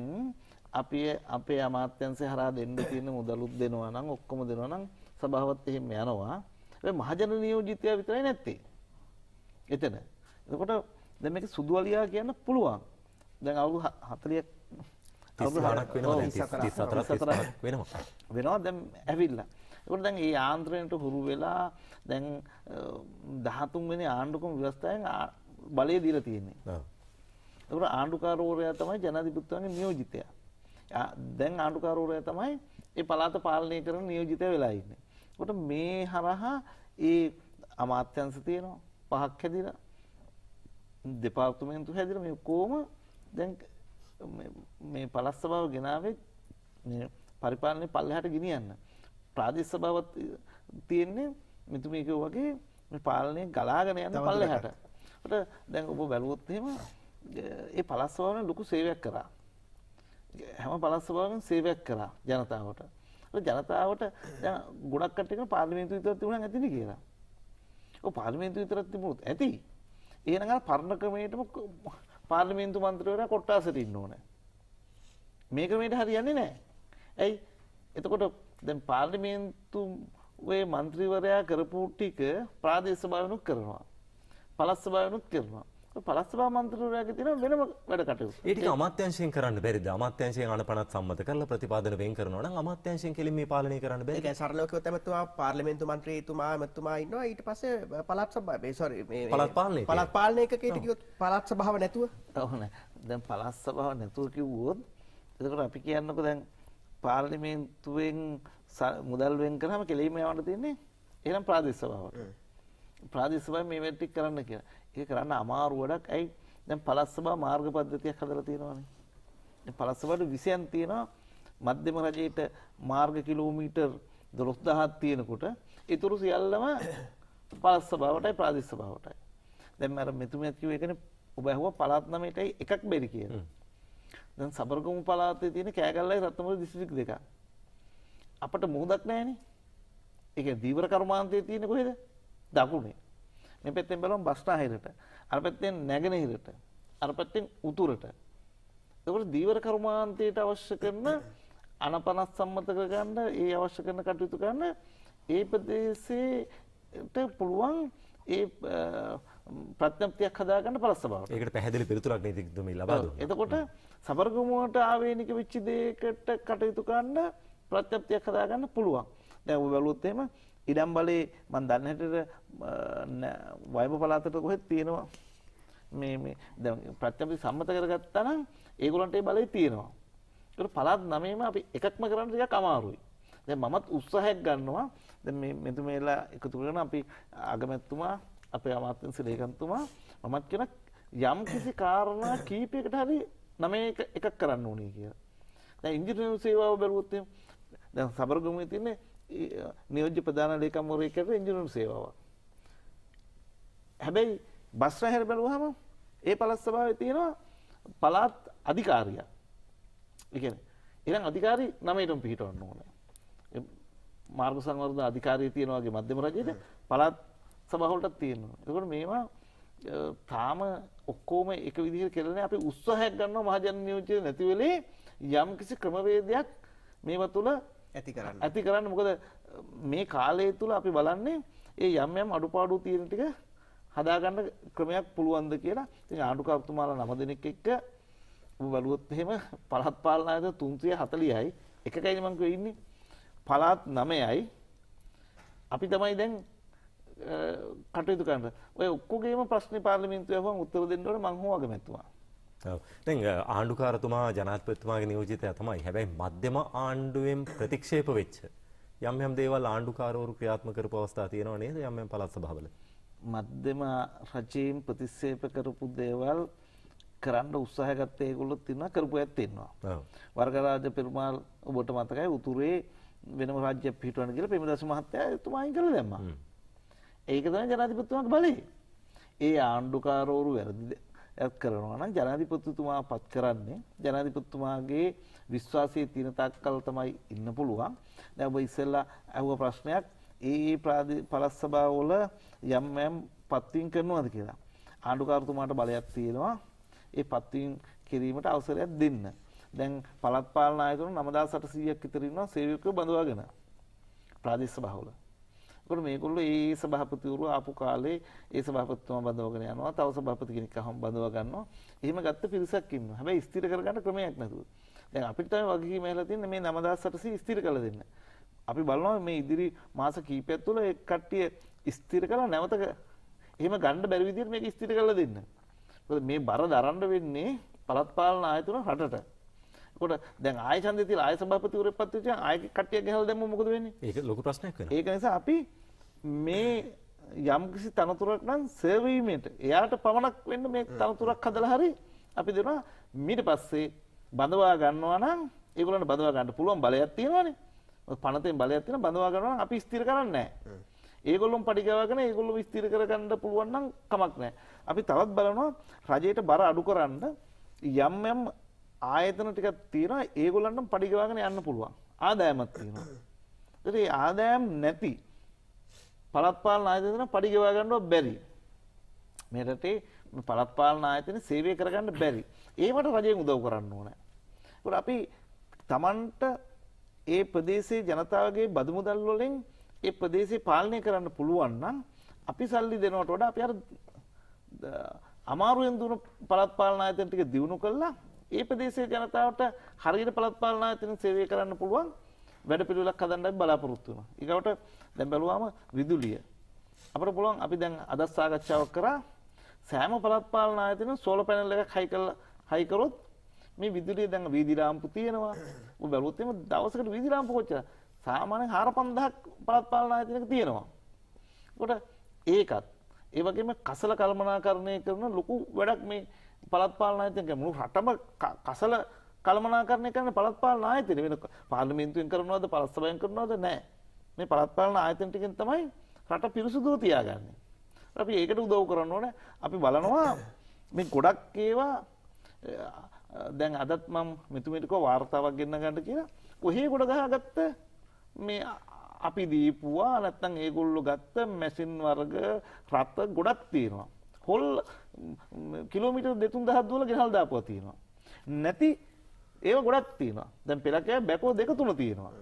අපි අපේ අමාත්‍යංශය හරහා දෙන්න තියෙන මුදලුත් දෙනවා නම් ඔක්කොම දෙනවා නම් සභාවත් එහෙම යනවා. ඒ මහජන නියෝජිතයා විතරයි නැත්තේ. එතන එතකොට දැන් මේක සුදු අලියා කියන්න පුළුවන්. දැන් අවුරුදු 40ක් අවුරුදු 40ක් වෙනවා 34 වෙනවා. වෙනවා දැන් ඇවිල්ලා. එතකොට දැන් මේ ආන්ත්‍රණයට හුරු වෙලා දැන් 13 වෙනි ආණ්ඩුකම ව්‍යවස්ථාවෙන් බලය දීලා තියෙන්නේ. ඔව්. එතකොට ආණ්ඩුකාරවරයා තමයි ජනාධිපතිතුමාගේ නියෝජිතයා. දැන් ආණ්ඩුකාරවරයා තමයි ඒ පළාත පාලනය කරන නියෝජිතය වෙලා ඉන්නේ. එතකොට මේ හරහා ඒ අමාත්‍යංශ තියෙනවා. පහක් හැදිලා දෙපාර්තමේන්තු හැදිර මේ ඔක්කොම දැන් මේ පළස් සභාව ගෙනාවේ මේ පරිපාලනය පල්ලෙහාට ගෙනියන්න. ප්‍රාදේශ සභාවත් තියෙන්නේ මෙතුමීක වගේ මේ පාලනය ගලාගෙන යන පල්ලෙහාට. ට දැන් ඔබ බැලුවොත් එහෙම ඒ පළස් සභාවෙන් ලොකු සේවයක් කරා. හැම පළස් සභාවෙන් සේවයක් කරා ජනතාවට. ජනතාවට ගොඩක් කටක පාර්ලිමේන්තු විතර තිබුණා ඇතින කියලා. ඔය පාර්ලිමේන්තු විතරක් තිබුණොත් ඇති. එහෙනම් අර පරණ ක්‍රමයටම පාර්ලිමේන්තු මන්ත්‍රීවරයා කොට්ටාසෙට ඉන්න ඕනේ. මේ ක්‍රමයට හරියන්නේ නැහැ. ඇයි? එතකොට දැන් පාර්ලිමේන්තු ඔය මන්ත්‍රීවරයා කරපු ටික ප්‍රාදේශ සභාවනුත් කරනවා. පළාත් සභාවනුත් කරනවා. පලස්සවා මන්තරරයාගේ තියෙන වෙනම වැඩ කටයුතු. ඒ ටික අමාත්‍යංශයෙන් කරන්න බැරිද? අමාත්‍යංශයෙන් අනපනත් සම්මත කරලා ප්‍රතිපාදන වෙන් කරනවා නම් අමාත්‍යංශයෙන් කෙලින් මේ පාලනය කරන්න බැරිද? ඒ කියන්නේ සරලව කිව්වොත් එමෙතුමා පාර්ලිමේන්තු මන්ත්‍රීතුමා එමෙතුමා ඉන්නවා ඊට පස්සේ පළාත් සභාව මේ සෝරි මේ පළාත් පාලනය පළාත් පාලනයකකේ කිව්වොත් පළාත් සභාව නැතුව? ඔව් නෑ. දැන් පළාත් සභාව නැතුව කිව්වොත් එතකොට අපි කියන්නකෝ දැන් පාර්ලිමේන්තුවෙන් මුදල් වෙන් කරාම කෙලින්ම යවන්න තියෙන්නේ එහෙනම් ප්‍රාදේශ සභාවට. ප්‍රාදේශ සභාව මේ වැඩ ටික කරන්න කියලා. ඒක කරන්න අමාරු වැඩක්. ඇයි? දැන් පළාත් සභා මාර්ග පද්ධතියක් හදලා තියෙනවානේ. දැන් පළාත් සභාවට විෂයන් තියෙනවා. මධ්‍යම රජයේට මාර්ග කිලෝමීටර් 12000ක් තියෙනකොට ඊතුරු සියල්ලම පළාත් සභාවටයි ප්‍රාදේශ සභාවටයි. දැන් අර මෙතුමියත් කිව්ව එකනේ ඔබ ඇහුවා පළාත් 9ටයි එකක් බැරි කියලා. දැන් සබරගමු පළාතේ තියෙන කෑගල්ලයි රත්නපුර දිස්ත්‍රික් දෙක. අපට මුහුදක් නැහැනේ. ඒක දීවර කර්මාන්තයේ තියෙන කොහෙද? දකුණේ. මේ පැත්තෙන් බලමු බස්නාහිරට. අර පැත්තෙන් නැගෙනහිරට. අර පැත්තෙන් උතුරට. ඒකට දීවර කර්මාන්තයට අවශ්‍ය කරන අනපනස් සම්මත කරගන්න ඒ අවශ්‍ය කරන කටයුතු කරන්න ඒ ප්‍රදේශයට පුළුවන් ඒ ප්‍රත්‍යක්තියක් හදාගන්න පලස්සබාව ඒකට පැහැදිලි පිරිතුරක් නීතිතුම ලබාද එතකොට සබර්ගමුවට ආවේනික විච්චි දේකට කටයුතු කරන්න ප්‍රත්‍යක්තියක් හදාගන්න පුළුවන් දැ වැලුත්තේම ඉඩම් බලේ මන් දන්නටට වයබ පලාතට කොහෙත් තියෙනවා මේ ප්‍රත්්‍යපි සම්මත කරගත්තනම් ඒගොලන්ටේ බලය තියෙනවා පලාත් නමේම අපි එකක්ම කරන්න දෙයක් අමාරුයි දැ මමත් උත්සාහයක් ගන්නවා මෙතුමේලා එකතුරෙන අපි අගමැත්තුමා අපේ අමාත්‍යෙන් සිලේකන්තුමා මමත් කෙන යම් කිසි කාරණා කීපයකට හරි නම එකක් කරන්න ඕනේ කිය ඉංජිනය සේවාව බැලුවොත්තේ දැන් සබරගමය තින්නේ නියෝජ්‍ය ප්‍රධාන ලේකම්වරයෙකුට ඉංජිනේරු සේවාවක්. හැබැයි බස් රැහැර බැලුවහම ඒ පළාත් සභාවේ තියෙනවා පළාත් අධිකාරියක්. ඒ කියන්නේ ඉතින් අධිකාරි නමයටම පිහිටවන්න ඕනේ. මාර්ග සංවර්ධන අධිකාරිය තියෙනවා වගේ මධ්‍යම රජයේ පළාත් සභාවලටත් තියෙනවා. ඒකෝට මේවා තාම ඔක්කොම එක විදිහට කෙරෙන්නේ අපි උත්සාහයක් ගන්නවා මහජන නියෝජ්‍ය නැති වෙලේ යම්කිසි ක්‍රමවේදයක් මේවා තුල ඇති කරන්න ඇති කරන්න මොකද මේ කාලය තුළ අපි බලන්නේ ඒ යම් යම් අඩුපාඩු තියෙන ටික හදාගන්න ක්‍රමයක් පුළුවන්ද කියලා ඉතින් ආණ්ඩුකාරතුමාලා නම දෙනෙක් එක්ක බලුවොත් එහෙම පළාත් පාලන ආයතන 340යි එකකයි මම කිව්වේ ඉන්නේ පළාත් 9යි අපි තමයි දැන් කටයුතු කරන්න ඔය ඔක්කොගේම ප්‍රශ්න පාර්ලිමේන්තුවේ වහම උත්තර දෙන්න ඕන මං හොවාගෙන ඇතුවා දැන් ආණ්ඩුකාරතුමා ජනාධිපතිතුමාගේ නියෝජිතයා තමයි. හැබැයි මධ්‍යම ආණ්ඩුවෙන් ප්‍රතික්ෂේප වෙච්ච යම් යම් දේවල් ආණ්ඩුකාරවරු ක්‍රියාත්මක කරපු අවස්ථා තියෙනව නේද? යම් යම් පළාත් සභාවල. මධ්‍යම රජයෙන් ප්‍රතික්ෂේප කරපු දේවල් කරන්න උත්සාහ ගත්ත ඒගොල්ලොත් තියෙනවා කරපු අයත් ඉන්නවා. වර්ගරාජ පෙරුමාල් ඔබට මතකයි උතුරේ වෙනම රාජ්‍ය පිහිටවන්න කියලා පෙමදාස මහත්තයා එතුමා අයින් කරලා දැම්මා. ඒක තමයි ජනාධිපතිතුමාගේ බලය. ඒ ආණ්ඩුකාරවරු වැරදි ඇත් කරනවා නම් ජනාධිපතිතුමා පත් කරන්නේ ජනාධිපතිතුමාගේ විශ්වාසයේ තියෙන තාක්කල් තමයි ඉන්න පුළුවන්. දැන් ඔබ ඉස්සෙල්ලා අහුව ප්‍රශ්නයක් ඒ පළාත් සභාවවල යම් යම් පත්වීම් කරනවාද කියලා. ආණ්ඩුකාරතුමාට බලයක් තියෙනවා. ඒ පත්වීම් කිරීමට අවසරයක් දෙන්න. දැන් පළාත් පාලන ආයතන 9800ක් විතර ඉන්නවා සේවකයෝ බඳවාගෙන. ප්‍රාදේශ සභාවල. ඒකට මේගොල්ලෝ ඒ සභාපතිවරු ආපු කාලේ ඒ සභාපතිතුමා බඳවගෙන යනවා. තව සභාපති කෙනෙක් අහම් බඳව ගන්නවා. එහෙම ගත්ත පිරිසක් ඉන්නවා. හැබැයි ස්ථිර කරගන්න ක්‍රමයක් නැතුව. දැන් අපිට තමයි වගකීම ඇහිලා තින්නේ මේ 9800 ස්ථිර කළ දෙන්න. අපි බලනවා මේ ඉදිරි මාස කීපයක් තුළ ඒ කට්ටිය ස්ථිර කරලා නැවත එහෙම ගන්න බැරි විදිහට මේක ස්ථිර කරලා දෙන්න. මොකද මේ බර දරන්න වෙන්නේ පළාත් පාලන ආයතන රටට. කොට දැන් ආය ඡන්දය තියලා ආය සභාපතිවරයෙක් පත් වෙච්චා ආය කට්ටිය ගහලා දැම්මොත් මොකද වෙන්නේ? ඒක ලොකු ප්‍රශ්නයක් වෙනවා. ඒක නිසා අපි මේ යම්කිසි තනතුරක් නම් සර්වීමට එයාට පමණක් වෙන්න මේ තනතුරක් හදලා හරි අපි දෙනවා ඊට පස්සේ බඳවා ගන්නවා නම් ඒගොල්ලන්ට බඳවා ගන්න පුළුවන් බලයක් තියෙනවානේ. පනතෙන් බලයක් තියෙන බඳවා ගන්නවා නම් අපි ස්ථිර කරන්නේ නැහැ. ඒගොල්ලොම පටිගවගෙන ඒගොල්ලොම ස්ථිර කරගන්න පුළුවන් නම් කමක් නැහැ. අපි තවත් බලනවා රජයට බර අඩු කරන්න යම් යම් ආයතන ටිකක් තියෙනවා ඒගොල්ලන්ටම පටිගවගෙන යන්න පුළුවන්. ආදායමක් තියෙනවා. (coughs) ඒ ආදායම් නැති පළත්පාලන ආයතන පඩි ගෙවා ගන්නවත් බැරි. මේ රටේ පළත්පාලන ආයතන සේවය කරගන්න බැරි. ඒවට රජයෙන් උදව් කරන්න ඕනේ. ඒකට අපි Tamanට ඒ ප්‍රදේශයේ ජනතාවගේ බදු මුදල් වලින් ඒ ප්‍රදේශේ පාලනය කරන්න පුළුවන් නම් අපි සල්ලි දෙනවට වඩා අපි අර අමාරුවෙන් දුන පළත්පාලන ආයතන ටික දියුණු කළා ඒ ප්‍රදේශයේ ජනතාවට හරියට පළත්පාලන ආයතන සේවය කරන්න පුළුවන් වැඩ පිළිවෙලක් හදන්නත් බලාපොරොත්තු වෙනවා. ඊගොඩට දැන් බැලුවාම විදුලිය. අපිට පුළුවන් අපි දැන් අදත් සාකච්ඡාවක් කරා සෑම පළාත් පාලන ආයතනයක සෝලර් පැනල් එකක් හයි කරලා හයි කරොත් මේ විදුලිය දැන් වීදි ලාම්පු තියෙනවා. ඔබ බැලුවොත් එimhe දවසකට වීදි ලාම්පු කොච්චර? සාමාන්‍යයෙන් 4500ක් පළාත් පාලන ආයතනයක තියෙනවා. ඒකට ඒකත් ඒ වගේම කසල කල්මනාකරණය කරන ලොකු වැඩක් මේ පළාත් පාලන ආයතනයක මුළු රටම කසල කළමනාකරණය කරන පළත්පාලන ආයතන වෙන පාර්ලිමේන්තුවෙන් කරනවද පළාත්සභාවෙන් කරනවද නැහැ. මේ පළත්පාලන ආයතන ටිකෙන් තමයි රට පිරිසුදුව තියාගන්නේ. අපි ඒකට උදව් කරන්න ඕනේ. අපි බලනවා මේ ගොඩක් ඒවා දැන් අදත් මම මෙතුමිටක වාර්තාවක් ගෙන්න ගන්න කියලා කොහේ ගොඩ ගහගත්ත මේ අපි දීපුවා නැත්තම් ඒගොල්ලෝ ගත්ත මැෂින් වර්ග රත ගොඩක් තියෙනවා. හොල් කිලෝමීටර් 2000 දුවල ගෙනල් දාපුවා තියෙනවා. නැති ඒ ගොඩත් තියෙනවා දැන් පෙළකෑ බැකෝ දෙක තුන තියෙනවා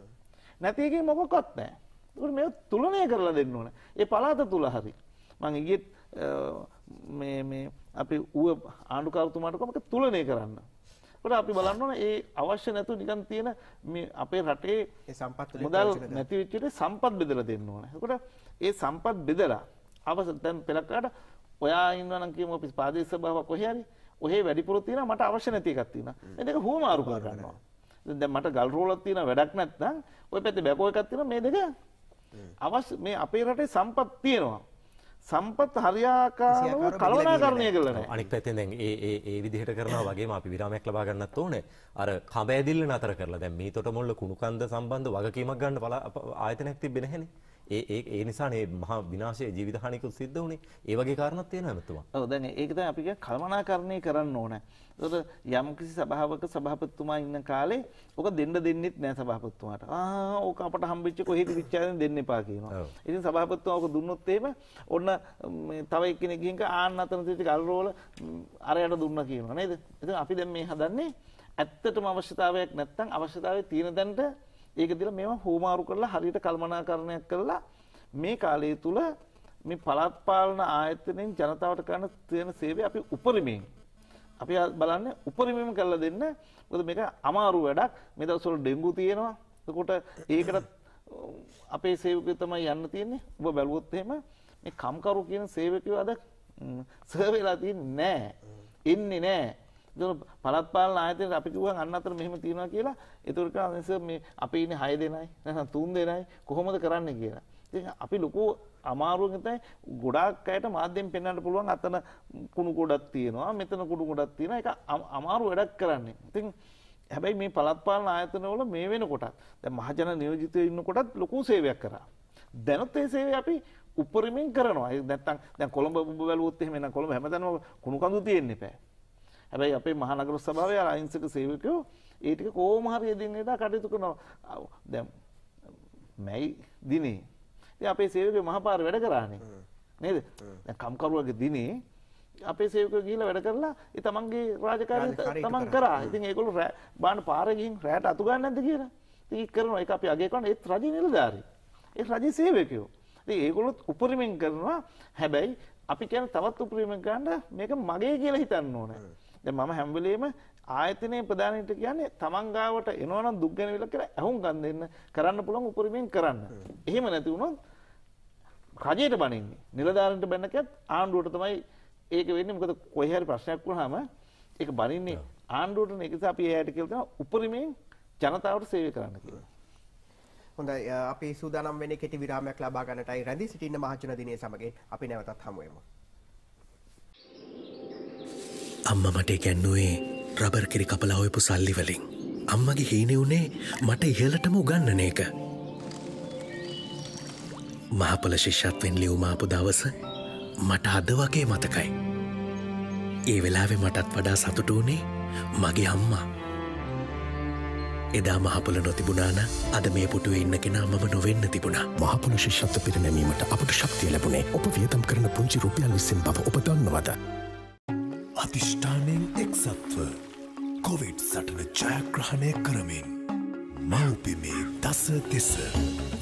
නැති එකේ මොකක්වත් නැහැ ඒකට මේ තුලනය කරලා දෙන්න ඕන ඒ පළාත තුල හරි මම ඊයේ මේ මේ අපි ඌ ආණ්ඩුකාරතුමාට කොමක තුලනය කරන්න කොට අපි බලන්න ඕන ඒ අවශ්‍ය නැතු නිකන් තියෙන මේ අපේ රටේ සම්පත් මුදල් නැති වෙච්ච විට සම්පත් බෙදලා දෙන්න ඕන. එතකොට ඒ සම්පත් බෙදලා අවස දැන් පෙලක්කාට ඔයා ඉන්නවා නම් කියමු අපි ප්‍රාදේශීය සභාවක් කොහේ හරි ඔහේ වැඩිපුර තියෙන මට අවශ්‍ය නැති එකක් තියෙනවා. මේ දෙක හුවමාරු කර ගන්නවා. දැන් මට ගල් රෝලක් තියෙන වැඩක් නැත්නම් ওই පැත්තේ බැකෝ එකක් තියෙන මේ දෙක අවශ්‍ය මේ අපේ රටේ සම්පත් තියෙනවා. සම්පත් හරියාකාරව කලවනාකරණය කළා නෑ. අනිත් පැත්තෙන් දැන් ඒ ඒ ඒ විදිහට කරනවා වගේම අපි විරාමයක් ලබා ගන්නත් ඕනේ. අර කඹ ඇදිල්ල නතර කරලා දැන් මේ තොටමොල්ල කුණුකන්ද සම්බන්ධ වගකීමක් ගන්න ආයතනයක් තිබ්බේ නැහනේ. ඒ ඒ ඒ නිසානේ මහා විනාශයේ ජීවිතහානියකුත් සිද්ධ වුණේ. ඒ වගේ කාරණාත් තියෙනවා හැමතුමා. ඔව් දැන් ඒක තමයි අපි කියන්නේ කළමනාකරණය කරන්න ඕන. ඒතකොට යම්කිසි සභාවක සභාපතිතුමා ඉන්න කාලේ ඔක දෙන්න දෙන්නෙත් නෑ සභාපතිතුමාට. ආ ඕක අපට හම්බෙච්ච කොහෙද විචාරයෙන් දෙන්න එපා කියනවා. ඉතින් සභාපතිතුමා ඕක දුන්නොත් එහෙම ඔන්න මේ තව එක්කෙනෙක් ගිහින් ආන්න අතන ටික අල්රෝල අරයට දුන්න කියනවා නේද? ඉතින් අපි දැන් මේ හදන්නේ ඇත්තටම අවශ්‍යතාවයක් නැත්නම් අවශ්‍යතාවය තියෙන දැනට ඒක දිලා මේවා හුවමාරු කරලා හරියට කල්මනාකරණයක් කරලා මේ කාලය තුල මේ පළාත් පාලන ආයතනයෙන් ජනතාවට කරන තියෙන සේවය අපි උපරිමයෙන් අපි බලන්නේ උපරිමයෙන් කරලා දෙන්න. මොකද මේක අමාරු වැඩක්. මේ දවස්වල ඩෙන්ගු තියෙනවා. එතකොට ඒකට අපේ සේවකය තමයි යන්න තියෙන්නේ. ඔබ බැලුවොත් එහෙම මේ කම්කරු කියන සේවකයෝ අද සර්වේලා තියන්නේ නැහැ. එන්නේ නැහැ. එතකොට පළාත් පාලන ආයතනයේ අපි කිව්වා අන්න අතර මෙහෙම තියෙනවා කියලා. ඒතකොට කරන්නේ සර් මේ අපි ඉන්නේ 6 දෙනයි නැත්නම් 3 දෙනයි කොහොමද කරන්නේ කියලා. ඉතින් අපි ලොකු අමාරුවෙන් තමයි ගොඩාක් අයට මාධ්‍යෙන් පෙන්වන්න පුළුවන් අතන කුණු ගොඩක් තියෙනවා මෙතන කුණු ගොඩක් තියෙනවා ඒක අමාරු වැඩක් කරන්නේ. ඉතින් හැබැයි මේ පළාත් පාලන ආයතනවල මේ වෙනකොටත් දැන් මහජන නියෝජිතයෝ ඉන්නකොටත් ලොකු සේවයක් කරා. දැනුත් ඒ සේවය අපි උපරිමෙන් කරනවා. නැත්තම් දැන් කොළඹ ඔබ බැලුවොත් එහෙම නේද කොළඹ හැමතැනම කුණු කඳු තියෙන්නේ නැහැ. හැබැයි අපේ මහනගර සභාවේ අර අහිංසක සේවකයෝ ඒ ටික කොහොම හරි එදින් එදා කටයුතු කරනවා. දැන් මැයි දිනේ. ඉතින් අපේ සේවකයෝ මහපාර වැඩ කරානේ. නේද? දැන් කම්කරුවගේ දිනේ අපේ සේවකයෝ ගිහිල්ලා වැඩ කරලා ඒ තමන්ගේ රාජකාරිය තමන් කරා. ඉතින් ඒගොල්ලෝ බාන පාර ගිහින් රැට අතු ගන්න නැද්ද කියලා. ඉතින් ඒක කරනවා. ඒක අපි අගේ කරන ඒත් රජ නිලධාරී. ඒ රජ සේවකයෝ. ඉතින් ඒගොල්ලොත් උපරිමෙන් කරනවා. හැබැයි අපි කියන තවත් උපරිමෙන් කරන්න මේක මගේ කියලා හිතන්න ඕනේ. දැන් මම හැම වෙලෙම ආයතනයේ ප්‍රධානීට කියන්නේ තමන් ගාවට එනවනම් දුක් ගැන විලක් කියලා ඇහුම් ගන්න දෙන්න කරන්න පුළුවන් උපරිමයෙන් කරන්න. එහෙම නැති වුණොත් රජයට බනින්නේ. නිලධාරීන්ට බැන කියත් ආණ්ඩුවට තමයි ඒක වෙන්නේ. මොකද කොහේ හරි ප්‍රශ්නයක් වුණාම ඒක බනින්නේ ආණ්ඩුවට නේ. ඒක නිසා අපි එයාට කියලා තියෙනවා උපරිමයෙන් ජනතාවට සේවය කරන්න කියලා. හොඳයි අපි සූදානම් වෙන්නේ කෙටි විරාමයක් ලබා ගන්නටයි රැඳී සිටින්න මහජන දිනයේ සමගින් අපි නැවතත් හමු වෙමු. අම්ම මට ගැන්නුවේ රබර් කිරි කපලා ඔයපු සල්ලි වලින්. අම්මගේ හීනෙවුනේ මට ඉහලටම උගන්නන එක. මහපල ශිෂ්‍යත්වෙන් ලියවුමාපු දවස මට අද වගේ මතකයි. ඒ වෙලාවෙ මටත් වඩා සතුට වනේ මගේ අම්මා. එදා මහපොල නොතිබුණාන අද මේ පුටුව ඉන්න කෙනා මම නොවෙන්න තිබුණා මහපොල ශිෂ්‍යත්ව පිරණැමීමට අපට ශක්තිය ලැබුණේ ඔප වියතම් කරන පුංචි රුපියල් විසින් බව ඔප දන්නවද අතිෂ්ඨානයෙන් එක්සත්ව කොවිඩ් සටන ජයග්‍රහණය කරමින් මව්පිමේ දස දෙස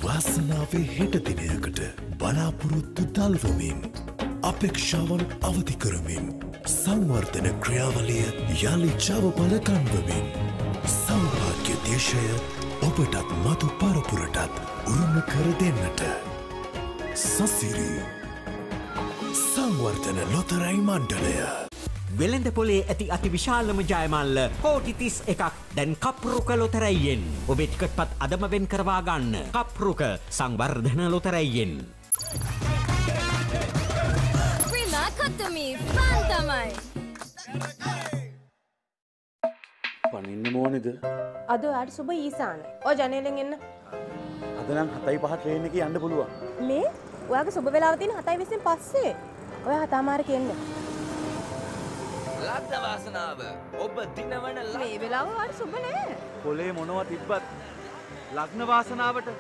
වාසනාවේ හෙටදිනයකට බලාපොරොත්තු දල්වමින් අපේක්ෂාවන් අවධි කරමින් සංවර්ධන ක්‍රියාවලිය යළි ජවපල කන්වමින් සෞභාග්‍ය දේශය ඔබටත් මතු පරපුරටත් උරුම කර දෙන්නට සසිරී සංවර්ධන ලොතරයි මණ්ඩලය වෙළඳ පොලේ ඇති අති විශාලම ජයමල්ල කෝටිතිස් එකක් දැන් කප්රුක ලොතරැයියෙන්. ඔබේ ටිකට්පත් අදම වෙන් කරවා ගන්න කප්රුක සංවර්ධන ලොතරැයියෙන්. කත්තමී පන් තමයි. පනින්න මෝනෙද අද අට සුබ ඊසාන ඕ ජනලෙන් එන්න අදනම් හතයි පහ ට්‍රේන එක යන්න පුළුවන් මේ ඔයාගේ සුබ වෙලාවතින් හතයි විසින් පස්සේ ඔය හතාමාර කෙන්න්න ලක්ද වාසනාව ඔබ දිනවන මේ වෙලාව වට සුබ නෑ. කොලේ මොනව තිබ්බත් ලග්න වාසනාවට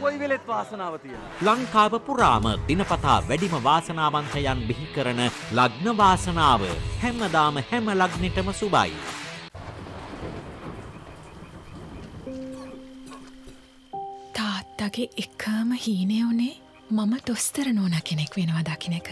කොයි වෙලෙත් වාසනාව තියෙනවා. ලංකාව පුරාම දිනපතා වැඩිම වාසනාවන්තයන් බිහි කරන ලග්න වාසනාව හැමදාම හැම ලග්නෙටම සුබයි. තාත්තගේ එකම හීනේ උනේ මම දොස්තර නෝන කෙනෙක් වෙනවා දකින එක.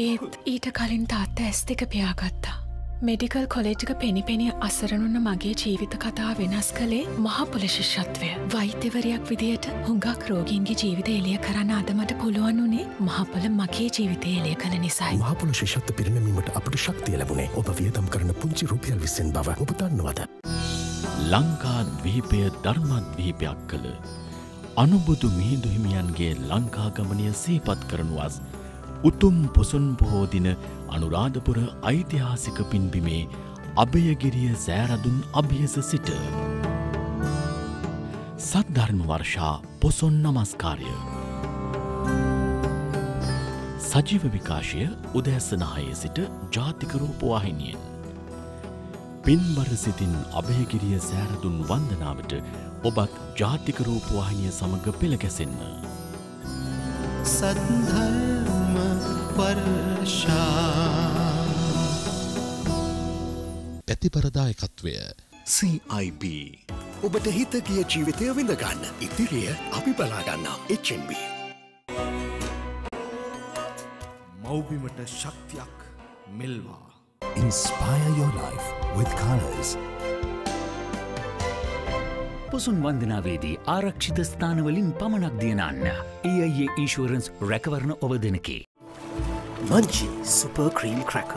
ඒත් ඊට කලින් තාත්ත ඇස් දෙක පියාගත්තා. මෙඩිකල් කොලේජික පෙනිපෙනි අසරනුන්න මගේ ජීවිත කතා වෙනස් කළේ මහපොල ශිෂ්‍යත්වය. වෛත්‍යවරයක් විදියට හුඟක් රෝගීන්ගේ ජීවිත එලිය කරන්න අදමට පුළුවන් වුණේ මහපොල මගේ ජීවිතය එලිය කළ නිසයි. මහපොල ශිෂ්‍යත්ව පිරිනැමීමට අපට ශක්තිය ලැබුණේ ඔබ වියදම් කරන පුංචි රුපියල් විස්සෙන් බව ඔබ දන්නවද. ලංකාද්වීපය ධර්මද්වීපයක් කළ. අනුබුදු මිහිදුහිමියන්ගේ ලංකාගමනය සීපත් කරනුවස්. උතුම් පොසොන් පොහෝදින අනුරාධපුර ඓතිහාසික පින්බිමේ අභයගිරිය සෑරදුන් අභියස සිට. සද්ධර්ම වර්ෂා පොසොන් නමස්කාරය. සජීව විකාශය උදැස්සනහයේ සිට ජාතිකරූපවාහිනියෙන්. පින්බර සිතින් අභයගිරිය සෑරදුන් වන්දනාවට ඔබත් ජාතිකරූපවාහිනිය සමඟ පෙළගැසෙන්න. සත්හර්. පර්ෂා ඇතිපරදායකත්වය CIB ඔබට හිත කිය ජීවිතය විඳගන්න ඉතිරිය අපි බලාගන්නා HB මවබිමට ශක්තියක් මෙල්වා Inspire your life with colors. පොසුන් වන්දනාවේදී ආරක්ෂිත ස්ථානවලින් පමණක් දියනන්න. EIA Insurance රැකවරණ ඔබ දෙනකි. Munchee super cream cracker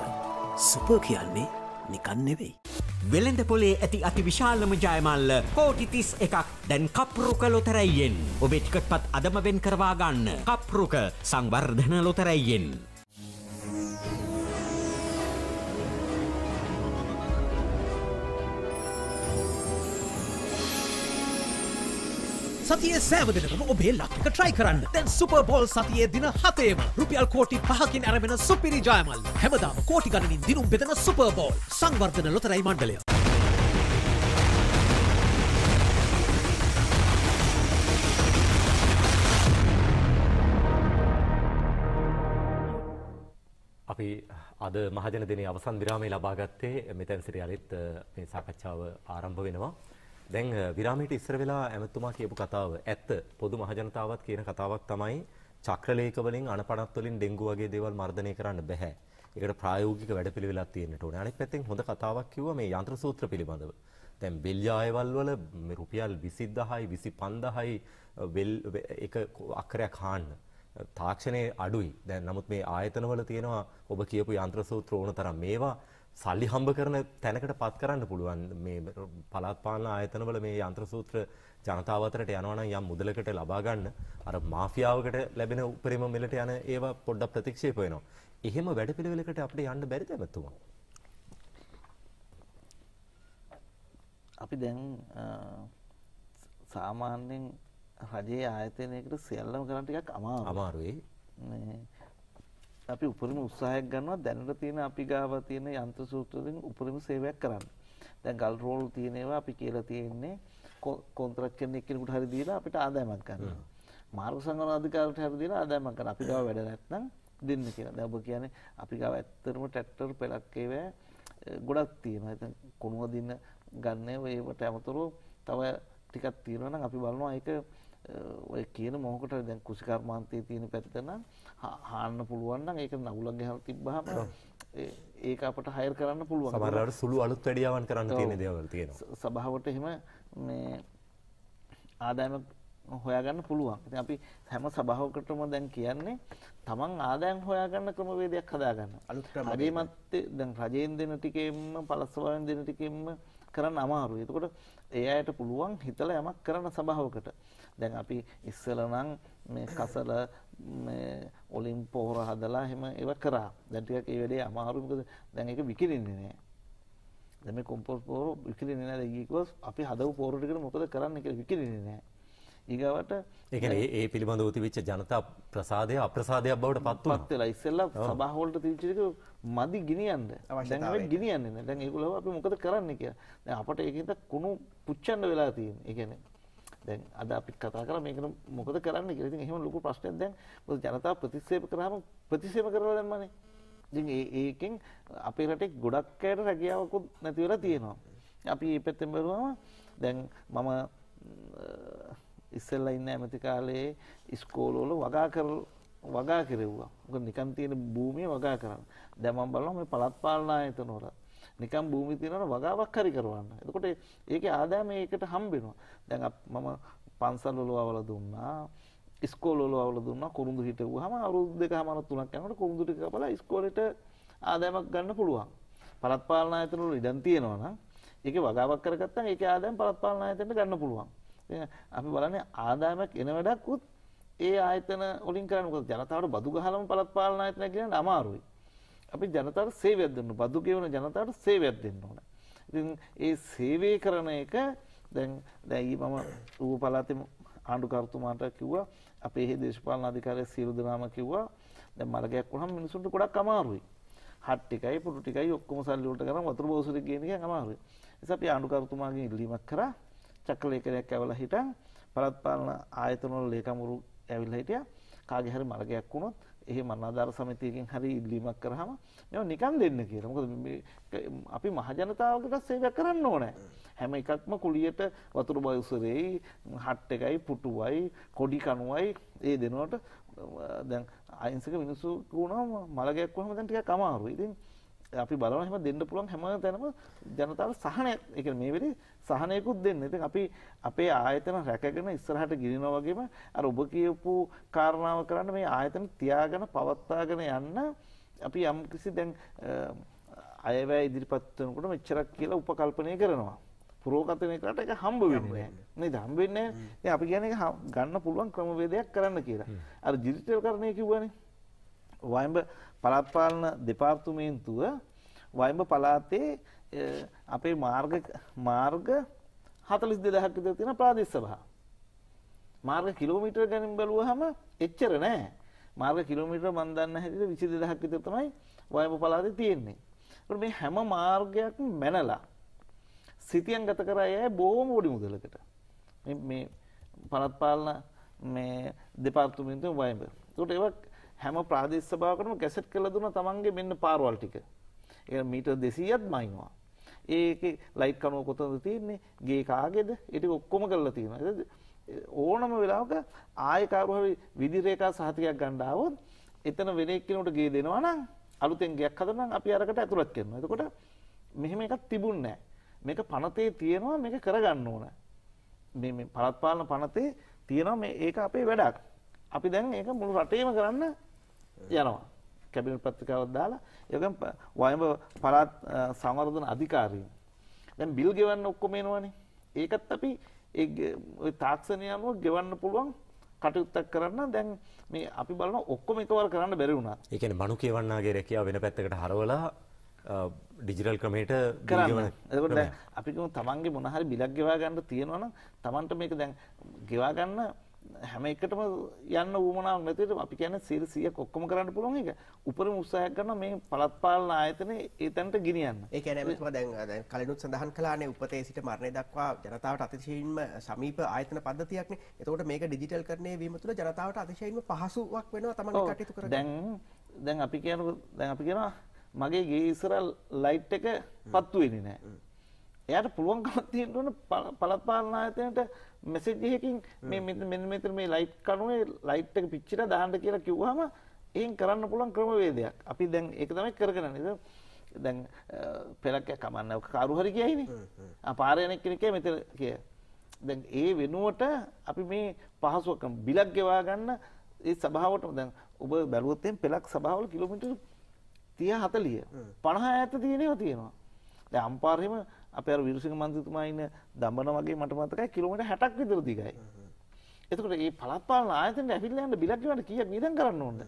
super කියන්නේ නිකන් නෙවෙයි. වෙළඳ පොලේ ඇති අති විශාලම ජයමල්ල කෝටිතිස් එකක් දැන් කප්රුක ලොතරැයියෙන්. ඔබෙ ටිකට්පත් අදම වෙන් කරවා ගන්න කප්රුක සංවර්ධන ලොතරැයියෙන්. සතිය සෑවදිනකම ඔබේ ලක්ක ට්‍රයි කරන්න දැන් සුපබෝල් සතියේ දින හතේම රුපියල් කෝටි පහකින් ඇරමෙන සුපිරි ජයමල් හැමදාම කෝටි ගණනින් දිනුම් බෙදෙන සුපබෝල් සංවර්ධන ලොතරැයි මණ්ඩලය අපි අද මහජන දිනේ අවසන් විරාමයේ ලබාගත්තේ මෙතෙන් සිට යලිත් මේ සාකච්ඡාව ආරම්භ වෙනවා දැන් විරාමයට ඉස්සර වෙලා ඇමතුමා කියපු කතාව ඇත්ත පොදු මහජනතාවත් කියන කතාවක් තමයි චක්‍රලේඛ වලින් අනපනත් වලින් ඩෙන්ගු වගේ දේවල් මර්ධනය කරන්න බෑ. ඒකට ප්‍රායෝගික වැඩපිළිවෙලක් තියෙන්න ඕනේ. අනෙක් පැත්තෙන් හොඳ කතාවක් කිව්වා මේ යంత్ర සූත්‍ර පිළිබඳව. දැන් බෙල්යායවල් වල රුපියල් 20000යි 25000යි වෙල් එක අක්‍රයක් හාන්න. තාක්ෂණයේ අඩුයි. දැන් නමුත් මේ ආයතන වල තියෙනවා ඔබ කියපු යంత్ర සූත්‍ර ඕන තරම් මේවා සල්ලි හම්බ කරන තැනකට පත් කරන්න පුළුවන් මේ පළාත්පාලන ආයතනවල මේ යන්ත්‍රසූත්‍ර ජනතාව අතරට යනවා නම් යම් මුදලකට ලබා ගන්න අර මාෆියාවකට ලැබෙන උපරිම මිලට යන ඒවා පොඩ්ඩක් ප්‍රතික්ෂේප වෙනවා. එහෙම වැඩපිළිවෙලකට අපිට යන්න බැරිද නැතුව? අපි දැන් සාමාන්‍යයෙන් රජයේ ආයතනයකට සියල්ලම කරන්න ටිකක් අමාරුයි. අමාරුයි. අපි උපරිම උත්සාහයක් ගන්නවා දැනට තියෙන අපි ගාව තියෙන යන්ත්‍ර සූත්‍ර වලින් උපරිම සේවයක් කරන්න. දැන් ගල් රෝල් තියෙන ඒවා අපි කියලා තියෙන්නේ කොන්ත්‍රාත් කරන එක්කෙනෙකුට හරි දීලා අපිට ආදායමක් ගන්නවා. මාර්ග සංවර්ධන අධිකාරියට හරි දීලා ආදායමක් ගන්න. අපි ගාව වැඩ නැත්නම් දෙන්න කියලා. දැන් ඔබ කියන්නේ අපි ගාව ඇත්තටම ට්‍රැක්ටර් පෙලක් ඒවා ගොඩක් තියෙනවා. ඉතින් කොනුව දින ගන්න ඒවට අමතරව තව ටිකක් තියෙනවා නම් අපි බලනවා ඒක ඔය කියන මොහොකට දැන් කුසිකර්මාන්තයේ තියෙන පැත්ත නම් හාන්න පුළුවන් නම් ඒක නගුලක් ගහලා තිබ්බහම ඒක අපට හයර් කරන්න පුළුවන්. සමහරවිට සුළු අලුත් වැඩියාවන් කරන්න තියෙන දේවල් තියෙනවා. සභාවට එහෙම මේ ආදායමක් හොයාගන්න පුළුවන්. ඉතින් අපි හැම සභාවකටම දැන් කියන්නේ තමන් ආදායම් හොයාගන්න ක්‍රමවේදයක් හදාගන්න. අලුත් ක්‍රම. හරිමත් දැන් රජයෙන් දෙන ටිකෙම්ම පළස්වරෙන් දෙන ටිකෙම්ම කරන්න අමාරුයි. එතකොට ඒ අයට පුළුවන් හිතලා යමක් කරන්න සභාවකට. දැන් අපි ඉස්සෙල්ලා නම් මේ කසල මේ ඔලින් පොහොර හදලා එහෙම ඒව කරා. දැන් ටිකක් ඒ වැඩේ අමාරු මොකද දැන් ඒක විකිරෙන්නේ නැහැ. දැන් මේ කොම්පෝස්ට් පොහොර විකිරෙන්නේ නැහැ. දැන් ඊකෝස් අපි හදව පොහොර ටිකට මොකද කරන්න කියලා විකිරෙන්නේ නැහැ. ඊගවට ඒ කියන්නේ ඒ පිළිබඳව තිබිච්ච ජනතා ප්‍රසාදය අප්‍රසාදයක් බවට පත් වුණා. පත් වෙලා ඉස්සෙල්ලා සභාව වලට තිබිච්ච එක මදි ගෙනියන්න. දැන් අපි ගෙනියන්නේ නැහැ. දැන් ඒගොල්ලෝ අපි මොකද කරන්නේ කියලා. දැන් අපට ඒකින්ද කුණු පුච්චන්න වෙලා තියෙන්නේ. ඒ කියන්නේ දැන් අද අපි කතා කරා මේකට මොකද කරන්න කියලා. ඉතින් එහෙම ලොකු ප්‍රශ්නයක් දැන් මොකද ජනතාව ප්‍රතික්ෂේප කරාම ප්‍රතික්ෂේප කරලා දැම්මනේ. ඉතින් ඒ ඒකෙන් අපේ රටේ ගොඩක් අයට රැකියාවකුත් නැති වෙලා තියෙනවා. අපි මේ පැත්තෙන් බලුවම දැන් මම ඉස්සෙල්ලා ඉන්න ඇමති කාලේ ඉස්කෝලවල වගා කරලා වගා කෙරෙව්වා. මොකද නිකන් තියෙන භූමිය වගා කරන්න. දැන් මම බලනවා මේ පළාත් පාලන ආයතනවල නිකම් භූමි තියෙනවනේ වගාවක් හරි කරවන්න. එතකොට ඒකේ ආදායම ඒකට හම්බෙනවා. දැන් මම පන්සල් වල අවල දුන්නා. ස්කෝල් වල අවල දුන්නා. කුරුඳු හිටවුවාම අවුරුදු දෙකමාර තුනක් යනකොට කුරුඳු ටික කපලා ස්කෝලේට ආදායමක් ගන්න පුළුවන්. පළාත් පාලන ආයතන වල ඉඩම් තියෙනවා නම් ඒකේ වගාවක් කරගත්තම ඒකේ ආදායම පළාත් පාලන ආයතනට ගන්න පුළුවන්. අපි බලන්නේ ආදායමක් එන වැඩක් උත් ඒ ආයතන වලින් කරන්න මොකද ජනතාවට බදු ගහලම පළාත් පාලන ආයතන කියන්නේ අමාරුයි. අපි ජනතාවට සේවයක් දෙන්න බදු ගෙවන ජනතාවට සේවයක් දෙන්න ඕන. ඉතින් ඒ සේවය කරන එක දැන් දැන් ඊ මම ඌ පළාතේ ආණ්ඩුකර්තුමාට කිව්වා අපේ හේ දේශපාලන අධිකාරිය සියලු දෙනාම කිව්වා දැන් මලගයක් වුණාම මිනිසුන්ට ගොඩක් අමාරුයි. හට් ටිකයි පුරු ටිකයි ඔක්කොම සල්ලි වලට කරන් වතුර බෝසලෙ ගේන එක අමාරුයි. ඒ නිසා අපි ආණ්ඩුකර්තුමාගෙන් ඉල්ලීමක් කරා චක්‍රලේඛනයක් ඇවිල්ලා හිටන් පළාත් පාලන ආයතන වල ලේකම්වරු ඇවිල්ලා හිටියා. කාගේ හරි මලගයක් වුණොත් එහෙම අනාධාර සමිතියකින් හරි ඉල්ලීමක් කරාම මේව නිකන් දෙන්න කියලා. මොකද අපි මහ ජනතාවකට සේවයක් කරන්න ඕනේ. හැම එකක්ම කුලියට වතුර බයුසරේයි, හට් එකයි, පුටුවයි, කොඩි කණුවයි ඒ දෙනවට දැන් අහිංසක මිනිස්සු වුණාම මලගයක් වුණාම දැන් ටිකක් අමාරුයි. ඉතින් අපි බලන හැම දෙන්න පුළුවන් හැම තැනම ජනතාවට සහනයක් ඒ කියන්නේ මේ වෙලේ සහනයකුත් දෙන්න. ඉතින් අපි අපේ ආයතන රැකගෙන ඉස්සරහට ගිනිනවා වගේම අර ඔබ කියපු කාරණාව කරන්න මේ ආයතන තියාගෙන පවත්වාගෙන යන්න අපි යම් කිසි දැන් අයවැය ඉදිරිපත් වෙනකොට මෙච්චරක් කියලා උපකල්පනය කරනවා. පුරෝගතනය කරට එක හම්බ වෙන්නේ නෑ හම්බ වෙන්නේ නෑ අපි කියන්නේ ගන්න පුළුවන් ක්‍රමවේදයක් කරන්න කියලා. අර ඩිජිටල් කරණය කිව්වනේ. වයඹ පළාත් පාලන දෙපාර්තමේන්තුව වයඹ පළාතේ අපේ මාර්ග මාර්ග 42000ක් විතර තියෙන ප්‍රාදේශ සභා. මාර්ග කිලෝමීටර් ගණන් බැලුවහම එච්චර නෑ. මාර්ග කිලෝමීටර් මන් දන්න හැටියට 22000ක් විතර තමයි වයඹ පළාතේ තියෙන්නේ. ඒකට මේ හැම මාර්ගයක්ම මැනලා සිතියන් ගත කර අය බොහොම පොඩි මුදලකට. මේ මේ පළාත් පාලන මේ දෙපාර්තමේන්තුවේ වයඹ. ඒකට ඒවත් හැම ප්‍රාදේශ සභාවකටම කැසට් කරලා දුන්නා තමන්ගේ මෙන්න පාරවල් ටික. ඒ මීටර් 200ක් මයින්නවා. ඒකේ ලයිට් කනුව කොතනද තියෙන්නේ? ගේ කාගේද? ඒ ටික ඔක්කොම කරලා තියෙනවා. ඕනම වෙලාවක ආයෙ කවුරු විදි රේඛා සහතිකයක් ගන්න ආවොත් එතන වෙන එක්කිනුට ගේ දෙනවා නම් අලුතෙන් ගයක් හදනනම් අපි අරකට ඇතුළත් කරනවා. එතකොට මෙහෙම එකක් තිබුණේ මේක පනතේ තියෙනවා මේක කරගන්න ඕන. මේ මේ පළාත් පාලන පනතේ තියෙනවා මේ ඒක අපේ වැඩක්. අපි දැන් ඒක මුළු රටේම කරන්න යනවා. කැබිනට් පත්‍රිකාවක් දාලා ඒකම වයඹ පළාත් සංවර්ධන අධිකාරීන්. දැන් බිල් ගෙවන්න ඔක්කොම එනවනේ. ඒකත් අපි ඒ තාක්ෂණය අනුව ගෙවන්න පුළුවන් කටයුත්තක් කරන්න දැන් මේ අපි බලන ඔක්කොම එකවර කරන්න බැරි වුණා. ඒ කියන්නේ මනු කියවන්නාගේ රැකියාව වෙන පැත්තකට හරවලා ඩිජිටල් ක්‍රමයට කරන්න. එතකොට දැන් අපි කියමු තමන්ගේ මොන හරි බිලක් ගෙවා ගන්න තියෙනවා නම් තමන්ට මේක දැන් ගෙවා ගන්න හැම එකටම යන්න ඌමනාවක් නැතිට අපි කියන්නේ සියලු 100ක් ඔක්කොම කරන්න පුළුවන් එක. උපරිම උත්සාහයක් ගන්න මේ පළාත් පාලන ආයතනයේ ඒ තැනට ගෙනියන්න. ඒ කියන්නේ මෙතුමා දැන් දැන් කලිනුත් සඳහන් කළානේ උපතේ සිට මරණය දක්වා ජනතාවට අතිශයින්ම සමීප ආයතන පද්ධතියක්නේ. එතකොට මේක ඩිජිටල් කරණය වීම තුළ ජනතාවට අතිශයින්ම පහසුවක් වෙනවා තමයි කටයුතු කරගන්න. දැන් දැන් අපි කියනකො දැන් අපි කියනවා මගේ ගේ ඉස්සරහ ලයිට් එක පත්තු වෙන්නේ නැහැ. එයාට පුළුවන්කමක් තියෙන්න ඕන පළාත් පාලන ආයතනයට මෙසෙජ්හකින් මෙන්න මෙතර මේ ලයිට් කනුවේ ලයිට් එක පිච්චිට දාහන්ට කියලා කිව්වහම එහෙන් කරන්න පුළුවන් ක්‍රමවේදයක් අපි දැන් ඒක තමයි කරගෙන නේද දැන් පෙරක් කමන්න කරු හරි කියයිනේ පාරයනෙක් කෙනෙක් මෙතන කිය දැන් ඒ වෙනුවට අපි මේ පහසුවකම් බිලක් ගෙවා ගන්න ඒ සභාවට දැන් ඔබ බැලුවොත්යෙන් පෙලක් සභාවල කිලෝමීටර් 30 40 50 ඈත තියෙනේවා තියෙනවා දැන් අම්පාරේම අප අර විරුසිංහ මන්ත්‍රීතුමා ඉන්න දඹන වගේ මට මතකයි කිලෝමීටර් 60ක් විතර දිගයි. එතකොට මේ පළාත් පාලන ආයතනයට ඇවිල්ලා යන්න බිලක් ගෙවන්න කීයක් වියදම් කරන්න ඕනද?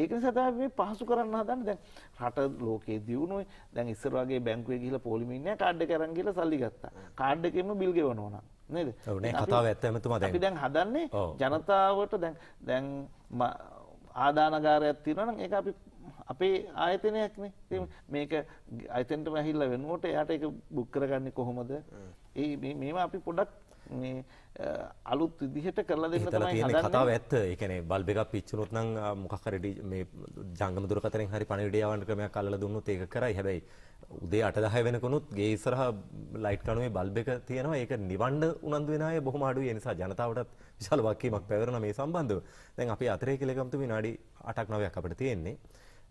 ඒක නිසා තමයි මේ පහසු කරන්න හදන්නේ. දැන් රට ලෝකයේ දියුණුවයි. දැන් ඉස්සර වගේ බැංකුවේ ගිහිල්ලා පොලිමින් නෑ කාඩ් එක අරන් ගිහිල්ලා සල්ලි ගත්තා. කාඩ් එකෙම බිල් ගෙවනවා නම්. නේද? ඔව් නේ කතාව ඇත්ත එමෙතුමා දැන්. අපි දැන් හදන්නේ ජනතාවට දැන් දැන් ආදානගාරයක් තියෙනවා නම් ඒක අපි අපේ ආයතනයක්නේ. මේක ආයතනට ඇහිල්ලා වෙනකොට එයාට ඒක බුක් කරගන්නේ කොහොමද? ඒ මේවා අපි පොඩක් මේ අලුත් විදිහට කරලා දෙන්න තමයි හදන්නේ. කතාව ඇත්ත. ඒ කියන්නේ බල්බ් එකක් පිච්චුනොත් නම් මොකක් හරි මේ ජංගම දුරකථනයෙන් හරි පණිවිඩය යවන්න ක්‍රමයක් අල්ලලා දුන්නොත් ඒක කරයි. හැබැයි උදේ අටදහය වෙනකොනුත් ගේ ඉස්සරහ ලයිට් කනුවේ බල්බ එක තියෙනවා ඒක නිවන්ඩ උනන්දු වෙන අය බොහොම අඩුයි ඒ නිසා ජනතාවටත් විශාල වක්කීමක් පැවරන මේ සම්බන්ධව. දැන් අපි අතරේ කෙලකම්තු විනාඩි 8ක් 9ක් අපිට තියෙන්නේ.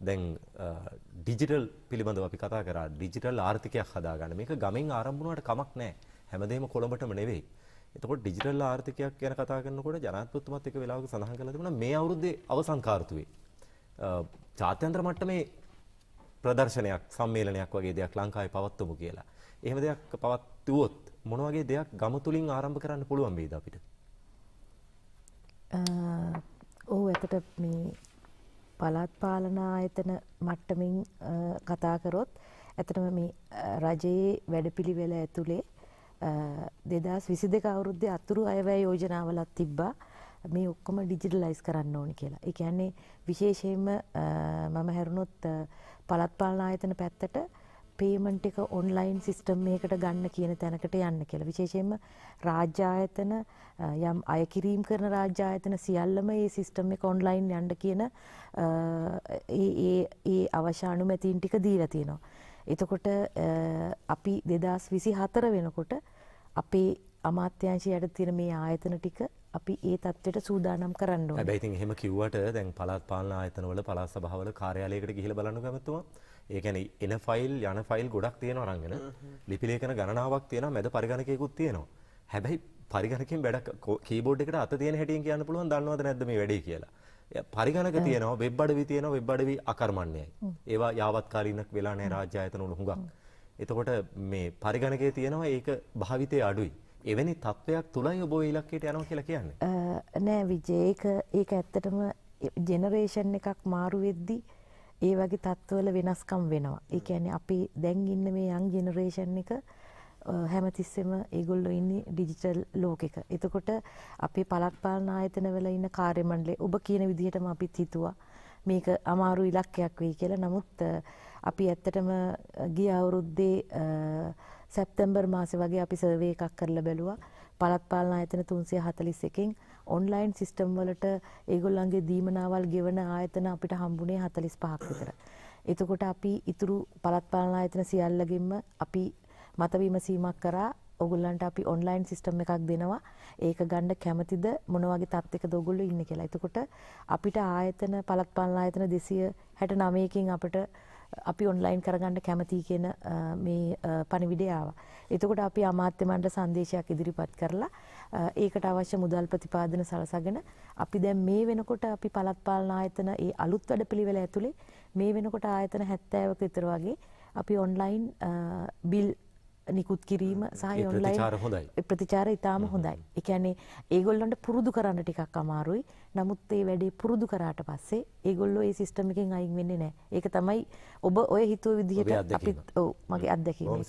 දැන් ඩිජිටල් පිළිබඳව අපි කතා කරා ඩිජිටල් ආර්ථිකයක් හදාගන්න මේක ගමෙන් ආරම්භුණාට කමක් නැහැ හැමදේම කොළඹටම නෙවෙයි එතකොට ඩිජිටල් ආර්ථිකයක් ගැන කතා කරනකොට ජනාධිපතිතුමත් එක වෙලාවක සඳහන් කළා තිබුණා මේ අවුරුද්දේ අවසන් කාර්තුවේ ජාත්‍යන්තර මට්ටමේ ප්‍රදර්ශනයක් සම්මේලනයක් වගේ දෙයක් ලංකාවේ පවත්වමු කියලා. එහෙම දෙයක් පවත්වුවොත් මොන වගේ දෙයක් ගම තුලින් ආරම්භ කරන්න පුළුවන් වේද අපිට? ඔව් ඇත්තට මේ පළාත් පාලන ආයතන මට්ටමින් කතා කරොත් ඇතටම මේ රජයේ වැඩපිළිවෙල ඇතුළේ දෙදස් විසි දෙක අවුරුද්ධ අතුරු අයවැය යෝජනාවලත් තිබ්බා මේ ඔක්කොම ඩිජිටලයිස් කරන්න ඕනි කියලා. ඒ කියන්නේ විශේෂයෙන්ම මම හැරුණොත් පළත් පාලන ආයතන පැත්තට පේමන්ට් එක ඔන්ලයින් සිස්ටම් එකකට ගන්න කියන තැනකට යන්න කියලා. විශේෂයෙන්ම රාජ්‍ය ආයතන යම් අයකිරීම් කරන රාජ්‍ය ආයතන සියල්ලම මේ සිස්ටම් එක ඔන්ලයින් යන්න කියන ඒ ඒ ඒ අවශ්‍ය අනුමැතීන් ටික දීලා තියෙනවා. එතකොට අපි 2024 වෙනකොට අපේ අමාත්‍යංශය යට තියෙන මේ ආයතන ටික අපි ඒ තත්වට සූදානම් කරන්න හැබැයිතින් හෙම කිව්වට දැන් පලාත් පාලන ආයතනවල පලාත් සභාවල කාර්යාලයකට ගිහිල බලන්න ගමත්තුවා ඒකැන එන ෆයිල් යන ෆයිල් ගොඩක් තියෙන අරගෙන ලිපිලේකන ගණනාවක් තියෙන මැද පරිගණකයකුත් තියෙනවා හැබැයි පරිගණකින් වැඩ කීබෝඩ් එකට අත තියෙන හැටියෙන් කියන්න පුළුවන් දන්නවද නැද්ද මේ වැඩේ කියලා පරිගණක තියෙනවා වෙබ් අඩවි තියෙනවා වෙබ් අඩවි අකර්මණ්‍යයි ඒවා යාවත්කාලිනක් වෙලා නැහැ රාජ්‍ය ආයතන වල හුඟක් එතකොට මේ පරිගණකයේ තියෙනවා ඒක භාවිතයේ අඩුයි එවැනි තත්ත්වයක් තුලයි ඔබ ඉලක්කයට යනවා කියලා කියන්නේ නෑ විජේ ඒක ඒක ඇත්තටම ජෙනරේෂන් එකක් මාරු වෙද්දී ඒ වගේ තත්ත්වවල වෙනස්කම් වෙනවා. ඒ කියන්නේ අපි දැන් ඉන්න මේ යන් ජෙනරේෂන් එක හැමතිස්සෙම ඒගොල්ලෝ ඉන්නේ ඩිජිටල් ලෝකෙක. එතකොට අපේ පළක් පාලන ආයතනවල ඉන්න කාර්යමණ්ඩලය ඔබ කියන විදිහටම අපිත් හිතුවා. මේක අමාරු ඉලක්කයක් වෙයි කියලා. නමුත් අපි ඇත්තටම ගිය අවුරුද්දේ සැප්තැම්බර් මාසේ වගේ අපි සර්වේ එකක් කරලා බැලුවා. පළත් පාලන ආයතන 341කින් ඔන්ලයින් සිස්ටම් වලට ඒගොල්ලන්ගේ දීමනාවල් ගෙවන ආයතන අපිට හම්බුනේ 45ක් විතර. එතකොට අපි ඉතුරු පළාත් පාලන ආයතන සියල්ලගින්ම අපි මත විමසීමක් කරා ඔගොල්ලන්ට අපි ඔන්ලයින් සිස්ටම් එකක් දෙනවා. ඒක ගන්න කැමතිද මොන වගේ තත්යකද ඔගොල්ලෝ ඉන්නේ කියලා. එතකොට අපිට ආයතන පළාත් පාලන ආයතන 269 කින් අපිට අපි ඔන්ලයින් කරගන්න කැමතියි කියන මේ පණිවිඩය ආවා. එතකොට අපි අමාත්‍ය මණ්ඩල සංදේශයක් ඉදිරිපත් කරලා ඒකට අවශ්‍ය මුදල් ප්‍රතිපාදන සලසගෙන අපි දැන් මේ වෙනකොට අපි පළාත් පාලන ආයතන ඒ අලුත් වැඩපිළිවෙල ඇතුලේ මේ වෙනකොට ආයතන 70ක විතර වගේ අපි ඔන්ලයින් බිල් නිකුත් කිරීම සහ ඔන්ලයින් හොඳයි ප්‍රතිචාර ඉතාම හොඳයි. එකන්නේ ඒගොල්ලොන්ට පුරුදු කරන්න ටිකක් අමාරුයි නමුත් ඒ වැඩේ පුරුදු කරාට පස්සේ ඒගොල්ලෝ ඒ සිස්ටමිකින් අයින් වෙන්න නෑ ඒක තමයි ඔබ ඔය හිතුව විදිහට අපිත් ඔව මගේ අත්දැකීම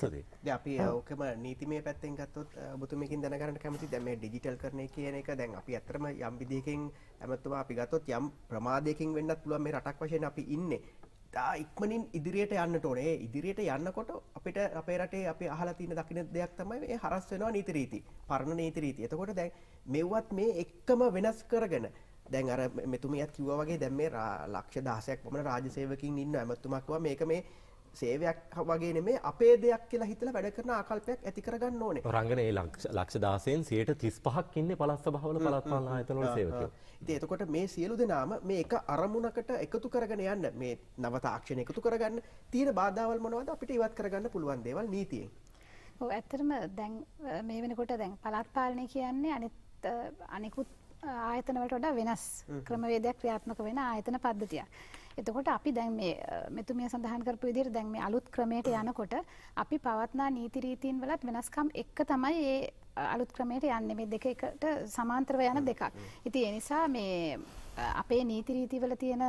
අපි ඕකම නීතිමේ පැත්තෙන් ගත්තොත් බතුමකින් දැනගරට කැමති දැම ඩිජිටල් කරන කියන එක දැන් අපි අතරම යම්බිදියකින් ඇමතුවා අපි ගතොත් යම් ප්‍රමාදයකින් වෙන්නත් පුළුවන් මේ රටක් වශයෙන් අපි ඉන්න ඉතා ඉක්මනින් ඉදිරියට යන්න ඕනේ ඉදිරියට යන්නකොට අපිට අපේ රටේ අපි අහලා තියෙන දකින දෙයක් තමයි මේ හරස් වෙනවා නීති රීති පරණ නීති රීති. එතකොට දැන් මෙව්වත් මේ එක්කම වෙනස් කරගෙන දැන් අර මෙතුමියත් කිව්වා වගේ දැන් මේ ලක්ෂ 16ක් පමණ රාජ්‍ය සේවකකින් ඉන්න ඇමතුමක් වුණා මේක මේ සේවයක් වගේ නෙමේ අපේ දෙයක් කියලා හිතලා වැඩ කරන ආකල්පයක් ඇති කරගන්න ඕනේ. රංගන ඒ ලක්ෂ 16න් 135ක් ඉන්නේ පළාත් සභාවල පළාත් පාලන ආයතනවල සේවකයෝ. ඉතින් එතකොට මේ සියලු දෙනාම මේ එක අරමුණකට එකතු කරගෙන යන්න මේ නව තාක්ෂණ එකතු කරගන්න තියෙන බාධාවල් මොනවද අපිට ඉවත් කරගන්න පුළුවන් දේවල් නීතියෙන්. ඔව් ඇත්තටම දැන් මේ වෙනකොට දැන් පළාත් පාලනය කියන්නේ අනිත් අනිකුත් ආයතනවලට වඩා වෙනස් ක්‍රමවේදයක් ක්‍රියාත්මක වෙන ආයතන පද්ධතියක්. එතකොට අපි දැන් මේ මෙතුමිය සඳහන් කරපු විදිහට දැන් මේ අලුත් ක්‍රමයට යනකොට අපි පවත්නා නීති රීතීන් වලත් වෙනස්කම් එක්ක තමයි මේ අලුත් ක්‍රමයට යන්නේ මේ දෙක එකට සමාන්තරව යන දෙකක්. ඉතින් ඒ නිසා මේ අපේ නීති රීතිවල තියෙන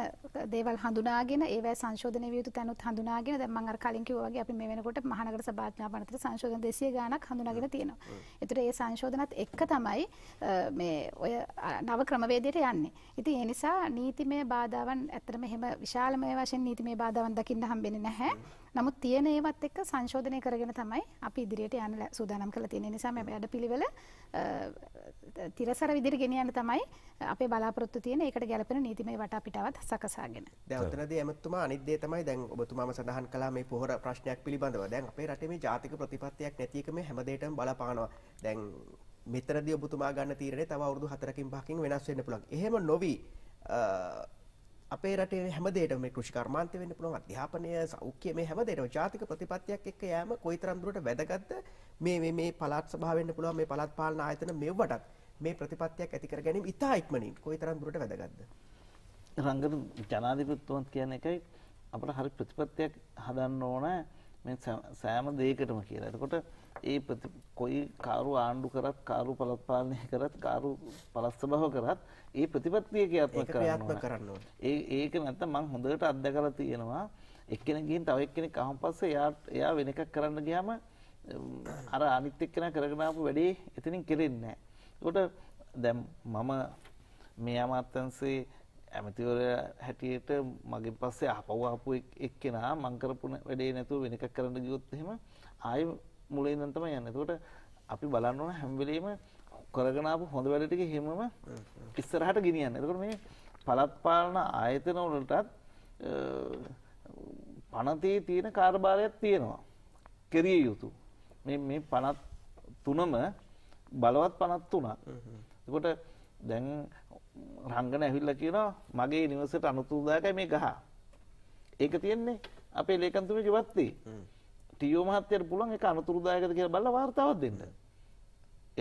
දේවල් හඳුනාගෙන ඒවැ සංශෝධන වියුතු තැනුත් හඳුනාගෙන දැන් මම අර කලින් කිව්වා වගේ අපි මේ වෙනකොට මහනගර සභාඥාපන අතර සංශෝධන 200 ගාණක් හඳුනාගෙන තියෙනවා. ඒතර ඒ සංශෝධනත් එක්ක තමයි මේ ඔය නව ක්‍රමවේදයට යන්නේ. ඉතින් ඒ නිසා නීතිමය බාධාවන් ඇත්තටම එහෙම විශාලමය වශයෙන් නීතිමය බාධාවන් දකින්න හම්බෙන්නේ නැහැ. නමුත් තියෙන ඒවත් එක්ක සංශෝධනය කරගෙන තමයි අපි ඉදිරියට යන සූදානම් කරලා තියෙන නිසා මේ වැඩපිළිවෙල තිරසර විදිහට ගෙන යන්න තමයි අපේ බලාපොරොත්තු තියෙන ඒකට ගැළපෙන නීතිමය වටපිටාවත් සකසාගෙන. දැන් උතනදී ඇමතුමා අනිත් දේ තමයි දැන් ඔබතුමාම සඳහන් කළා මේ පොහොර ප්‍රශ්නයක් පිළිබඳව. දැන් අපේ රටේ මේ ජාතික ප්‍රතිපත්තියක් නැති එක මේ හැම දෙයකටම බලපානවා. දැන් මෙතරදී ඔබතුමා ගන්න තීරණය තව අවුරුදු 4කින් 5කින් වෙනස් වෙන්න පුළුවන්. එහෙම නොවි අපේ රටේ හැමදේට මේ කෘෂිකර්මාන්තය වෙන්න පුළුවන් අධ්‍යාපනය සෞඛ්‍ය මේ හැමදේටම ජාතික ප්‍රතිපත්තියක් එක්ක යෑම කොයිතරම් දුරට වැදගත්ද මේ මේ මේ පළාත් සභාව වෙන්න පුළුවන් මේ පළාත් පාලන ආයතන මෙවටත් මේ ප්‍රතිපත්තියක් ඇති කර ගැනීම ඉතා ඉක්මනින් කොයිතරම් දුරට වැදගත්ද රංගන ජනාධිපතිතුමන් කියන එකයි අපට හරි ප්‍රතිපත්තියක් හදන්න ඕන මේ සෑම දෙයකටම කියලා. එතකොට ඒ කොයි කාරු ආණ්ඩු කරත් කාරු පලත්පාලනය කරත් කාරු පලස්සභාව කරත් ඒ ප්‍රතිපත්තිය ක්‍රියාත්මක කරන්න ඒ ඒක නැත්ත මං හොඳට අත්දකල තියෙනවා එක්කෙන ගින් තව එක්කෙනෙ කහම් පස්ස යාට එයා වෙන එකක් කරන්න ගියාම අර අනිත් එක්කෙන කරගෙනාපු වැඩේ එතනින් කෙරෙන්නේ කොට දැම් මම මේ අමාත්තන්සේ ඇමතිවර හැටියට මගේ පස්සේ අපව් ආපු එක්කෙනා මංකරපුන වැඩේ නැතුව වෙන එකක් කරන්න ගියොත් එහෙම ආය මුලේ ඉඳන් තමයි යන්නේ. එතකොට අපි බලන්න ඕන හැම වෙලෙම කරගෙන ආපු හොඳ වැඩ ටික හැමම ඉස්සරහට ගෙනියන්න. එතකොට මේ පළාත් පාලන ආයතන වලටත් පනතේ තියෙන කාර්යභාරයක් තියෙනවා. කෙරිය යුතු. මේ මේ පනත් තුනම බලවත් පනත් තුනක්. එතකොට දැන් රංගන ඇවිල්ලා කියනවා මගේ නිවසට අනුතුරුදායකයි මේ ගහ. ඒක තියෙන්නේ අපේ ලේකම්තුමේ ජීවත්තේ. ටීව මහත්තයට පුළුවන් එක අනතුරුදායකද කියලා බල වාර්තාවක් දෙන්න.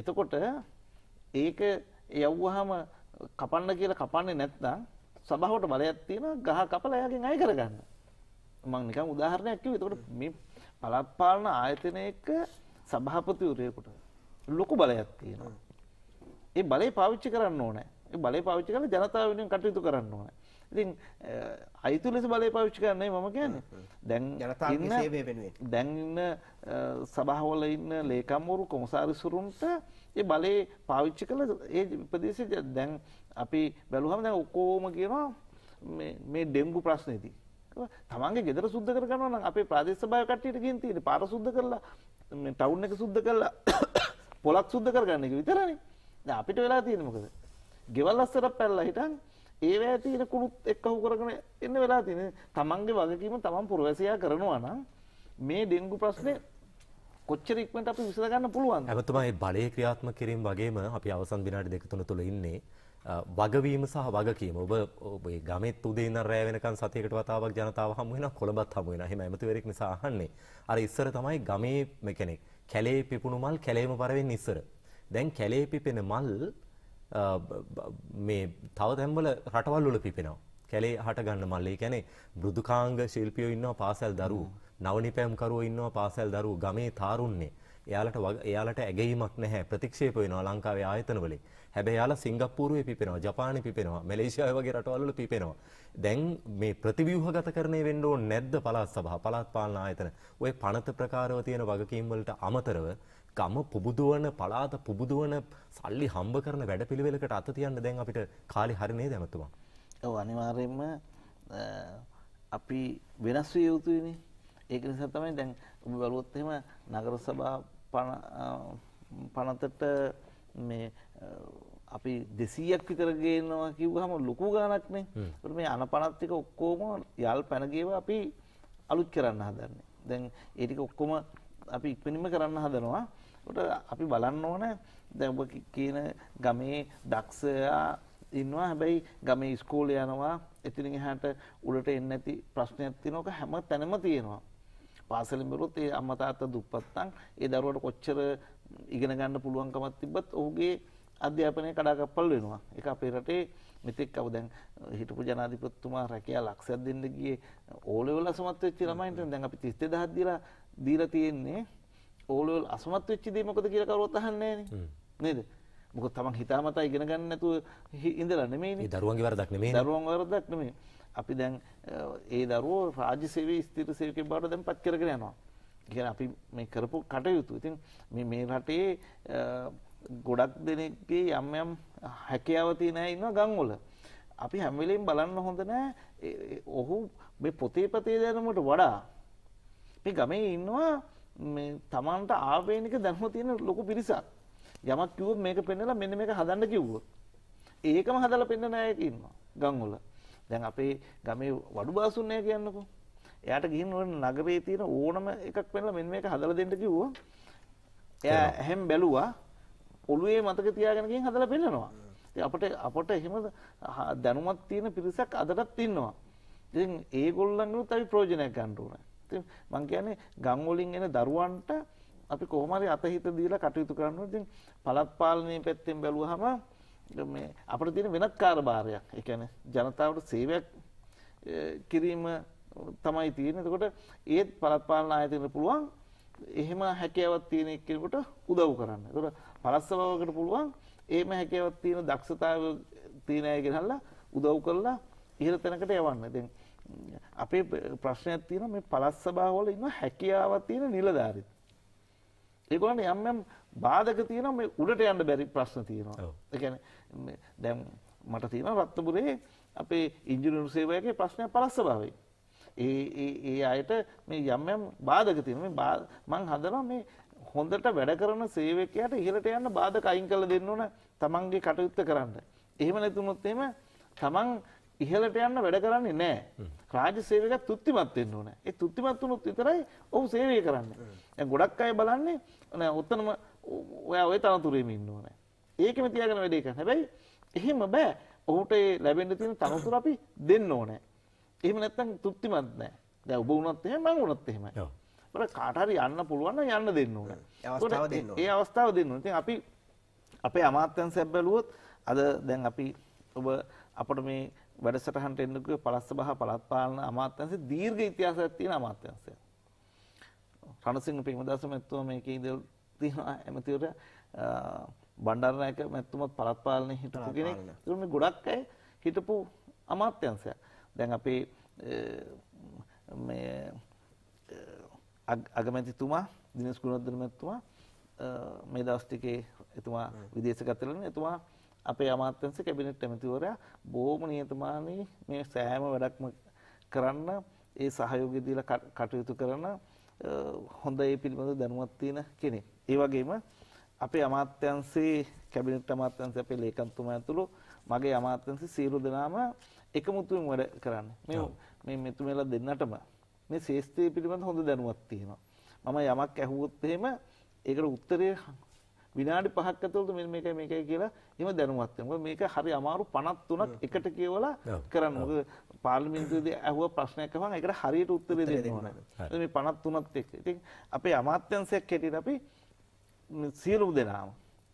එතකොට ඒක යව්වහම කපන්න කියලා කපන්නේ නැත්නම් සභාවට බලයක් තියෙනවා ගහ කපලා එයාගෙන් අය කරගන්න. මම නිකන් උදාහරණයක් කිව්වේ. එතකොට මේ පළාත් පාලන ආයතනයක සභාපතිවරයෙකුට ලොකු බලයක් තියෙනවා. ඒ බලය පාවිච්චි කරන්න ඕනේ. ඒ බලය පාවිච්චි කරලා ජනතාව වෙනුවෙන් කටයුතු කරන්න ඕනේ. ඉතින් අයිතු ලෙස බලය පවිච්චි කරන්නේ මම කියන්නේ දැන් ජනතාවේ දැන් ඉන්න සභාවල ඉන්න ලේකම්වරු කොමසාරිසුරුන්ට ඒ බලේ පාවිච්චි කළ ඒ ප්‍රදේශ දැන් අපි බැලුහම දැන් ඔක්කෝම කියනවා මේ ඩෙංගු ප්‍රශ්නයේදී තමන්ගේ ගෙදර සුද්ද කරගන්න නම් අපේ ප්‍රාදේශ සභාව කට්ටියට ගින් තියෙන්නේ පාර සුද්ද කරලා මේ ටවුන් එක සුද්ද කරලා (coughs) පොලක් සුද්ද කරගන්න එක විතරනේ. දැන් අපිට වෙලා තියෙන්නේ මොකද? ගෙවල් අස්සරක් පැනලා හිටන් ඒවැ තියෙන කුළුත් එක්ක අහු කරගෙන එන්න වෙලා තියෙන. තමන්ගේ වගකීම තමන් පුරවැසියා කරනවා නම් මේ ඩෙන්ගු ප්‍රශ්නේ කොච්චර ඉක්මනට අපි විසඳ ගන්න පුළුවන්ද? හැමතෙම මේ බලය ක්‍රියාත්මක කිරීම වගේම අපි අවසන් විනාඩි දෙක තුන තුල ඉන්නේ වගවීම සහ වගකීම ඔබ ඔබේ ගමෙත් උදේ ඉඳන් රැ වෙනකන් සතියකට වතාවක් ජනතාව හමු වෙනවා කොළඹත් හමු වෙනවා එහෙම ඇමතිවරයෙක් නිසා අහන්නේ අර ඉස්සර තමයි ගමේ මේ කෙනෙක් කැලේ පිපුණු මල් කැලේම පරවෙන්නේ ඉස්සර දැන් කැලේ පිපෙන මල් මේ තව තැන්වල රටවල් වල පිපෙනවා. කැලේ හට ගන්න මල්ලේ කියන්නේ මෘදුකාංග ශිල්පියෝ ඉන්නවා පාසල් දරුවෝ. නවනිපෑම් කරුවෝ ඉන්නවා පාසල් දරුවෝ. ගමේ තාරුන්නේ. එයාලට එයාලට ඇගීමක් නැහැ. ප්‍රතික්ෂේප වෙනවා ලංකාවේ ආයතනවලින්. හැබැයි යාලා සිංගප්පූරුවේ පිපෙනවා, ජපානේ පිපෙනවා, මැලේසියාවේ වගේ රටවල් වල පිපෙනවා. දැන් මේ ප්‍රතිව්‍යුහගතකරණය වෙන්න ඕනේ නැද්ද පළාත් සභා, පළාත් පාලන ආයතන? ওই පනත ප්‍රකාරව තියෙන වගකීම් වලට අමතරව ගම පුබුදුවන පලාත පුබුදුවන සල්ලි හම්බ කරන වැඩ පිළිවෙලකට අත තියන්න දැන් අපිට කාලි හරිනේ දැමතුවා. ඔව අනිවාර්යෙන්ම අපි වෙනස් විය යුතුයිනේ. ඒක නිසා තමයි දැන් ඔබ බලුවොත් එහෙම නගර සභා පනතට මේ අපි 200ක් විතර ගේනවා කිව්වහම ලොකු ගාණක් නේ. ඒකට මේ අනපනත් එක ඔක්කොම යල් පැන ගේව අපි අලුත් කරන්න හදන්නේ. දැන් ඒ ටික ඔක්කොම අපි ඉක්මනින්ම කරන්න හදනවා. කොට අපි බලන්න ඕන දැන් ඔබ කියන ගමේ දක්ෂයා ඉන්නවා හැබැයි ගමේ ස්කෝලේ යනවා එතනින් එහාට උඩට එන්නේ නැති ප්‍රශ්නයක් තියෙනවක හැම තැනම තියෙනවා. පාසලෙන් බරුවොත් ඒ අම්මා තාත්තා දුප්පත්තන් ඒ දරුවට කොච්චර ඉගෙන ගන්න පුළුවන්කමක් තිබ්බත් ඔහුගේ අධ්‍යාපනය කඩාකප්පල් වෙනවා. ඒක අපේ රටේ මෙතෙක් අව දැන් හිටපු ජනාධිපතිතුමා රැකියා ලක්ෂයක් දෙන්න ගියේ ඕලෙවල් අසමත් වෙච්ච ළමයින්ට දැන් අපි 32000ක් දීලා දීලා තියෙන්නේ ඕලවල් අසමත් වෙච්චිදී මොකද කියලා කවුරුත් අහන්නේ නෑනේ. නේද? මොකද තමන් හිතාමතා ඉගෙන ගන්න නැතුව ඉඳලා නෙමෙයිනේ. ඒ දරුවන්ගේ වරදක් නෙමෙයි. දරුවන් වරදක් නෙමෙයි. අපි දැන් ඒ දරුවෝ රාජ්‍ය සේවයේ ස්ථිර සේවකයෙක් බවට දැන් පත් කරගෙන යනවා. කියන්නේ අපි මේ කරපු කටයුතු. ඉතින් මේ මේ රටේ ගොඩක් දෙනෙක්ගේ යම් යම් හැකියාව තියෙන අය ඉන්නවා ගම්වල. අපි හැම වෙලෙම බලන්න හොඳ නෑ. ඔහු මේ පොතේ පතේ දැනුමට වඩා මේ ගමේ ඉන්නවා මේ තමන්ට ආවේනික දැනුම තියෙන ලොකු පිරිසක්. යමක් කිව්වොත් මේක පෙන්නලා මෙන්න මේක හදන්න කිව්වොත්. ඒකම හදලා පෙන්නන අය ඉන්නවා ගම්වල. දැන් අපේ ගමේ වඩු බාසුන් නැහැ කියන්නකෝ. එයාට ගිහින් ඔය නගරේ තියෙන ඕනම එකක් පෙන්නලා මෙන්න මේක හදලා දෙන්න කිව්වොත් එයා හැම් බැලුවා ඔළුවේ මතක තියාගෙන ගිහින් හදලා පෙන්නනවා. ඉතින් අපිට අපට එහෙම දැනුමක් තියෙන පිරිසක් අදටත් ඉන්නවා. ඉතින් ඒගොල්ලන්ගෙනුත් අපි ප්‍රයෝජනයක් ගන්න ඕනේ. ඉතින් මං කියන්නේ ගම් වලින් එන දරුවන්ට අපි කොහොම හරි අතහිත දීලා කටයුතු කරන්න ඕනේ. ඉතින් පළාත් පාලනයේ පැත්තෙන් බැලුවහම මේ අපිට තියෙන වෙනත් කාර්යභාරයක්. ඒ කියන්නේ ජනතාවට සේවයක් කිරීම තමයි තියෙන්නේ. එතකොට ඒත් පළාත් පාලන ආයතනයට පුළුවන් එහෙම හැකියාවක් තියෙන එක්කෙනෙකුට උදව් කරන්න. එතකොට පළාත් සභාවකට පුළුවන් එහෙම හැකියාවක් තියෙන දක්ෂතාවය තියෙන අය ගෙනහල්ලා උදව් කරලා ඉහළ තැනකට යවන්න. ඉතින් අපේ ප්‍රශ්නයක් තියෙන මේ පළස් සභාවල ඉන්න හැකියාවක් තියෙන නිලධාරීන්. ඒගොල්ලන්ට යම් යම් බාධක තියෙනවා මේ උඩට යන්න බැරි ප්‍රශ්න තියෙනවා. ඒ කියන්නේ දැන් මට තියෙනවා රත්නපුරේ අපේ ඉංජිනේරු සේවයකේ ප්‍රශ්නයක් පළස් සභාවේ. ඒ ඒ ඒ අයට මේ යම් යම් බාධක තියෙනවා. මේ මං හදනවා මේ හොඳට වැඩ කරන සේවකයාට ඉහළට යන්න බාධක අයින් කරලා දෙන්න ඕන තමන්ගේ කටයුත්ත කරන්න. එහෙම නැතුනොත් එහෙම තමන් ඉහලට යන්න වැඩ කරන්නේ නෑ රාජ්‍ය සේවකක් තුත්තිමත්වෙන්න ඕන ඒ තුත්තිමත් වුණොත් විතරයි ඔහු සේවය කරන්න දැන් ගොඩක් අය බලන්නේ නෑ ඔතනම ඔයා ඔය තනතුරේම ඉන්න ඕන ඒකෙම තියාගෙන වැඩේ කරන්න හැබැයි එහෙම බෑ ඔහුට ඒ ලැබෙන්න තියෙන තනතුර අපි දෙන්න ඕනේ එහෙම නැත්තම් තෘප්තිමත් නෑ දැන් ඔබ වුණත් එහෙම මම වුණත් එහෙමයි බර කාට හරි යන්න පුළුවන් නම් යන්න දෙන්න ඕනේ ඒ අවස්ථාව දෙන්න ඕනේ ඉතින් අපි අපේ අමාත්‍යංශය බැලුවොත් අද දැන් අපි ඔබ අපට මේ වැඩසටහනට එන්න කිව්වේ පළස්ස බහ පළාත් පාලන අමාත්‍යාංශයේ දීර්ඝ ඉතිහාසයක් තියෙන අමාත්‍යාංශයක්. රණසිංහ ප්‍රේමදාස මැතිතුමා මේකේ ඉඳලා තියෙනවා ඇමතිවරයා බණ්ඩාරනායක මැතිතුමත් පළාත් පාලනයේ හිටපු කෙනෙක්. ඒක මේ ගොඩක් අය හිටපු අමාත්‍යාංශයක්. දැන් අපේ මේ අගමැතිතුමා දිනේශ් ගුණවර්ධන මැතිතුමා මේ දවස් ටිකේ එතුමා විදේශගත වෙලා එතුමා අපේ අමාත්‍යංශ කැබිනට් ඇමතිවරයා බොහොම නිහතමානී මේ සෑම වැඩක්ම කරන්න ඒ සහයෝගය දීලා කටයුතු කරන හොඳ ඒ පිළිබඳ දැනුවත් තියෙන කෙනෙක්. ඒ වගේම අපේ අමාත්‍යංශේ කැබිනට් අමාත්‍යංශ අපේ ලේකම්තුමා ඇතුළු මගේ අමාත්‍යංශේ සියලු දෙනාම එකමුතු වෙමින් වැඩ කරන්නේ. මේ මේ මෙතුමලා දෙන්නටම මේ ශේෂ්ත්‍රය පිළිබඳ හොඳ දැනුවත් තියෙනවා. මම යමක් ඇහුවොත් එහෙම ඒකට උත්තරය විනාඩි 5ක් ඇතුළත මෙන්න මේකයි මේකයි කියලා එහෙම දැනුවත් වෙනවා. මේක හරි අමාරු 53ක් එකට කියවලා කරන්න. මොකද පාර්ලිමේන්තුවේදී අහුව ප්‍රශ්නයක් අහම ඒකට හරියට උත්තරේ දෙන්න ඕන. මේ 53ත් එක්ක. ඉතින් අපේ අමාත්‍යංශයක් හැටියට අපි සියලුම දෙනාම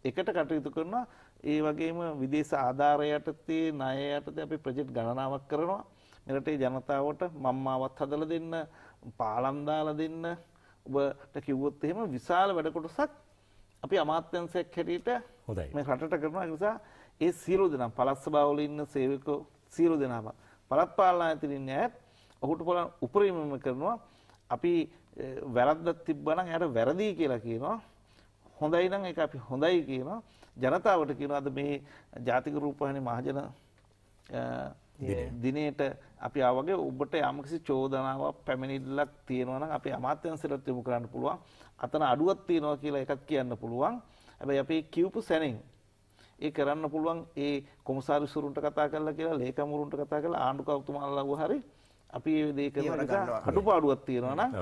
එකට කටයුතු කරනවා. ඒ වගේම විදේශ ආධාරය යටතේ ණය යටතේ අපි ප්‍රොජෙක්ට් ගණනාවක් කරනවා. මෙරටේ ජනතාවට මම්මාවත් හදලා දෙන්න, පාලම් දාලා දෙන්න ඔබට කිව්වොත් එහෙම විශාල වැඩ කොටසක් අපි අමාත්‍යංශයක් හැටියට හොඳයි මේ රටට කරනවා ඒ නිසා ඒ සියලු දෙනා පළාත් සභාවල ඉන්න සේවකෝ සියලු දෙනාම පළාත් පාලන අයතින් ඇත් ඔහුට පුළුවන් උපරිමම කරනවා අපි වැරද්දක් තිබ්බනම් එයාට වැරදි කියලා කියනවා හොඳයි නම් ඒක අපි හොඳයි කියනවා ජනතාවට කියනවා අද මේ ජාතික රූපවාහිනී මහජන දිනයට අපි ආවගේ ඔබට යම්කිසි චෝදනාවක් පැමිණිල්ලක් තියෙනවා නම් අපි අමාත්‍යංශයට යොමු කරන්න පුළුවන්. අතන අඩුවක් තියෙනවා කියලා එකක් කියන්න පුළුවන්. හැබැයි අපි කියවපු සැනින් ඒ කරන්න පුළුවන් ඒ කොමසාරිසුරුන්ට කතා කරලා කියලා ලේකම්වරුන්ට කතා කරලා ආණ්ඩුකාරතුමාලව හරි අපි මේ දේ කරන නිසා අඩුපාඩුවක් තියෙනවා නම්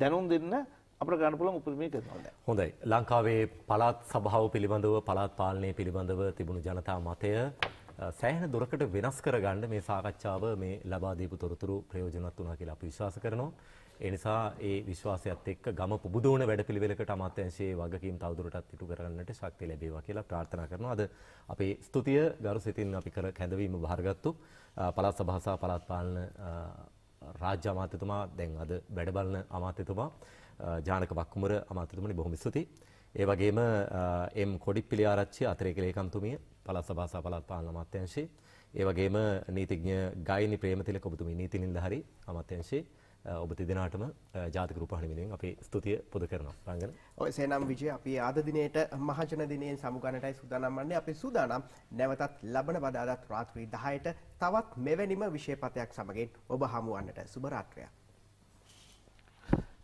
දැනුම් දෙන්න අපට ගන්න පුළුවන් උපරිමය කරනවා. හොඳයි. ලංකාවේ පළාත් සභාව පිළිබඳව පළාත් පාලනය පිළිබඳව තිබුණු ජනතා මතය සෑහෙන දුරකට වෙනස් කරගන්න මේ සාකච්ඡාව මේ ලබා දීපු තොරතුරු ප්‍රයෝජනවත් වුණා කියලා අපි විශ්වාස කරනවා. ඒ නිසා ඒ විශ්වාසයත් එක්ක ගම පුබුදෝන වැඩපිළිවෙලකට අමාත්‍යංශයේ වගකීම් තවදුරටත් ඉටු කරගන්නට ශක්තිය ලැබේවා කියලා ප්‍රාර්ථනා කරනවා. අද අපේ ස්තුතිය ගරු සිතින් අපි කර කැඳවීම බාරගත්තු පළාත් සභාව සහ පළාත් පාලන රාජ්‍ය අමාත්‍යතුමා දැන් අද වැඩ බලන අමාත්‍යතුමා ජානක වක්කුමර අමාත්‍යතුමනි බොහොම ස්තුතියි. ඒ වගේම එම් කොඩිප්පිලි ආරච්චි අතිරේක ලේකම්තුමිය පළාත් සභා සහ පළාත් පාලන අමාත්‍යාංශයේ ඒ වගේම නීතිඥ ගායනි ප්‍රේමතිලක ඔබතුමී නීති නිලධාරී අමාත්‍යාංශයේ ඔබ දෙදෙනාටම ජාතික රූපවාහිනි වෙනුවෙන් අපි ස්තුතිය පුද කරනවා රංගන. ඔය සේනම් විජය අපි ආද දිනේට මහජන දිනයෙන් සමුගන්නටයි සූදානම් වන්නේ. අපි සූදානම් නැවතත් ලබන බදාදා රාත්‍රී 10ට තවත් මෙවැනිම විශේෂ පතයක් සමගින් ඔබ හමු වන්නට සුබ රාත්‍රියක්.